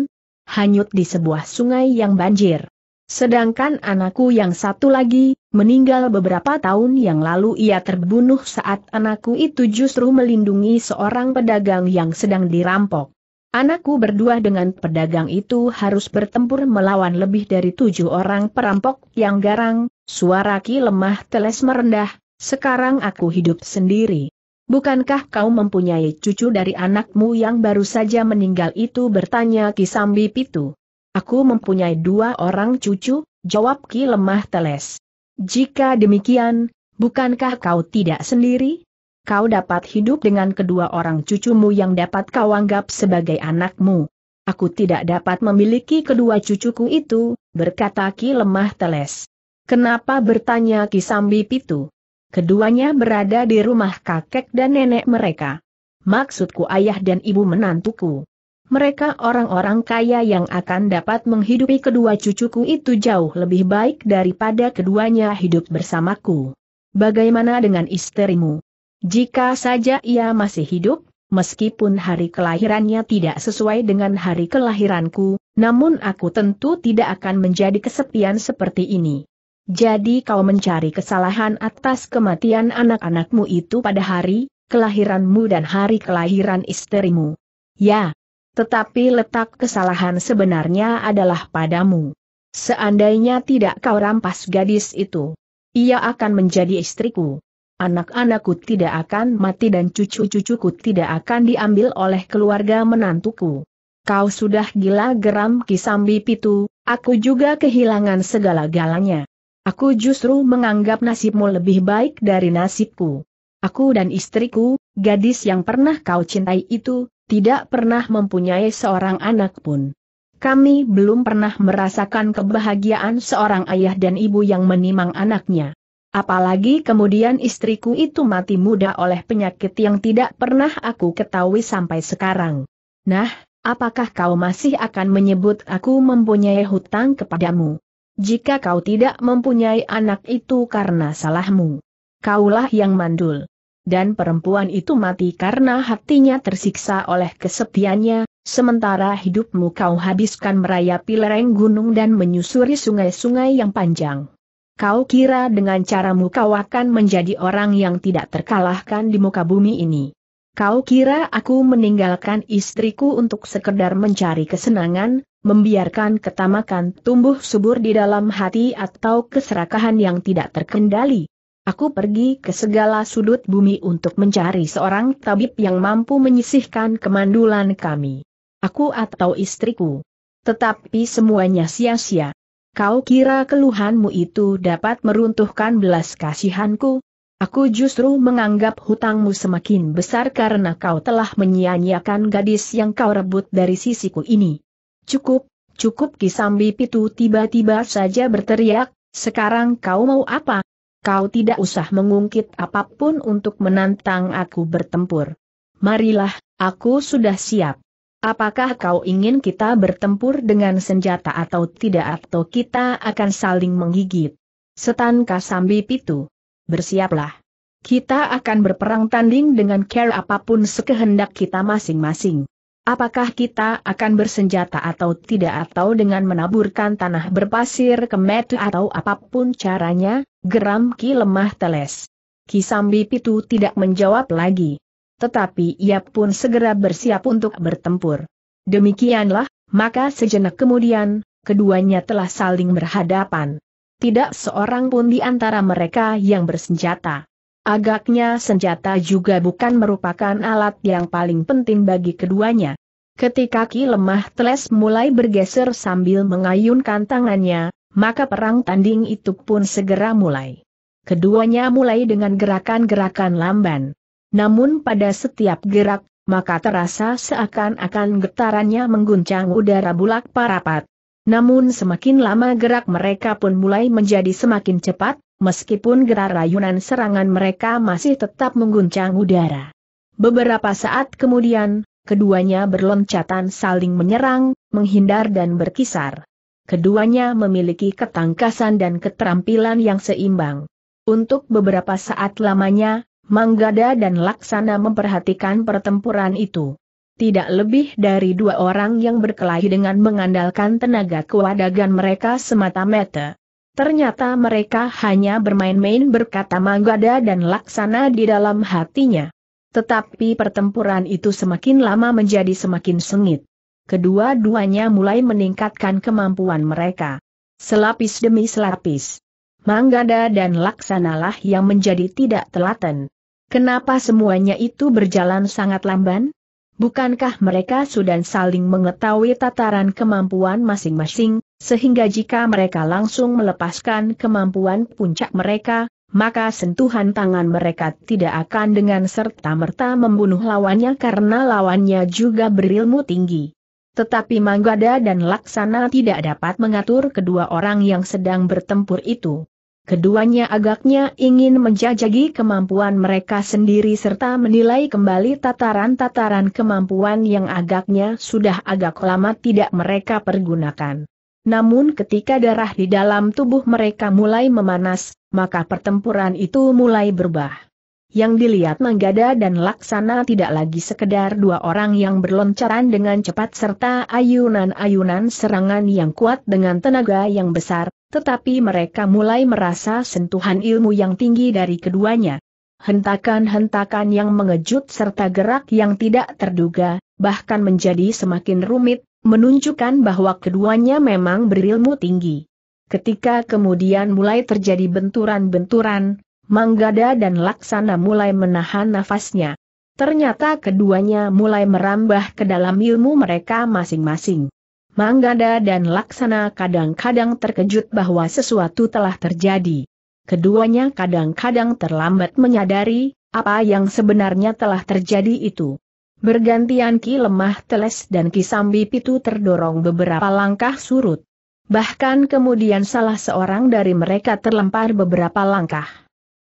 hanyut di sebuah sungai yang banjir. Sedangkan anakku yang satu lagi, meninggal beberapa tahun yang lalu ia terbunuh saat anakku itu justru melindungi seorang pedagang yang sedang dirampok. Anakku berdua dengan pedagang itu harus bertempur melawan lebih dari tujuh orang perampok yang garang, suara ki lemah teles merendah, sekarang aku hidup sendiri. Bukankah kau mempunyai cucu dari anakmu yang baru saja meninggal itu bertanya Kisambi Pitu? Aku mempunyai dua orang cucu, jawab Ki Lemah Teles. Jika demikian, bukankah kau tidak sendiri? Kau dapat hidup dengan kedua orang cucumu yang dapat kau anggap sebagai anakmu. Aku tidak dapat memiliki kedua cucuku itu, berkata Ki Lemah Teles. Kenapa bertanya Ki Sambi Pitu? Keduanya berada di rumah kakek dan nenek mereka. Maksudku ayah dan ibu menantuku mereka orang-orang kaya yang akan dapat menghidupi kedua cucuku itu jauh lebih baik daripada keduanya hidup bersamaku. Bagaimana dengan istrimu? Jika saja ia masih hidup, meskipun hari kelahirannya tidak sesuai dengan hari kelahiranku, namun aku tentu tidak akan menjadi kesepian seperti ini. Jadi kau mencari kesalahan atas kematian anak-anakmu itu pada hari kelahiranmu dan hari kelahiran istrimu. Ya, tetapi letak kesalahan sebenarnya adalah padamu. Seandainya tidak kau rampas gadis itu, ia akan menjadi istriku. Anak-anakku tidak akan mati dan cucu-cucuku tidak akan diambil oleh keluarga menantuku. Kau sudah gila geram Kisambi Pitu, aku juga kehilangan segala-galanya. Aku justru menganggap nasibmu lebih baik dari nasibku. Aku dan istriku, gadis yang pernah kau cintai itu, tidak pernah mempunyai seorang anak pun. Kami belum pernah merasakan kebahagiaan seorang ayah dan ibu yang menimang anaknya. Apalagi kemudian istriku itu mati muda oleh penyakit yang tidak pernah aku ketahui sampai sekarang. Nah, apakah kau masih akan menyebut aku mempunyai hutang kepadamu? Jika kau tidak mempunyai anak itu karena salahmu, kaulah yang mandul dan perempuan itu mati karena hatinya tersiksa oleh kesetiannya, sementara hidupmu kau habiskan merayapi lereng gunung dan menyusuri sungai-sungai yang panjang. Kau kira dengan caramu kau akan menjadi orang yang tidak terkalahkan di muka bumi ini. Kau kira aku meninggalkan istriku untuk sekedar mencari kesenangan, membiarkan ketamakan tumbuh subur di dalam hati atau keserakahan yang tidak terkendali? Aku pergi ke segala sudut bumi untuk mencari seorang tabib yang mampu menyisihkan kemandulan kami. Aku atau istriku. Tetapi semuanya sia-sia. Kau kira keluhanmu itu dapat meruntuhkan belas kasihanku? Aku justru menganggap hutangmu semakin besar karena kau telah menyia-nyiakan gadis yang kau rebut dari sisiku ini. Cukup, cukup Kisambi Pitu tiba-tiba saja berteriak, sekarang kau mau apa? kau tidak usah mengungkit apapun untuk menantang aku bertempur. Marilah, aku sudah siap. Apakah kau ingin kita bertempur dengan senjata atau tidak atau kita akan saling menggigit? Setan Kasambi Pitu. Bersiaplah. Kita akan berperang tanding dengan care apapun sekehendak kita masing-masing. Apakah kita akan bersenjata atau tidak atau dengan menaburkan tanah berpasir ke metu atau apapun caranya, Geram Ki lemah teles. Kisambi Pitu tidak menjawab lagi. Tetapi ia pun segera bersiap untuk bertempur. Demikianlah, maka sejenak kemudian, keduanya telah saling berhadapan. Tidak seorang pun di antara mereka yang bersenjata. Agaknya senjata juga bukan merupakan alat yang paling penting bagi keduanya. Ketika Ki lemah teles mulai bergeser sambil mengayunkan tangannya, maka perang tanding itu pun segera mulai. Keduanya mulai dengan gerakan-gerakan lamban. Namun pada setiap gerak, maka terasa seakan-akan getarannya mengguncang udara bulak parapat. Namun semakin lama gerak mereka pun mulai menjadi semakin cepat, meskipun gerak rayunan serangan mereka masih tetap mengguncang udara. Beberapa saat kemudian, keduanya berloncatan saling menyerang, menghindar dan berkisar. Keduanya memiliki ketangkasan dan keterampilan yang seimbang. Untuk beberapa saat lamanya, Manggada dan Laksana memperhatikan pertempuran itu. Tidak lebih dari dua orang yang berkelahi dengan mengandalkan tenaga kewadagan mereka semata-mata. Ternyata mereka hanya bermain-main berkata Manggada dan Laksana di dalam hatinya. Tetapi pertempuran itu semakin lama menjadi semakin sengit kedua-duanya mulai meningkatkan kemampuan mereka. Selapis demi selapis. Manggada dan Laksanalah yang menjadi tidak telaten. Kenapa semuanya itu berjalan sangat lamban? Bukankah mereka sudah saling mengetahui tataran kemampuan masing-masing, sehingga jika mereka langsung melepaskan kemampuan puncak mereka, maka sentuhan tangan mereka tidak akan dengan serta-merta membunuh lawannya karena lawannya juga berilmu tinggi. Tetapi Manggada dan Laksana tidak dapat mengatur kedua orang yang sedang bertempur itu. Keduanya agaknya ingin menjajagi kemampuan mereka sendiri serta menilai kembali tataran-tataran kemampuan yang agaknya sudah agak lama tidak mereka pergunakan. Namun ketika darah di dalam tubuh mereka mulai memanas, maka pertempuran itu mulai berubah yang dilihat Manggada dan Laksana tidak lagi sekedar dua orang yang berloncaran dengan cepat serta ayunan-ayunan serangan yang kuat dengan tenaga yang besar, tetapi mereka mulai merasa sentuhan ilmu yang tinggi dari keduanya. Hentakan-hentakan yang mengejut serta gerak yang tidak terduga, bahkan menjadi semakin rumit, menunjukkan bahwa keduanya memang berilmu tinggi. Ketika kemudian mulai terjadi benturan-benturan, Manggada dan Laksana mulai menahan nafasnya. Ternyata keduanya mulai merambah ke dalam ilmu mereka masing-masing. Manggada dan Laksana kadang-kadang terkejut bahwa sesuatu telah terjadi. Keduanya kadang-kadang terlambat menyadari, apa yang sebenarnya telah terjadi itu. Bergantian Ki Lemah Teles dan Ki Sambi Pitu terdorong beberapa langkah surut. Bahkan kemudian salah seorang dari mereka terlempar beberapa langkah.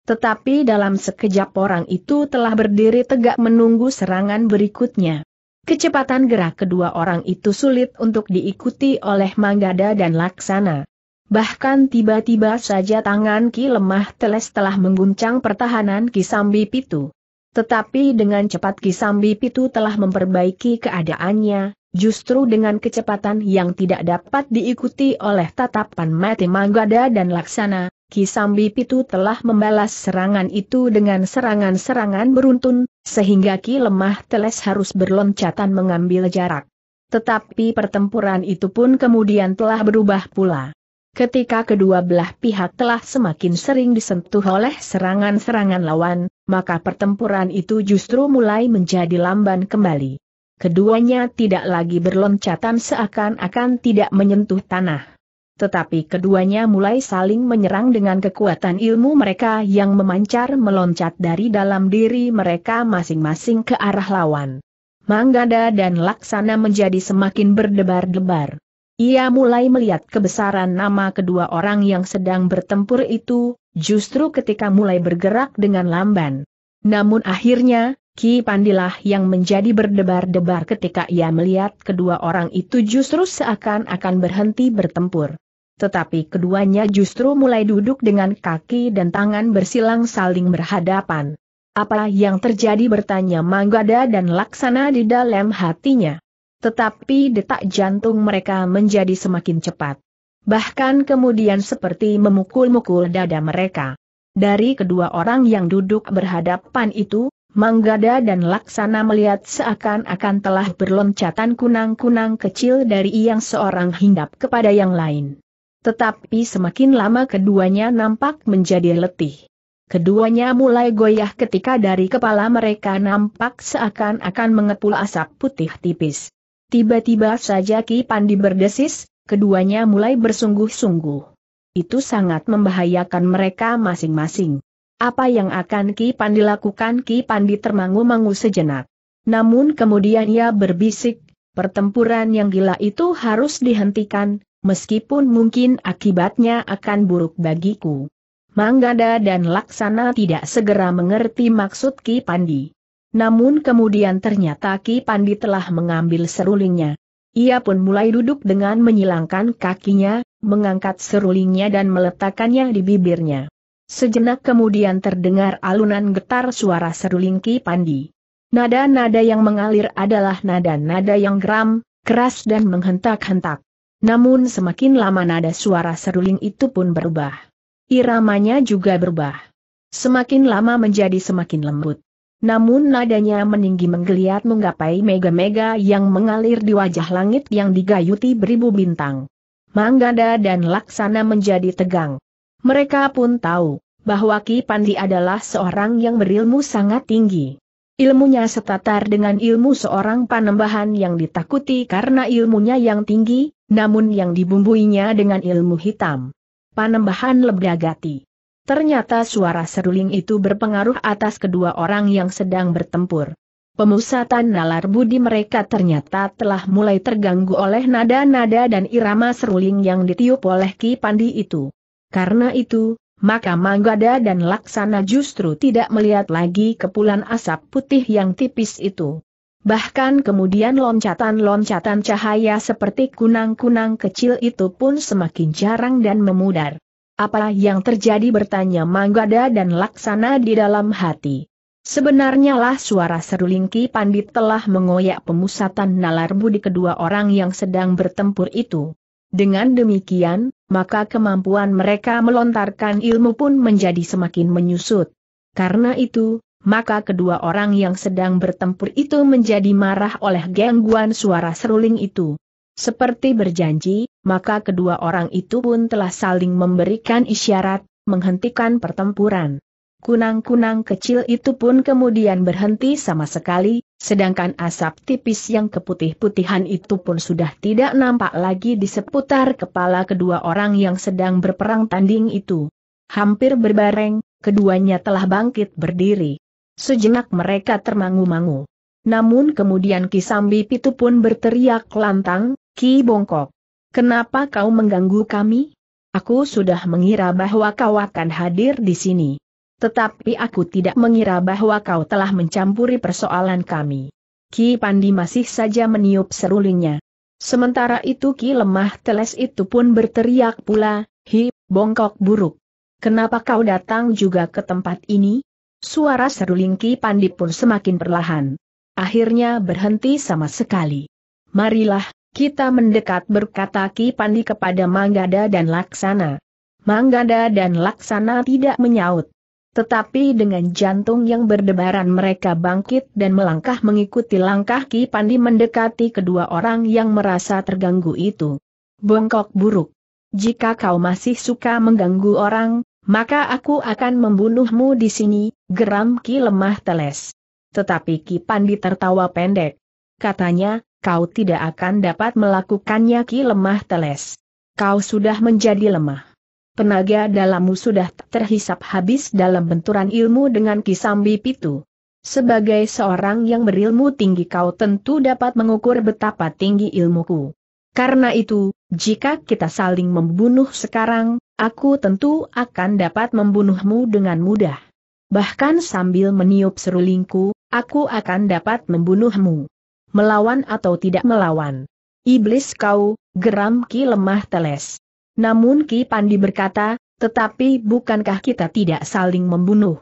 Tetapi dalam sekejap orang itu telah berdiri tegak menunggu serangan berikutnya. Kecepatan gerak kedua orang itu sulit untuk diikuti oleh Manggada dan Laksana. Bahkan tiba-tiba saja tangan Ki lemah teles telah mengguncang pertahanan Ki Sambi Pitu. Tetapi dengan cepat Ki Sambi Pitu telah memperbaiki keadaannya, justru dengan kecepatan yang tidak dapat diikuti oleh tatapan mati Manggada dan Laksana, Kisambi Pitu telah membalas serangan itu dengan serangan-serangan beruntun, sehingga Ki Lemah Teles harus berloncatan mengambil jarak. Tetapi pertempuran itu pun kemudian telah berubah pula. Ketika kedua belah pihak telah semakin sering disentuh oleh serangan-serangan lawan, maka pertempuran itu justru mulai menjadi lamban kembali. Keduanya tidak lagi berloncatan seakan-akan tidak menyentuh tanah tetapi keduanya mulai saling menyerang dengan kekuatan ilmu mereka yang memancar meloncat dari dalam diri mereka masing-masing ke arah lawan. Manggada dan Laksana menjadi semakin berdebar-debar. Ia mulai melihat kebesaran nama kedua orang yang sedang bertempur itu, justru ketika mulai bergerak dengan lamban. Namun akhirnya, Ki Pandilah yang menjadi berdebar-debar ketika ia melihat kedua orang itu justru seakan-akan berhenti bertempur tetapi keduanya justru mulai duduk dengan kaki dan tangan bersilang saling berhadapan. Apa yang terjadi bertanya Manggada dan Laksana di dalam hatinya. Tetapi detak jantung mereka menjadi semakin cepat. Bahkan kemudian seperti memukul-mukul dada mereka. Dari kedua orang yang duduk berhadapan itu, Manggada dan Laksana melihat seakan-akan telah berloncatan kunang-kunang kecil dari yang seorang hinggap kepada yang lain. Tetapi semakin lama keduanya nampak menjadi letih. Keduanya mulai goyah ketika dari kepala mereka nampak seakan-akan mengepul asap putih tipis. Tiba-tiba saja Ki Pandi berdesis, keduanya mulai bersungguh-sungguh. Itu sangat membahayakan mereka masing-masing. Apa yang akan Ki Pandi lakukan Ki Pandi termangu-mangu sejenak. Namun kemudian ia berbisik, pertempuran yang gila itu harus dihentikan, meskipun mungkin akibatnya akan buruk bagiku. Manggada dan Laksana tidak segera mengerti maksud Ki Pandi. Namun kemudian ternyata Ki Pandi telah mengambil serulingnya. Ia pun mulai duduk dengan menyilangkan kakinya, mengangkat serulingnya dan meletakkannya di bibirnya. Sejenak kemudian terdengar alunan getar suara seruling Ki Pandi. Nada-nada yang mengalir adalah nada-nada yang geram, keras dan menghentak-hentak. Namun semakin lama nada suara seruling itu pun berubah. Iramanya juga berubah. Semakin lama menjadi semakin lembut. Namun nadanya meninggi menggeliat menggapai mega-mega yang mengalir di wajah langit yang digayuti beribu bintang. Manggada dan Laksana menjadi tegang. Mereka pun tahu, bahwa Ki Pandi adalah seorang yang berilmu sangat tinggi. Ilmunya setatar dengan ilmu seorang panembahan yang ditakuti karena ilmunya yang tinggi, namun yang dibumbuinya dengan ilmu hitam. Panembahan Lebdagati. Ternyata suara seruling itu berpengaruh atas kedua orang yang sedang bertempur. Pemusatan nalar budi mereka ternyata telah mulai terganggu oleh nada-nada dan irama seruling yang ditiup oleh Ki Pandi itu. Karena itu, maka Manggada dan Laksana justru tidak melihat lagi kepulan asap putih yang tipis itu. Bahkan kemudian loncatan-loncatan cahaya seperti kunang-kunang kecil itu pun semakin jarang dan memudar. Apa yang terjadi bertanya Manggada dan Laksana di dalam hati. Sebenarnya lah suara serulingki pandit telah mengoyak pemusatan nalar budi kedua orang yang sedang bertempur itu. Dengan demikian, maka kemampuan mereka melontarkan ilmu pun menjadi semakin menyusut. Karena itu, maka kedua orang yang sedang bertempur itu menjadi marah oleh gangguan suara seruling itu. Seperti berjanji, maka kedua orang itu pun telah saling memberikan isyarat, menghentikan pertempuran. Kunang-kunang kecil itu pun kemudian berhenti sama sekali, sedangkan asap tipis yang keputih-putihan itu pun sudah tidak nampak lagi di seputar kepala kedua orang yang sedang berperang tanding itu. Hampir berbareng, keduanya telah bangkit berdiri. Sejenak mereka termangu-mangu. Namun kemudian Kisambi Pitu pun berteriak lantang, Ki Bongkok. Kenapa kau mengganggu kami? Aku sudah mengira bahwa kau akan hadir di sini. Tetapi aku tidak mengira bahwa kau telah mencampuri persoalan kami. Ki Pandi masih saja meniup serulingnya. Sementara itu Ki Lemah Teles itu pun berteriak pula, Hi, bongkok buruk. Kenapa kau datang juga ke tempat ini? Suara seruling Ki Pandi pun semakin perlahan. Akhirnya berhenti sama sekali. Marilah, kita mendekat berkata Ki Pandi kepada Manggada dan Laksana. Manggada dan Laksana tidak menyaut. Tetapi dengan jantung yang berdebaran mereka bangkit dan melangkah mengikuti langkah Ki Pandi mendekati kedua orang yang merasa terganggu itu. Bongkok buruk. Jika kau masih suka mengganggu orang, maka aku akan membunuhmu di sini, geram Ki Lemah Teles. Tetapi Ki Pandi tertawa pendek. Katanya, kau tidak akan dapat melakukannya Ki Lemah Teles. Kau sudah menjadi lemah. Tenaga dalammu sudah terhisap habis dalam benturan ilmu dengan Ki Sambi Pitu. Sebagai seorang yang berilmu tinggi kau tentu dapat mengukur betapa tinggi ilmuku. Karena itu, jika kita saling membunuh sekarang, aku tentu akan dapat membunuhmu dengan mudah. Bahkan sambil meniup serulingku, aku akan dapat membunuhmu. Melawan atau tidak melawan. Iblis kau, geram Ki Lemah Teles. Namun Ki Pandi berkata, tetapi bukankah kita tidak saling membunuh?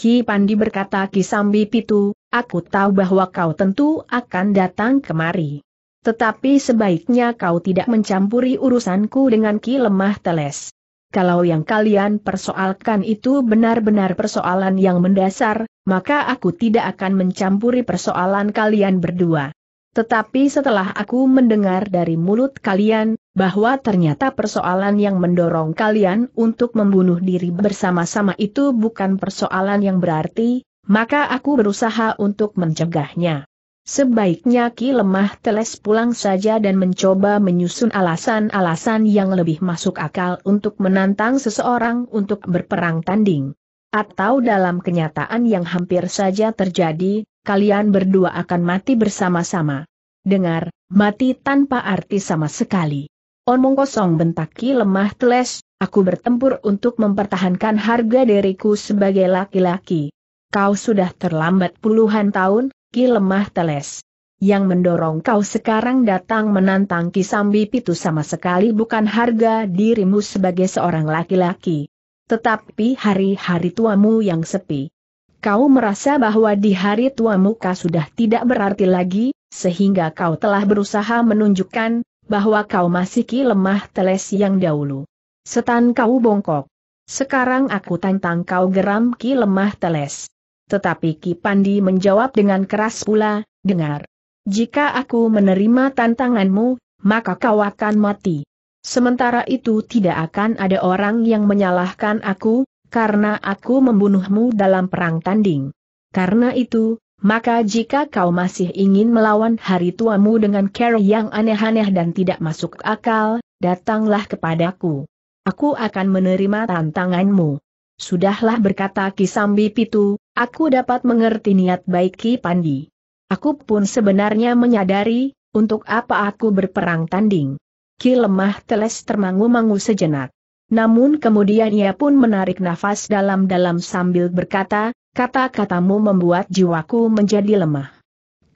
Ki Pandi berkata Ki Sambi Pitu, aku tahu bahwa kau tentu akan datang kemari. Tetapi sebaiknya kau tidak mencampuri urusanku dengan ki lemah teles. Kalau yang kalian persoalkan itu benar-benar persoalan yang mendasar, maka aku tidak akan mencampuri persoalan kalian berdua. Tetapi setelah aku mendengar dari mulut kalian, bahwa ternyata persoalan yang mendorong kalian untuk membunuh diri bersama-sama itu bukan persoalan yang berarti, maka aku berusaha untuk mencegahnya. Sebaiknya Ki Lemah Teles pulang saja dan mencoba menyusun alasan-alasan yang lebih masuk akal untuk menantang seseorang untuk berperang tanding. Atau dalam kenyataan yang hampir saja terjadi, kalian berdua akan mati bersama-sama. Dengar, mati tanpa arti sama sekali. Omong kosong bentak Ki Lemah Teles, aku bertempur untuk mempertahankan harga diriku sebagai laki-laki. Kau sudah terlambat puluhan tahun, Ki Lemah Teles. Yang mendorong kau sekarang datang menantang Ki Sambi Pitu sama sekali bukan harga dirimu sebagai seorang laki-laki. Tetapi hari-hari tuamu yang sepi. Kau merasa bahwa di hari tuamu kau sudah tidak berarti lagi, sehingga kau telah berusaha menunjukkan bahwa kau masih Ki Lemah Teles yang dahulu. Setan kau bongkok. Sekarang aku tantang kau geram Ki Lemah Teles. Tetapi Ki Pandi menjawab dengan keras pula, dengar. Jika aku menerima tantanganmu, maka kau akan mati. Sementara itu tidak akan ada orang yang menyalahkan aku, karena aku membunuhmu dalam perang tanding. Karena itu, maka jika kau masih ingin melawan hari tuamu dengan cara yang aneh-aneh dan tidak masuk akal, datanglah kepadaku. Aku akan menerima tantanganmu. Sudahlah berkata Kisambi Pitu, aku dapat mengerti niat baik Ki Pandi. Aku pun sebenarnya menyadari, untuk apa aku berperang tanding. Ki lemah teles termangu-mangu sejenak. Namun kemudian ia pun menarik nafas dalam-dalam sambil berkata, kata-katamu membuat jiwaku menjadi lemah.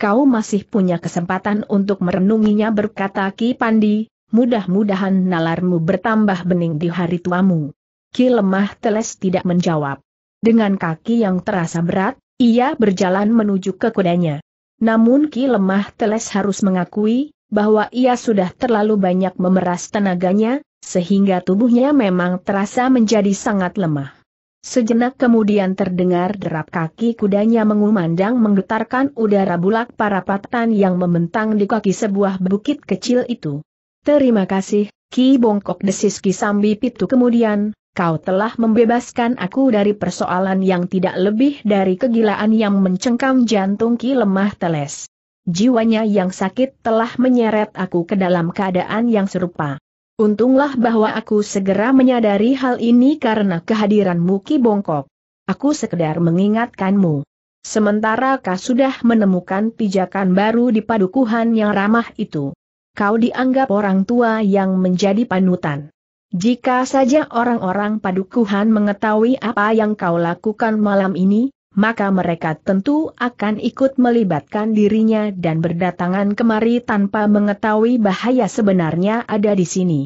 Kau masih punya kesempatan untuk merenunginya berkata Ki Pandi, mudah-mudahan nalarmu bertambah bening di hari tuamu. Ki lemah Teles tidak menjawab. Dengan kaki yang terasa berat, ia berjalan menuju ke kudanya. Namun Ki lemah Teles harus mengakui, bahwa ia sudah terlalu banyak memeras tenaganya, sehingga tubuhnya memang terasa menjadi sangat lemah. Sejenak kemudian terdengar derap kaki kudanya mengumandang menggetarkan udara bulak para patan yang membentang di kaki sebuah bukit kecil itu. Terima kasih, Ki bongkok desis Ki Sambi Pitu kemudian, kau telah membebaskan aku dari persoalan yang tidak lebih dari kegilaan yang mencengkam jantung ki lemah teles. Jiwanya yang sakit telah menyeret aku ke dalam keadaan yang serupa. Untunglah bahwa aku segera menyadari hal ini karena kehadiranmu Ki Bongkok. Aku sekedar mengingatkanmu. Sementara kau sudah menemukan pijakan baru di padukuhan yang ramah itu. Kau dianggap orang tua yang menjadi panutan. Jika saja orang-orang padukuhan mengetahui apa yang kau lakukan malam ini, maka mereka tentu akan ikut melibatkan dirinya dan berdatangan kemari tanpa mengetahui bahaya sebenarnya ada di sini.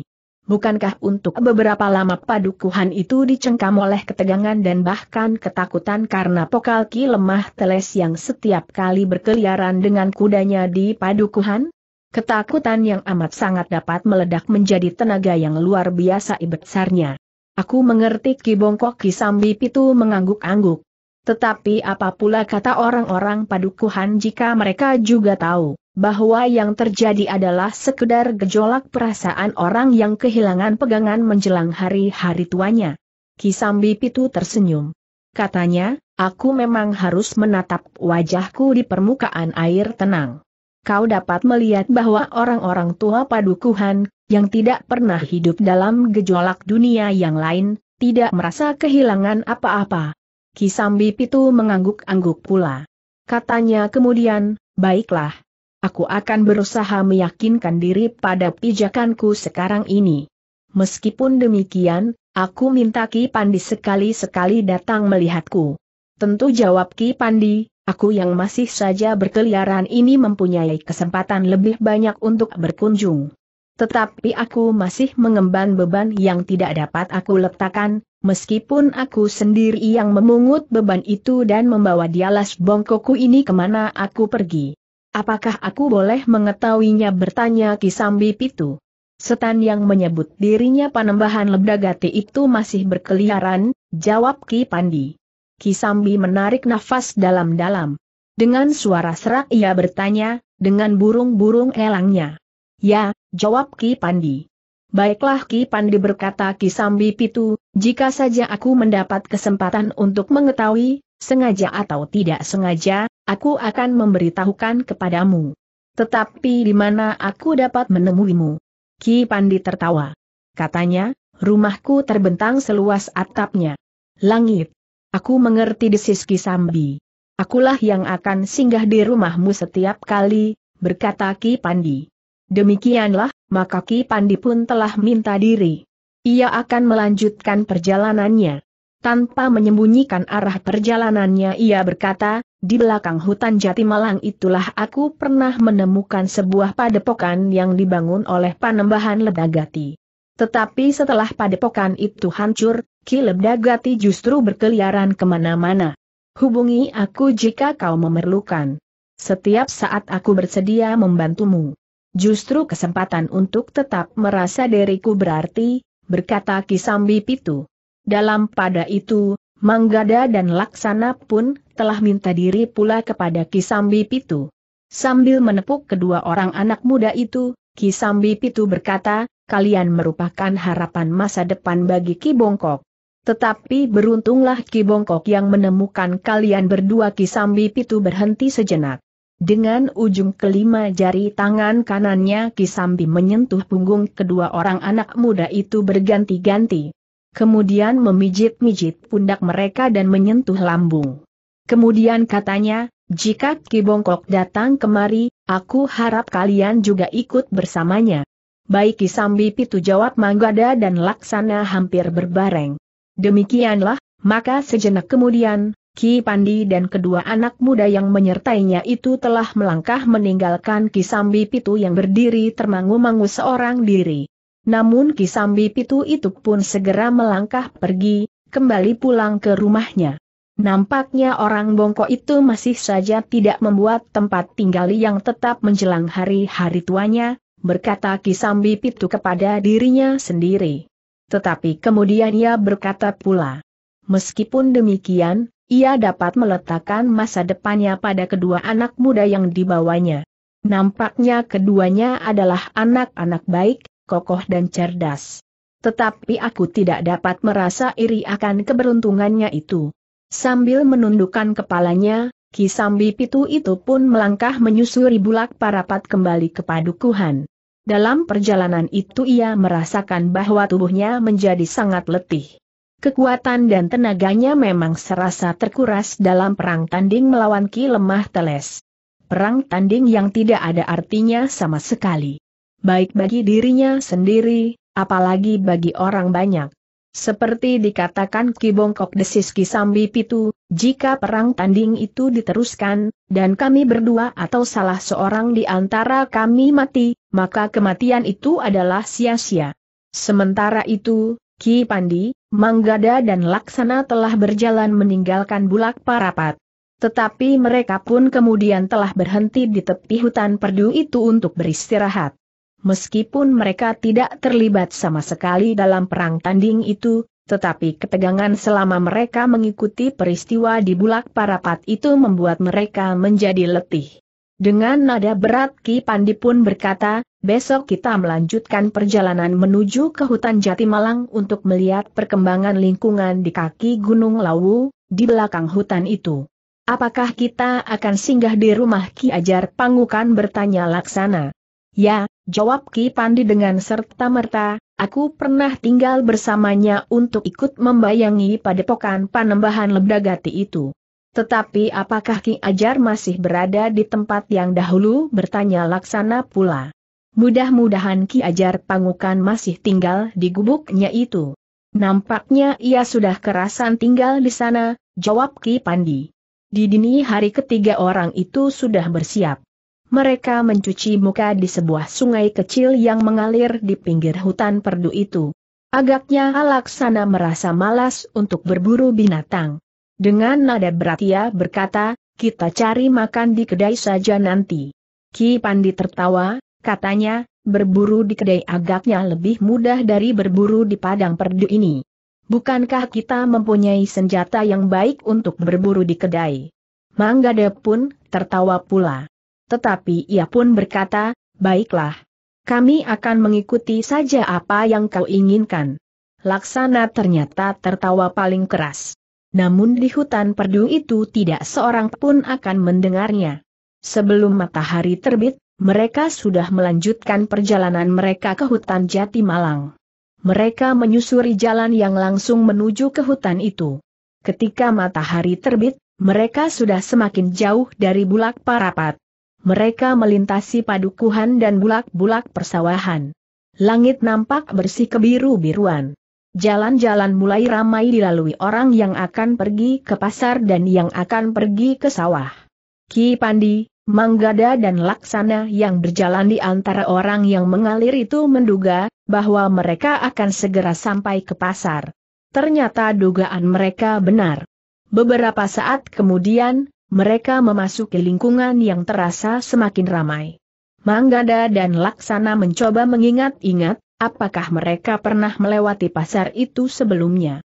Bukankah untuk beberapa lama padukuhan itu dicengkam oleh ketegangan dan bahkan ketakutan karena Pokalki lemah teles yang setiap kali berkeliaran dengan kudanya di padukuhan? Ketakutan yang amat sangat dapat meledak menjadi tenaga yang luar biasa ibetsarnya. Aku mengerti Ki Bongkok Ki Sambi Pitu mengangguk-angguk. Tetapi apa pula kata orang-orang padukuhan jika mereka juga tahu bahwa yang terjadi adalah sekedar gejolak perasaan orang yang kehilangan pegangan menjelang hari-hari tuanya. Ki Sambi Pitu tersenyum. Katanya, aku memang harus menatap wajahku di permukaan air tenang kau dapat melihat bahwa orang-orang tua padukuhan, yang tidak pernah hidup dalam gejolak dunia yang lain, tidak merasa kehilangan apa-apa. Kisambi Pitu mengangguk-angguk pula. Katanya kemudian, baiklah. Aku akan berusaha meyakinkan diri pada pijakanku sekarang ini. Meskipun demikian, aku minta Ki Pandi sekali-sekali datang melihatku. Tentu jawab Ki Pandi, Aku yang masih saja berkeliaran ini mempunyai kesempatan lebih banyak untuk berkunjung. Tetapi aku masih mengemban beban yang tidak dapat aku letakkan, meskipun aku sendiri yang memungut beban itu dan membawa dialas bongkoku ini kemana aku pergi. Apakah aku boleh mengetahuinya bertanya Kisambi Pitu? Setan yang menyebut dirinya panembahan lebdagati itu masih berkeliaran, jawab Ki Pandi. Kisambi menarik nafas dalam-dalam. Dengan suara serak ia bertanya, dengan burung-burung elangnya. Ya, jawab Ki Pandi. Baiklah Ki Pandi berkata Kisambi Pitu, jika saja aku mendapat kesempatan untuk mengetahui, sengaja atau tidak sengaja, aku akan memberitahukan kepadamu. Tetapi di mana aku dapat menemuimu? Ki Pandi tertawa. Katanya, rumahku terbentang seluas atapnya. Langit. Aku mengerti desis Kisambi. Akulah yang akan singgah di rumahmu setiap kali, berkata Ki Pandi. Demikianlah, maka Ki Pandi pun telah minta diri. Ia akan melanjutkan perjalanannya. Tanpa menyembunyikan arah perjalanannya ia berkata, di belakang hutan jati malang itulah aku pernah menemukan sebuah padepokan yang dibangun oleh panembahan Ledagati. Tetapi setelah padepokan itu hancur, Ki Dagati justru berkeliaran kemana-mana. Hubungi aku jika kau memerlukan. Setiap saat aku bersedia membantumu. Justru kesempatan untuk tetap merasa diriku berarti, berkata Kisambi Pitu. Dalam pada itu, Manggada dan Laksana pun telah minta diri pula kepada Kisambi Pitu. Sambil menepuk kedua orang anak muda itu, Kisambi Pitu berkata, kalian merupakan harapan masa depan bagi Ki Bongkok. Tetapi beruntunglah Ki Bongkok yang menemukan kalian berdua Ki Sambi Pitu berhenti sejenak. Dengan ujung kelima jari tangan kanannya Ki Sambi menyentuh punggung kedua orang anak muda itu berganti-ganti. Kemudian memijit-mijit pundak mereka dan menyentuh lambung. Kemudian katanya, jika Ki Bongkok datang kemari, aku harap kalian juga ikut bersamanya. Baik Ki Sambi Pitu jawab Manggada dan Laksana hampir berbareng. Demikianlah, maka sejenak kemudian, Ki Pandi dan kedua anak muda yang menyertainya itu telah melangkah meninggalkan Ki Sambi Pitu yang berdiri termangu-mangu seorang diri. Namun Ki Sambi Pitu itu pun segera melangkah pergi, kembali pulang ke rumahnya. Nampaknya orang bongkok itu masih saja tidak membuat tempat tinggal yang tetap menjelang hari-hari tuanya, berkata Ki Sambi Pitu kepada dirinya sendiri. Tetapi kemudian ia berkata pula, meskipun demikian, ia dapat meletakkan masa depannya pada kedua anak muda yang dibawanya. Nampaknya keduanya adalah anak-anak baik, kokoh dan cerdas. Tetapi aku tidak dapat merasa iri akan keberuntungannya itu. Sambil menundukkan kepalanya, Kisambi Pitu itu pun melangkah menyusuri bulak parapat kembali ke padukuhan. Dalam perjalanan itu ia merasakan bahwa tubuhnya menjadi sangat letih. Kekuatan dan tenaganya memang serasa terkuras dalam perang tanding melawan Ki Lemah Teles. Perang tanding yang tidak ada artinya sama sekali. Baik bagi dirinya sendiri, apalagi bagi orang banyak. Seperti dikatakan Ki Bongkok desis Ki Pitu, jika perang tanding itu diteruskan, dan kami berdua atau salah seorang di antara kami mati, maka kematian itu adalah sia-sia. Sementara itu, Ki Pandi, Manggada dan Laksana telah berjalan meninggalkan bulak parapat. Tetapi mereka pun kemudian telah berhenti di tepi hutan perdu itu untuk beristirahat. Meskipun mereka tidak terlibat sama sekali dalam perang tanding itu, tetapi ketegangan selama mereka mengikuti peristiwa di bulak parapat itu membuat mereka menjadi letih. Dengan nada berat Ki Pandi pun berkata, besok kita melanjutkan perjalanan menuju ke hutan Jatimalang untuk melihat perkembangan lingkungan di kaki Gunung Lawu, di belakang hutan itu. Apakah kita akan singgah di rumah Ki Ajar Pangukan bertanya Laksana? Ya, jawab Ki Pandi dengan serta-merta, aku pernah tinggal bersamanya untuk ikut membayangi padepokan panembahan Lebdagati itu. Tetapi apakah Ki Ajar masih berada di tempat yang dahulu bertanya laksana pula. Mudah-mudahan Ki Ajar Pangukan masih tinggal di gubuknya itu. Nampaknya ia sudah kerasan tinggal di sana, jawab Ki Pandi. Di dini hari ketiga orang itu sudah bersiap mereka mencuci muka di sebuah sungai kecil yang mengalir di pinggir hutan perdu itu. Agaknya Alaksana merasa malas untuk berburu binatang. Dengan nada berat ia berkata, kita cari makan di kedai saja nanti. Ki Pandi tertawa, katanya, berburu di kedai agaknya lebih mudah dari berburu di padang perdu ini. Bukankah kita mempunyai senjata yang baik untuk berburu di kedai? Manggade pun tertawa pula. Tetapi ia pun berkata, baiklah. Kami akan mengikuti saja apa yang kau inginkan. Laksana ternyata tertawa paling keras. Namun di hutan perdu itu tidak seorang pun akan mendengarnya. Sebelum matahari terbit, mereka sudah melanjutkan perjalanan mereka ke hutan Jati Malang. Mereka menyusuri jalan yang langsung menuju ke hutan itu. Ketika matahari terbit, mereka sudah semakin jauh dari bulak parapat, mereka melintasi padukuhan dan bulak-bulak persawahan. Langit nampak bersih kebiru-biruan. Jalan-jalan mulai ramai dilalui orang yang akan pergi ke pasar dan yang akan pergi ke sawah. Ki Pandi, Manggada dan Laksana yang berjalan di antara orang yang mengalir itu menduga bahwa mereka akan segera sampai ke pasar. Ternyata dugaan mereka benar. Beberapa saat kemudian, mereka memasuki lingkungan yang terasa semakin ramai. Manggada dan Laksana mencoba mengingat-ingat, apakah mereka pernah melewati pasar itu sebelumnya.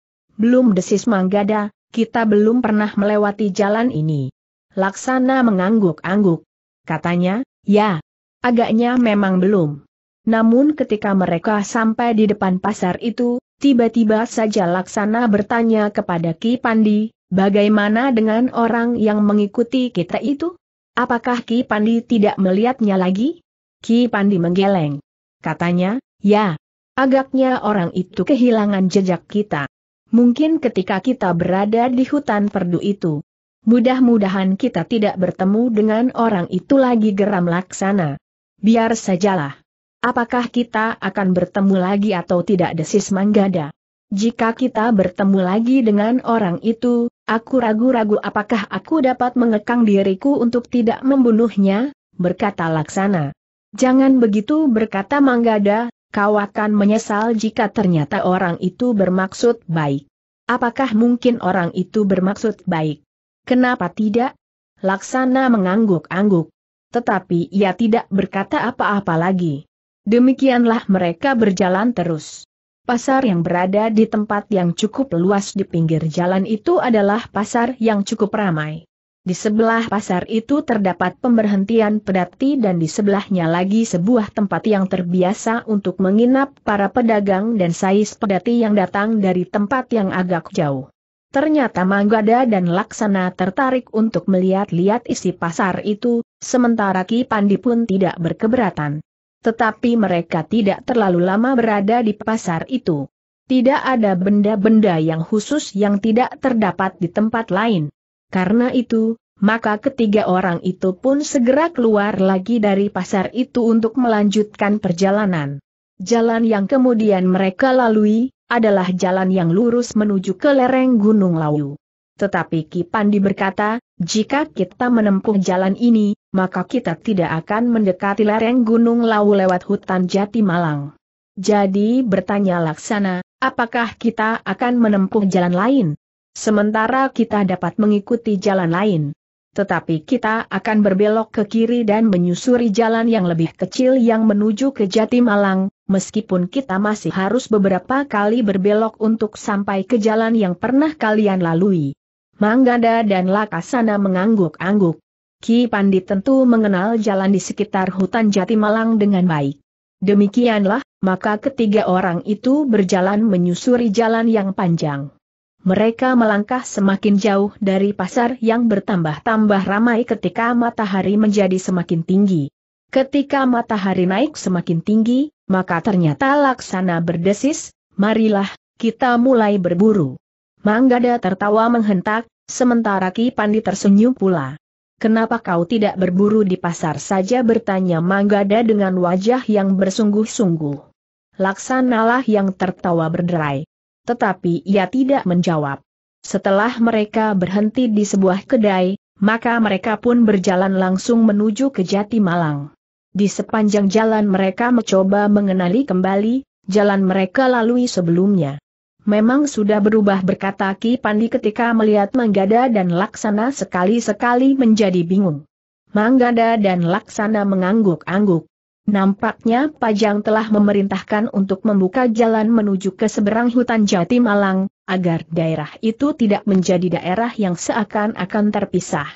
Belum desis Manggada, kita belum pernah melewati jalan ini. Laksana mengangguk-angguk. Katanya, ya, agaknya memang belum. Namun ketika mereka sampai di depan pasar itu, tiba-tiba saja Laksana bertanya kepada Ki Pandi, Bagaimana dengan orang yang mengikuti kita itu? Apakah Ki Pandi tidak melihatnya lagi? Ki Pandi menggeleng. Katanya, ya. Agaknya orang itu kehilangan jejak kita. Mungkin ketika kita berada di hutan perdu itu. Mudah-mudahan kita tidak bertemu dengan orang itu lagi geram laksana. Biar sajalah. Apakah kita akan bertemu lagi atau tidak desis Manggada? Jika kita bertemu lagi dengan orang itu, Aku ragu-ragu apakah aku dapat mengekang diriku untuk tidak membunuhnya, berkata Laksana. Jangan begitu berkata Manggada, kau akan menyesal jika ternyata orang itu bermaksud baik. Apakah mungkin orang itu bermaksud baik? Kenapa tidak? Laksana mengangguk-angguk. Tetapi ia tidak berkata apa-apa lagi. Demikianlah mereka berjalan terus. Pasar yang berada di tempat yang cukup luas di pinggir jalan itu adalah pasar yang cukup ramai. Di sebelah pasar itu terdapat pemberhentian pedati dan di sebelahnya lagi sebuah tempat yang terbiasa untuk menginap para pedagang dan sais pedati yang datang dari tempat yang agak jauh. Ternyata Manggada dan Laksana tertarik untuk melihat-lihat isi pasar itu, sementara Ki Pandi pun tidak berkeberatan. Tetapi mereka tidak terlalu lama berada di pasar itu. Tidak ada benda-benda yang khusus yang tidak terdapat di tempat lain. Karena itu, maka ketiga orang itu pun segera keluar lagi dari pasar itu untuk melanjutkan perjalanan. Jalan yang kemudian mereka lalui, adalah jalan yang lurus menuju ke lereng Gunung Lawu. Tetapi Ki Pandi berkata, jika kita menempuh jalan ini, maka kita tidak akan mendekati lereng Gunung Lawu lewat hutan Jati Malang. Jadi bertanya Laksana, apakah kita akan menempuh jalan lain? Sementara kita dapat mengikuti jalan lain. Tetapi kita akan berbelok ke kiri dan menyusuri jalan yang lebih kecil yang menuju ke Jati Malang, meskipun kita masih harus beberapa kali berbelok untuk sampai ke jalan yang pernah kalian lalui. Manggada dan Lakasana mengangguk-angguk. Ki Pandit tentu mengenal jalan di sekitar hutan Jati Malang dengan baik. Demikianlah, maka ketiga orang itu berjalan menyusuri jalan yang panjang. Mereka melangkah semakin jauh dari pasar yang bertambah-tambah ramai ketika matahari menjadi semakin tinggi. Ketika matahari naik semakin tinggi, maka ternyata laksana berdesis, marilah, kita mulai berburu. Manggada tertawa menghentak, sementara Ki Pandi tersenyum pula. Kenapa kau tidak berburu di pasar saja bertanya Manggada dengan wajah yang bersungguh-sungguh. Laksanalah yang tertawa berderai. Tetapi ia tidak menjawab. Setelah mereka berhenti di sebuah kedai, maka mereka pun berjalan langsung menuju ke Jati Malang. Di sepanjang jalan mereka mencoba mengenali kembali jalan mereka lalui sebelumnya. Memang sudah berubah berkata Ki Pandi ketika melihat Manggada dan Laksana sekali-sekali menjadi bingung. Manggada dan Laksana mengangguk-angguk. Nampaknya Pajang telah memerintahkan untuk membuka jalan menuju ke seberang hutan Jati Malang, agar daerah itu tidak menjadi daerah yang seakan-akan terpisah.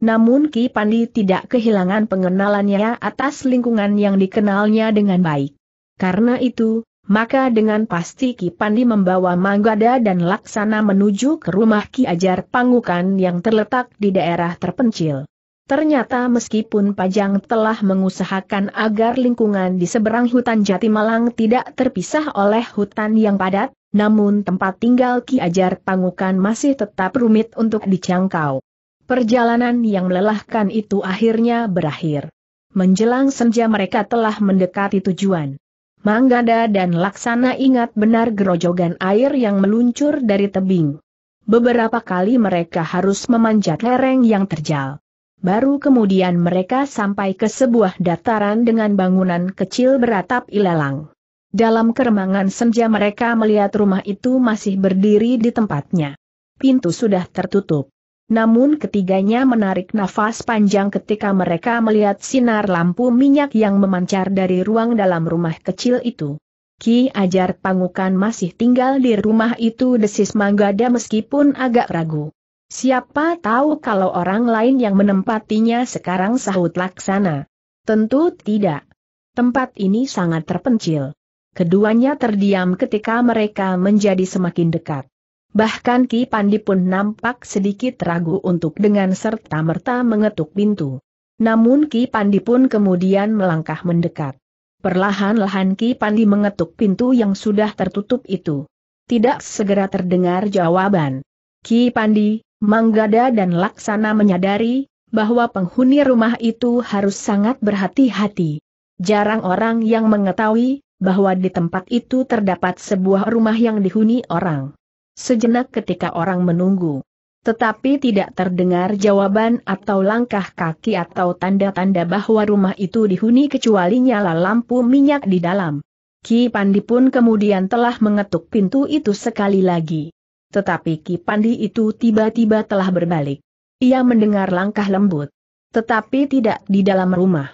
Namun Ki Pandi tidak kehilangan pengenalannya atas lingkungan yang dikenalnya dengan baik. Karena itu, maka dengan pasti Ki Pandi membawa Manggada dan Laksana menuju ke rumah Ki Ajar Pangukan yang terletak di daerah terpencil. Ternyata meskipun Pajang telah mengusahakan agar lingkungan di seberang hutan Jatimalang tidak terpisah oleh hutan yang padat, namun tempat tinggal Ki Ajar Pangukan masih tetap rumit untuk dijangkau. Perjalanan yang melelahkan itu akhirnya berakhir. Menjelang senja mereka telah mendekati tujuan. Manggada dan Laksana ingat benar gerojogan air yang meluncur dari tebing. Beberapa kali mereka harus memanjat lereng yang terjal. Baru kemudian mereka sampai ke sebuah dataran dengan bangunan kecil beratap ilalang. Dalam keremangan senja mereka melihat rumah itu masih berdiri di tempatnya. Pintu sudah tertutup namun ketiganya menarik nafas panjang ketika mereka melihat sinar lampu minyak yang memancar dari ruang dalam rumah kecil itu. Ki Ajar Pangukan masih tinggal di rumah itu desis Manggada meskipun agak ragu. Siapa tahu kalau orang lain yang menempatinya sekarang sahut laksana. Tentu tidak. Tempat ini sangat terpencil. Keduanya terdiam ketika mereka menjadi semakin dekat. Bahkan Ki Pandi pun nampak sedikit ragu untuk dengan serta-merta mengetuk pintu. Namun Ki Pandi pun kemudian melangkah mendekat. Perlahan-lahan Ki Pandi mengetuk pintu yang sudah tertutup itu. Tidak segera terdengar jawaban. Ki Pandi, Manggada dan Laksana menyadari bahwa penghuni rumah itu harus sangat berhati-hati. Jarang orang yang mengetahui bahwa di tempat itu terdapat sebuah rumah yang dihuni orang. Sejenak ketika orang menunggu. Tetapi tidak terdengar jawaban atau langkah kaki atau tanda-tanda bahwa rumah itu dihuni kecuali nyala lampu minyak di dalam. Ki Pandi pun kemudian telah mengetuk pintu itu sekali lagi. Tetapi Ki Pandi itu tiba-tiba telah berbalik. Ia mendengar langkah lembut. Tetapi tidak di dalam rumah.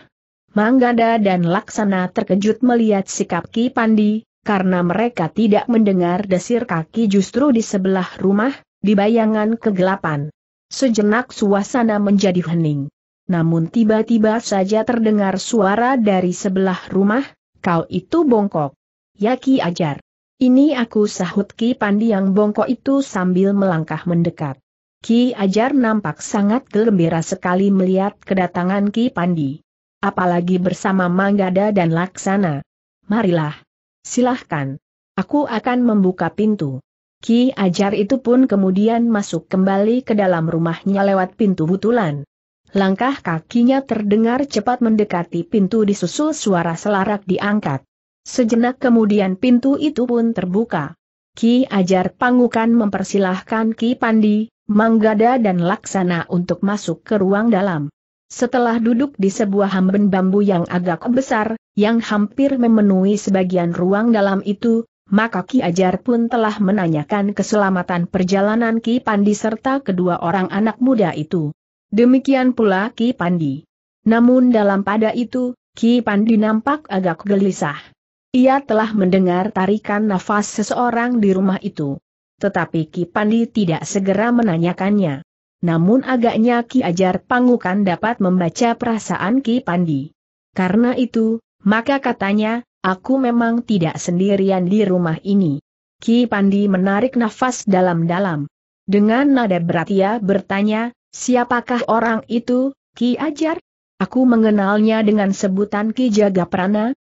Manggada dan Laksana terkejut melihat sikap Ki Pandi, karena mereka tidak mendengar desir kaki justru di sebelah rumah, di bayangan kegelapan. Sejenak suasana menjadi hening. Namun tiba-tiba saja terdengar suara dari sebelah rumah, kau itu bongkok. Ya Ki Ajar. Ini aku sahut Ki Pandi yang bongkok itu sambil melangkah mendekat. Ki Ajar nampak sangat gembira sekali melihat kedatangan Ki Pandi. Apalagi bersama Manggada dan Laksana. Marilah. Silahkan. Aku akan membuka pintu. Ki Ajar itu pun kemudian masuk kembali ke dalam rumahnya lewat pintu butulan. Langkah kakinya terdengar cepat mendekati pintu disusul suara selarak diangkat. Sejenak kemudian pintu itu pun terbuka. Ki Ajar Pangukan mempersilahkan Ki Pandi, Manggada dan Laksana untuk masuk ke ruang dalam. Setelah duduk di sebuah hamben bambu yang agak besar, yang hampir memenuhi sebagian ruang dalam itu, maka Ki Ajar pun telah menanyakan keselamatan perjalanan Ki Pandi serta kedua orang anak muda itu. Demikian pula Ki Pandi. Namun dalam pada itu, Ki Pandi nampak agak gelisah. Ia telah mendengar tarikan nafas seseorang di rumah itu. Tetapi Ki Pandi tidak segera menanyakannya. Namun agaknya Ki Ajar Pangukan dapat membaca perasaan Ki Pandi. Karena itu, maka katanya, aku memang tidak sendirian di rumah ini. Ki Pandi menarik nafas dalam-dalam. Dengan nada berat ia bertanya, siapakah orang itu, Ki Ajar? Aku mengenalnya dengan sebutan Ki Jaga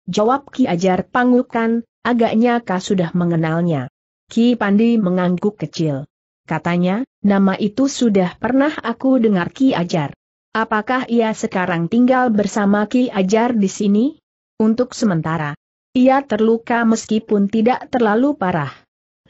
jawab Ki Ajar Pangukan, agaknya kau sudah mengenalnya. Ki Pandi mengangguk kecil. Katanya, nama itu sudah pernah aku dengar Ki Ajar. Apakah ia sekarang tinggal bersama Ki Ajar di sini? Untuk sementara, ia terluka meskipun tidak terlalu parah.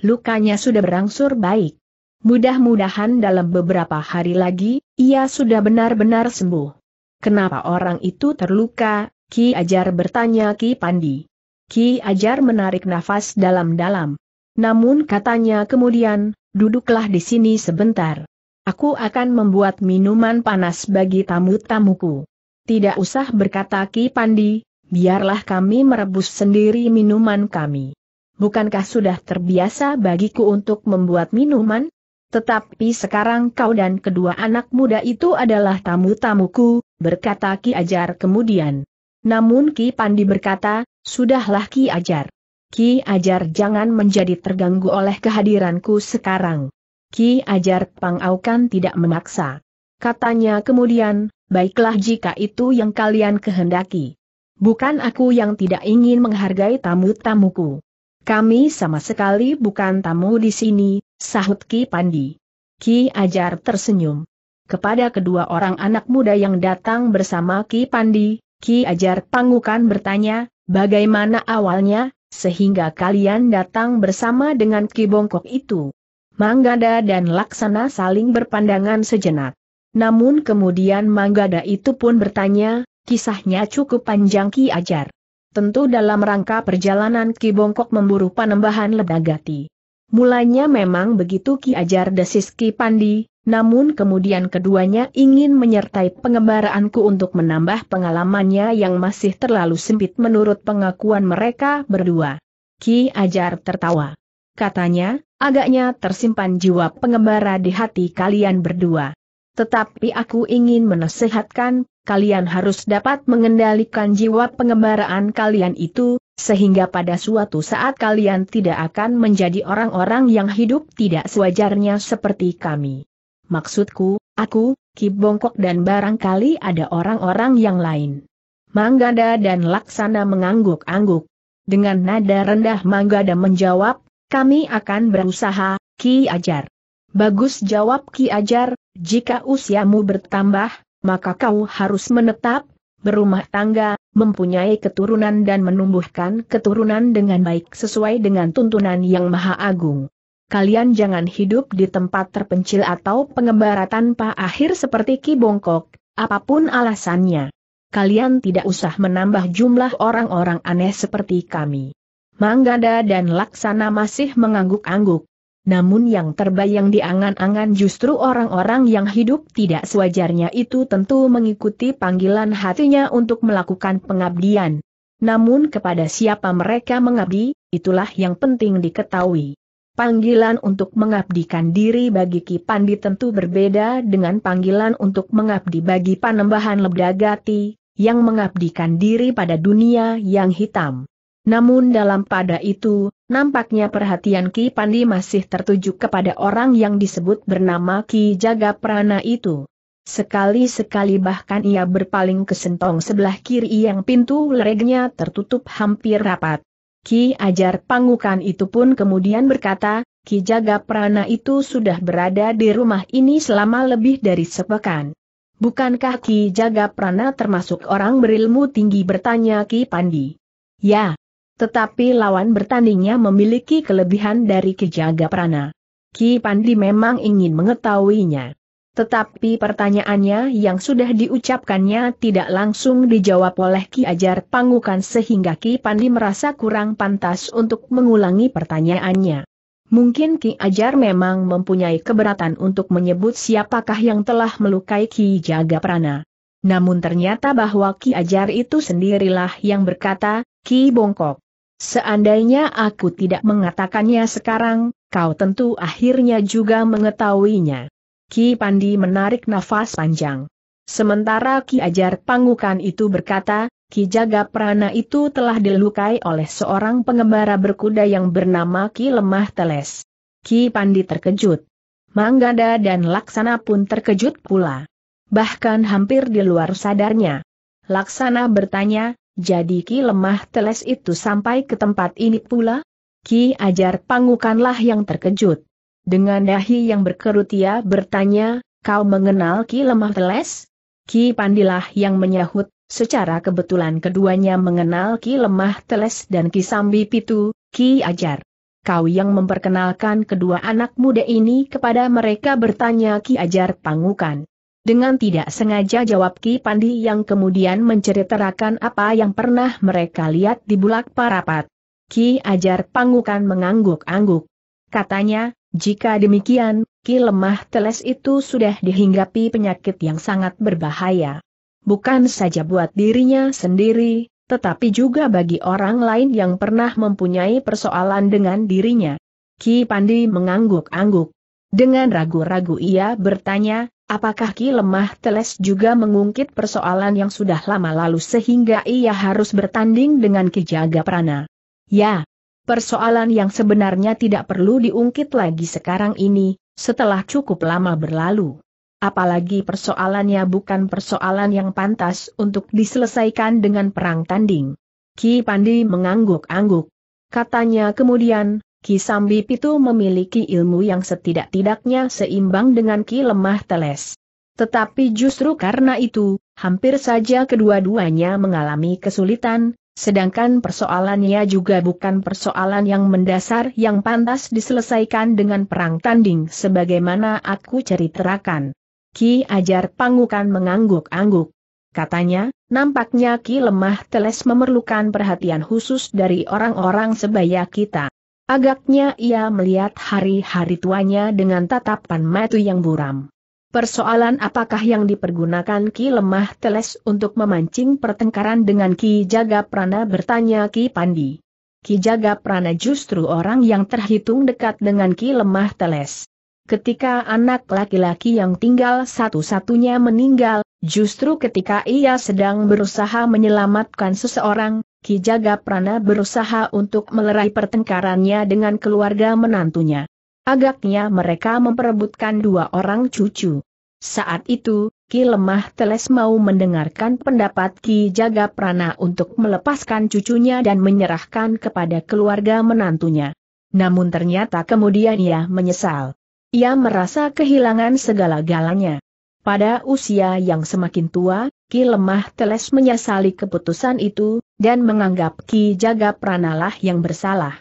Lukanya sudah berangsur baik. Mudah-mudahan dalam beberapa hari lagi, ia sudah benar-benar sembuh. Kenapa orang itu terluka? Ki Ajar bertanya Ki Pandi. Ki Ajar menarik nafas dalam-dalam. Namun katanya kemudian, duduklah di sini sebentar. Aku akan membuat minuman panas bagi tamu-tamuku. Tidak usah berkata Ki Pandi, biarlah kami merebus sendiri minuman kami. Bukankah sudah terbiasa bagiku untuk membuat minuman? Tetapi sekarang kau dan kedua anak muda itu adalah tamu-tamuku, berkata Ki Ajar kemudian. Namun Ki Pandi berkata, sudahlah Ki Ajar. Ki Ajar jangan menjadi terganggu oleh kehadiranku sekarang. Ki Ajar Pangaukan tidak memaksa. Katanya kemudian, baiklah jika itu yang kalian kehendaki bukan aku yang tidak ingin menghargai tamu-tamuku. Kami sama sekali bukan tamu di sini, sahut Ki Pandi. Ki Ajar tersenyum. Kepada kedua orang anak muda yang datang bersama Ki Pandi, Ki Ajar Pangukan bertanya, bagaimana awalnya, sehingga kalian datang bersama dengan Ki Bongkok itu? Manggada dan Laksana saling berpandangan sejenak. Namun kemudian Manggada itu pun bertanya, Kisahnya cukup panjang Ki Ajar. Tentu dalam rangka perjalanan Ki Bongkok memburu panembahan Ledagati. Mulanya memang begitu Ki Ajar desis Ki Pandi, namun kemudian keduanya ingin menyertai pengembaraanku untuk menambah pengalamannya yang masih terlalu sempit menurut pengakuan mereka berdua. Ki Ajar tertawa. Katanya, agaknya tersimpan jiwa pengembara di hati kalian berdua. Tetapi aku ingin menasehatkan, kalian harus dapat mengendalikan jiwa pengembaraan kalian itu, sehingga pada suatu saat kalian tidak akan menjadi orang-orang yang hidup tidak sewajarnya seperti kami. Maksudku, aku, Ki Bongkok dan barangkali ada orang-orang yang lain. Manggada dan Laksana mengangguk-angguk. Dengan nada rendah Manggada menjawab, kami akan berusaha, Ki Ajar. Bagus jawab Ki Ajar, jika usiamu bertambah, maka kau harus menetap, berumah tangga, mempunyai keturunan dan menumbuhkan keturunan dengan baik sesuai dengan tuntunan yang maha agung. Kalian jangan hidup di tempat terpencil atau pengembara tanpa akhir seperti Ki Bongkok, apapun alasannya. Kalian tidak usah menambah jumlah orang-orang aneh seperti kami. Manggada dan Laksana masih mengangguk-angguk. Namun yang terbayang di angan-angan justru orang-orang yang hidup tidak sewajarnya itu tentu mengikuti panggilan hatinya untuk melakukan pengabdian. Namun kepada siapa mereka mengabdi, itulah yang penting diketahui. Panggilan untuk mengabdikan diri bagi Ki Pandi tentu berbeda dengan panggilan untuk mengabdi bagi Panembahan Lebdagati, yang mengabdikan diri pada dunia yang hitam. Namun dalam pada itu, nampaknya perhatian Ki Pandi masih tertuju kepada orang yang disebut bernama Ki Jaga Prana itu. Sekali-sekali bahkan ia berpaling ke sentong sebelah kiri yang pintu leregnya tertutup hampir rapat. Ki Ajar Pangukan itu pun kemudian berkata, Ki Jaga Prana itu sudah berada di rumah ini selama lebih dari sepekan. Bukankah Ki Jaga Prana termasuk orang berilmu tinggi bertanya Ki Pandi? Ya, tetapi lawan bertandingnya memiliki kelebihan dari Kejaga Prana. Ki Pandi memang ingin mengetahuinya. Tetapi pertanyaannya yang sudah diucapkannya tidak langsung dijawab oleh Ki Ajar Pangukan sehingga Ki Pandi merasa kurang pantas untuk mengulangi pertanyaannya. Mungkin Ki Ajar memang mempunyai keberatan untuk menyebut siapakah yang telah melukai Ki Jaga Prana. Namun ternyata bahwa Ki Ajar itu sendirilah yang berkata, Ki Bongkok. Seandainya aku tidak mengatakannya sekarang, kau tentu akhirnya juga mengetahuinya. Ki Pandi menarik nafas panjang. Sementara Ki Ajar Pangukan itu berkata, Ki Jaga Prana itu telah dilukai oleh seorang pengembara berkuda yang bernama Ki Lemah Teles. Ki Pandi terkejut. Manggada dan Laksana pun terkejut pula. Bahkan hampir di luar sadarnya. Laksana bertanya, jadi Ki lemah teles itu sampai ke tempat ini pula? Ki ajar pangukanlah yang terkejut. Dengan dahi yang berkerut ia bertanya, kau mengenal Ki lemah teles? Ki Pandilah yang menyahut, secara kebetulan keduanya mengenal Ki lemah teles dan Ki Sambi Pitu, Ki ajar. Kau yang memperkenalkan kedua anak muda ini kepada mereka bertanya Ki ajar pangukan. Dengan tidak sengaja jawab Ki Pandi yang kemudian menceritakan apa yang pernah mereka lihat di bulak parapat. Ki Ajar Pangukan mengangguk-angguk. Katanya, jika demikian, Ki lemah teles itu sudah dihinggapi penyakit yang sangat berbahaya. Bukan saja buat dirinya sendiri, tetapi juga bagi orang lain yang pernah mempunyai persoalan dengan dirinya. Ki Pandi mengangguk-angguk. Dengan ragu-ragu ia bertanya, Apakah Ki Lemah Teles juga mengungkit persoalan yang sudah lama lalu sehingga ia harus bertanding dengan Ki Jaga Prana? Ya, persoalan yang sebenarnya tidak perlu diungkit lagi sekarang ini, setelah cukup lama berlalu. Apalagi persoalannya bukan persoalan yang pantas untuk diselesaikan dengan perang tanding. Ki Pandi mengangguk-angguk. Katanya kemudian, Ki Sambi Pitu memiliki ilmu yang setidak-tidaknya seimbang dengan Ki Lemah Teles. Tetapi justru karena itu, hampir saja kedua-duanya mengalami kesulitan, sedangkan persoalannya juga bukan persoalan yang mendasar yang pantas diselesaikan dengan perang tanding sebagaimana aku ceritakan. Ki Ajar Pangukan mengangguk-angguk. Katanya, nampaknya Ki Lemah Teles memerlukan perhatian khusus dari orang-orang sebaya kita. Agaknya ia melihat hari-hari tuanya dengan tatapan mata yang buram. Persoalan apakah yang dipergunakan Ki Lemah Teles untuk memancing pertengkaran dengan Ki Jaga Prana bertanya Ki Pandi. Ki Jaga Prana justru orang yang terhitung dekat dengan Ki Lemah Teles. Ketika anak laki-laki yang tinggal satu-satunya meninggal, justru ketika ia sedang berusaha menyelamatkan seseorang, Ki Jaga Prana berusaha untuk melerai pertengkarannya dengan keluarga menantunya. Agaknya mereka memperebutkan dua orang cucu. Saat itu, Ki Lemah Teles mau mendengarkan pendapat Ki Jaga Prana untuk melepaskan cucunya dan menyerahkan kepada keluarga menantunya. Namun ternyata kemudian ia menyesal. Ia merasa kehilangan segala-galanya. Pada usia yang semakin tua, Ki Lemah Teles menyesali keputusan itu, dan menganggap Ki Jaga Pranalah yang bersalah.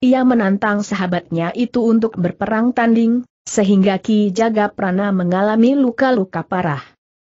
Ia menantang sahabatnya itu untuk berperang tanding, sehingga Ki Jaga Prana mengalami luka-luka parah.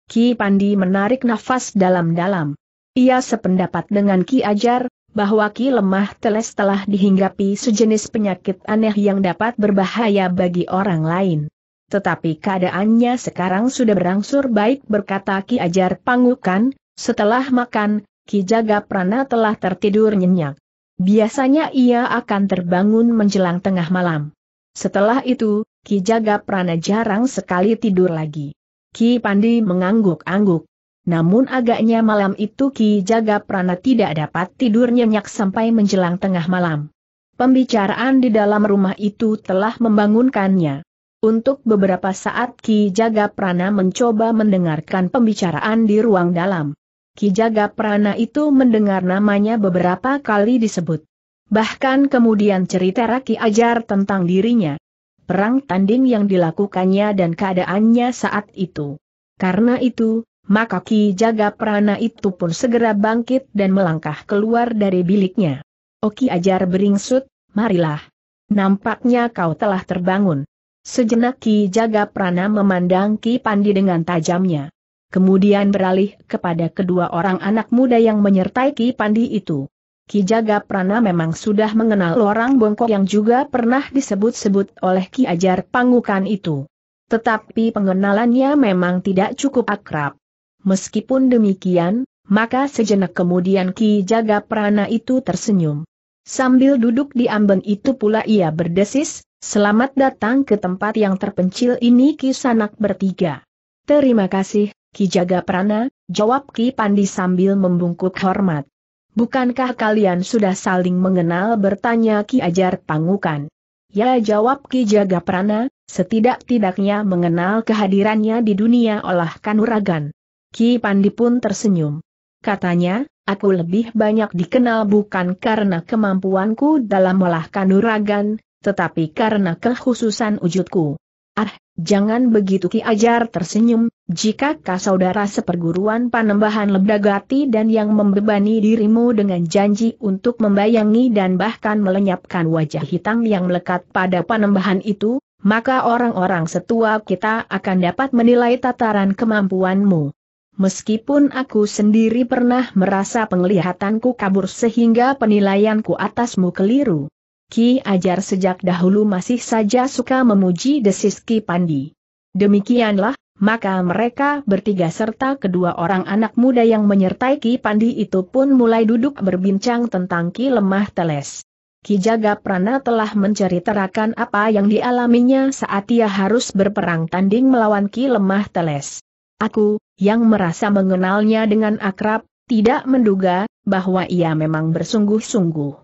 Ki Pandi menarik nafas dalam-dalam. Ia sependapat dengan Ki Ajar, bahwa Ki Lemah Teles telah dihinggapi sejenis penyakit aneh yang dapat berbahaya bagi orang lain tetapi keadaannya sekarang sudah berangsur baik berkata Ki Ajar Pangukan, setelah makan, Ki Jaga Prana telah tertidur nyenyak. Biasanya ia akan terbangun menjelang tengah malam. Setelah itu, Ki Jaga Prana jarang sekali tidur lagi. Ki Pandi mengangguk-angguk. Namun agaknya malam itu Ki Jaga Prana tidak dapat tidur nyenyak sampai menjelang tengah malam. Pembicaraan di dalam rumah itu telah membangunkannya. Untuk beberapa saat Ki Jaga Prana mencoba mendengarkan pembicaraan di ruang dalam. Ki Jaga Prana itu mendengar namanya beberapa kali disebut. Bahkan kemudian cerita Raki Ajar tentang dirinya. Perang tanding yang dilakukannya dan keadaannya saat itu. Karena itu, maka Ki Jaga Prana itu pun segera bangkit dan melangkah keluar dari biliknya. Oki Ajar beringsut, marilah. Nampaknya kau telah terbangun. Sejenak Ki Jaga Prana memandang Ki Pandi dengan tajamnya. Kemudian beralih kepada kedua orang anak muda yang menyertai Ki Pandi itu. Ki Jaga Prana memang sudah mengenal orang bongkok yang juga pernah disebut-sebut oleh Ki Ajar Pangukan itu. Tetapi pengenalannya memang tidak cukup akrab. Meskipun demikian, maka sejenak kemudian Ki Jaga Prana itu tersenyum. Sambil duduk di amben itu pula ia berdesis, selamat datang ke tempat yang terpencil ini Ki Sanak bertiga. Terima kasih, Ki Jaga Prana, jawab Ki Pandi sambil membungkuk hormat. Bukankah kalian sudah saling mengenal bertanya Ki Ajar Pangukan? Ya jawab Ki Jaga Prana, setidak-tidaknya mengenal kehadirannya di dunia olah kanuragan. Ki Pandi pun tersenyum. Katanya, Aku lebih banyak dikenal bukan karena kemampuanku dalam melahkan nuragan, tetapi karena kekhususan wujudku. Ah, jangan begitu Ki Ajar tersenyum, jika kau saudara seperguruan panembahan Lebdagati dan yang membebani dirimu dengan janji untuk membayangi dan bahkan melenyapkan wajah hitam yang melekat pada panembahan itu, maka orang-orang setua kita akan dapat menilai tataran kemampuanmu. Meskipun aku sendiri pernah merasa penglihatanku kabur sehingga penilaianku atasmu keliru. Ki Ajar sejak dahulu masih saja suka memuji desis Ki Pandi. Demikianlah, maka mereka bertiga serta kedua orang anak muda yang menyertai Ki Pandi itu pun mulai duduk berbincang tentang Ki Lemah Teles. Ki Jaga Prana telah menceritakan apa yang dialaminya saat ia harus berperang tanding melawan Ki Lemah Teles. Aku, yang merasa mengenalnya dengan akrab, tidak menduga bahwa ia memang bersungguh-sungguh.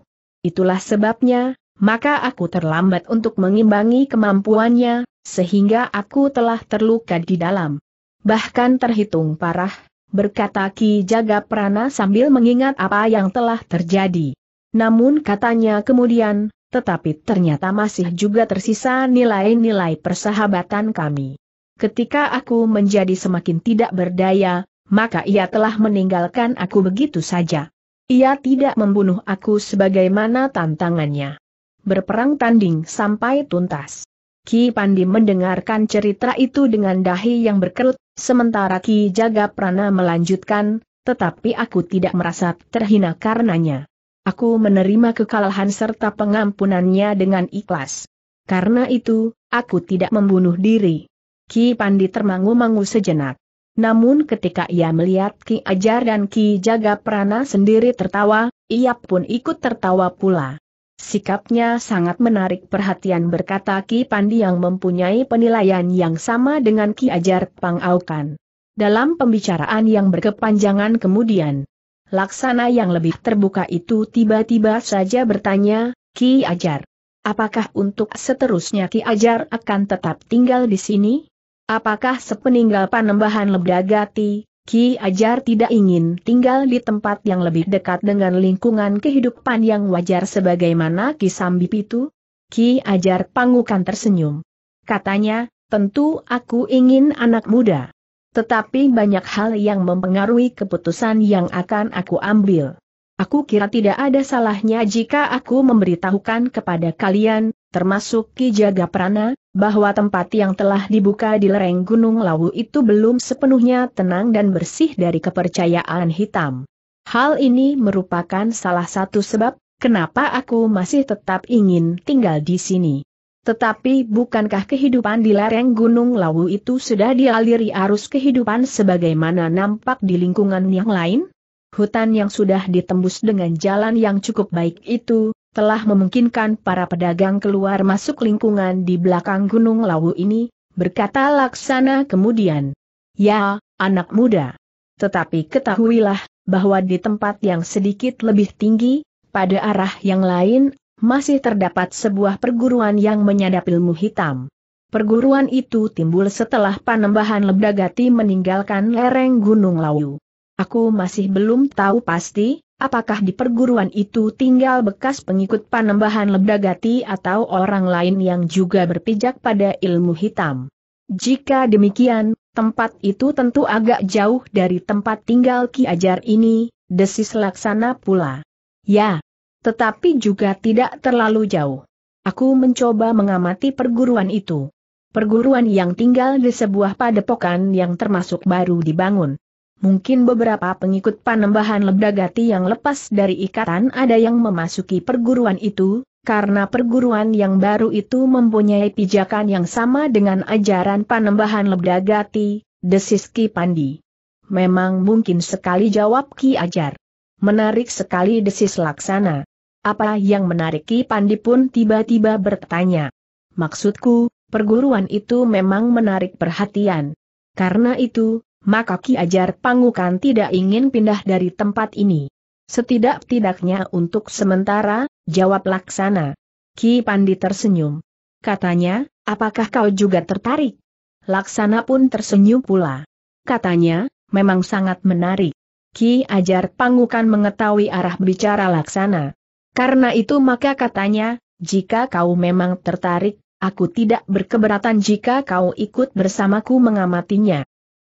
Itulah sebabnya, maka aku terlambat untuk mengimbangi kemampuannya, sehingga aku telah terluka di dalam. Bahkan terhitung parah, berkata Ki Jaga Prana sambil mengingat apa yang telah terjadi. Namun katanya kemudian, tetapi ternyata masih juga tersisa nilai-nilai persahabatan kami ketika aku menjadi semakin tidak berdaya, maka ia telah meninggalkan aku begitu saja. Ia tidak membunuh aku sebagaimana tantangannya. Berperang tanding sampai tuntas. Ki Pandi mendengarkan cerita itu dengan dahi yang berkerut, sementara Ki Jaga Prana melanjutkan, tetapi aku tidak merasa terhina karenanya. Aku menerima kekalahan serta pengampunannya dengan ikhlas. Karena itu, aku tidak membunuh diri. Ki Pandi termangu-mangu sejenak. Namun ketika ia melihat Ki Ajar dan Ki Jaga Prana sendiri tertawa, ia pun ikut tertawa pula. Sikapnya sangat menarik perhatian berkata Ki Pandi yang mempunyai penilaian yang sama dengan Ki Ajar Pang Aukan. Dalam pembicaraan yang berkepanjangan kemudian, Laksana yang lebih terbuka itu tiba-tiba saja bertanya, Ki Ajar, apakah untuk seterusnya Ki Ajar akan tetap tinggal di sini? Apakah sepeninggal panembahan Lebdagati, Ki Ajar tidak ingin tinggal di tempat yang lebih dekat dengan lingkungan kehidupan yang wajar sebagaimana Ki Sambip itu? Ki Ajar Pangukan tersenyum. Katanya, tentu aku ingin anak muda. Tetapi banyak hal yang mempengaruhi keputusan yang akan aku ambil. Aku kira tidak ada salahnya jika aku memberitahukan kepada kalian, termasuk Ki Jagaprana bahwa tempat yang telah dibuka di lereng Gunung Lawu itu belum sepenuhnya tenang dan bersih dari kepercayaan hitam. Hal ini merupakan salah satu sebab kenapa aku masih tetap ingin tinggal di sini. Tetapi bukankah kehidupan di lereng Gunung Lawu itu sudah dialiri arus kehidupan sebagaimana nampak di lingkungan yang lain? Hutan yang sudah ditembus dengan jalan yang cukup baik itu, telah memungkinkan para pedagang keluar masuk lingkungan di belakang Gunung Lawu ini, berkata Laksana kemudian. Ya, anak muda. Tetapi ketahuilah, bahwa di tempat yang sedikit lebih tinggi, pada arah yang lain, masih terdapat sebuah perguruan yang menyadap ilmu hitam. Perguruan itu timbul setelah panembahan Lebdagati meninggalkan lereng Gunung Lawu. Aku masih belum tahu pasti, Apakah di perguruan itu tinggal bekas pengikut panembahan Lebdagati atau orang lain yang juga berpijak pada ilmu hitam? Jika demikian, tempat itu tentu agak jauh dari tempat tinggal Ki Ajar ini, desis laksana pula. Ya, tetapi juga tidak terlalu jauh. Aku mencoba mengamati perguruan itu. Perguruan yang tinggal di sebuah padepokan yang termasuk baru dibangun mungkin beberapa pengikut panembahan Lebdagati yang lepas dari ikatan ada yang memasuki perguruan itu, karena perguruan yang baru itu mempunyai pijakan yang sama dengan ajaran panembahan Lebdagati, desis Ki Pandi. Memang mungkin sekali jawab Ki Ajar. Menarik sekali desis Laksana. Apa yang menarik Ki Pandi pun tiba-tiba bertanya. Maksudku, perguruan itu memang menarik perhatian. Karena itu, maka Ki Ajar Pangukan tidak ingin pindah dari tempat ini. Setidak-tidaknya untuk sementara, jawab Laksana. Ki Pandi tersenyum. Katanya, apakah kau juga tertarik? Laksana pun tersenyum pula. Katanya, memang sangat menarik. Ki Ajar Pangukan mengetahui arah bicara Laksana. Karena itu maka katanya, jika kau memang tertarik, aku tidak berkeberatan jika kau ikut bersamaku mengamatinya.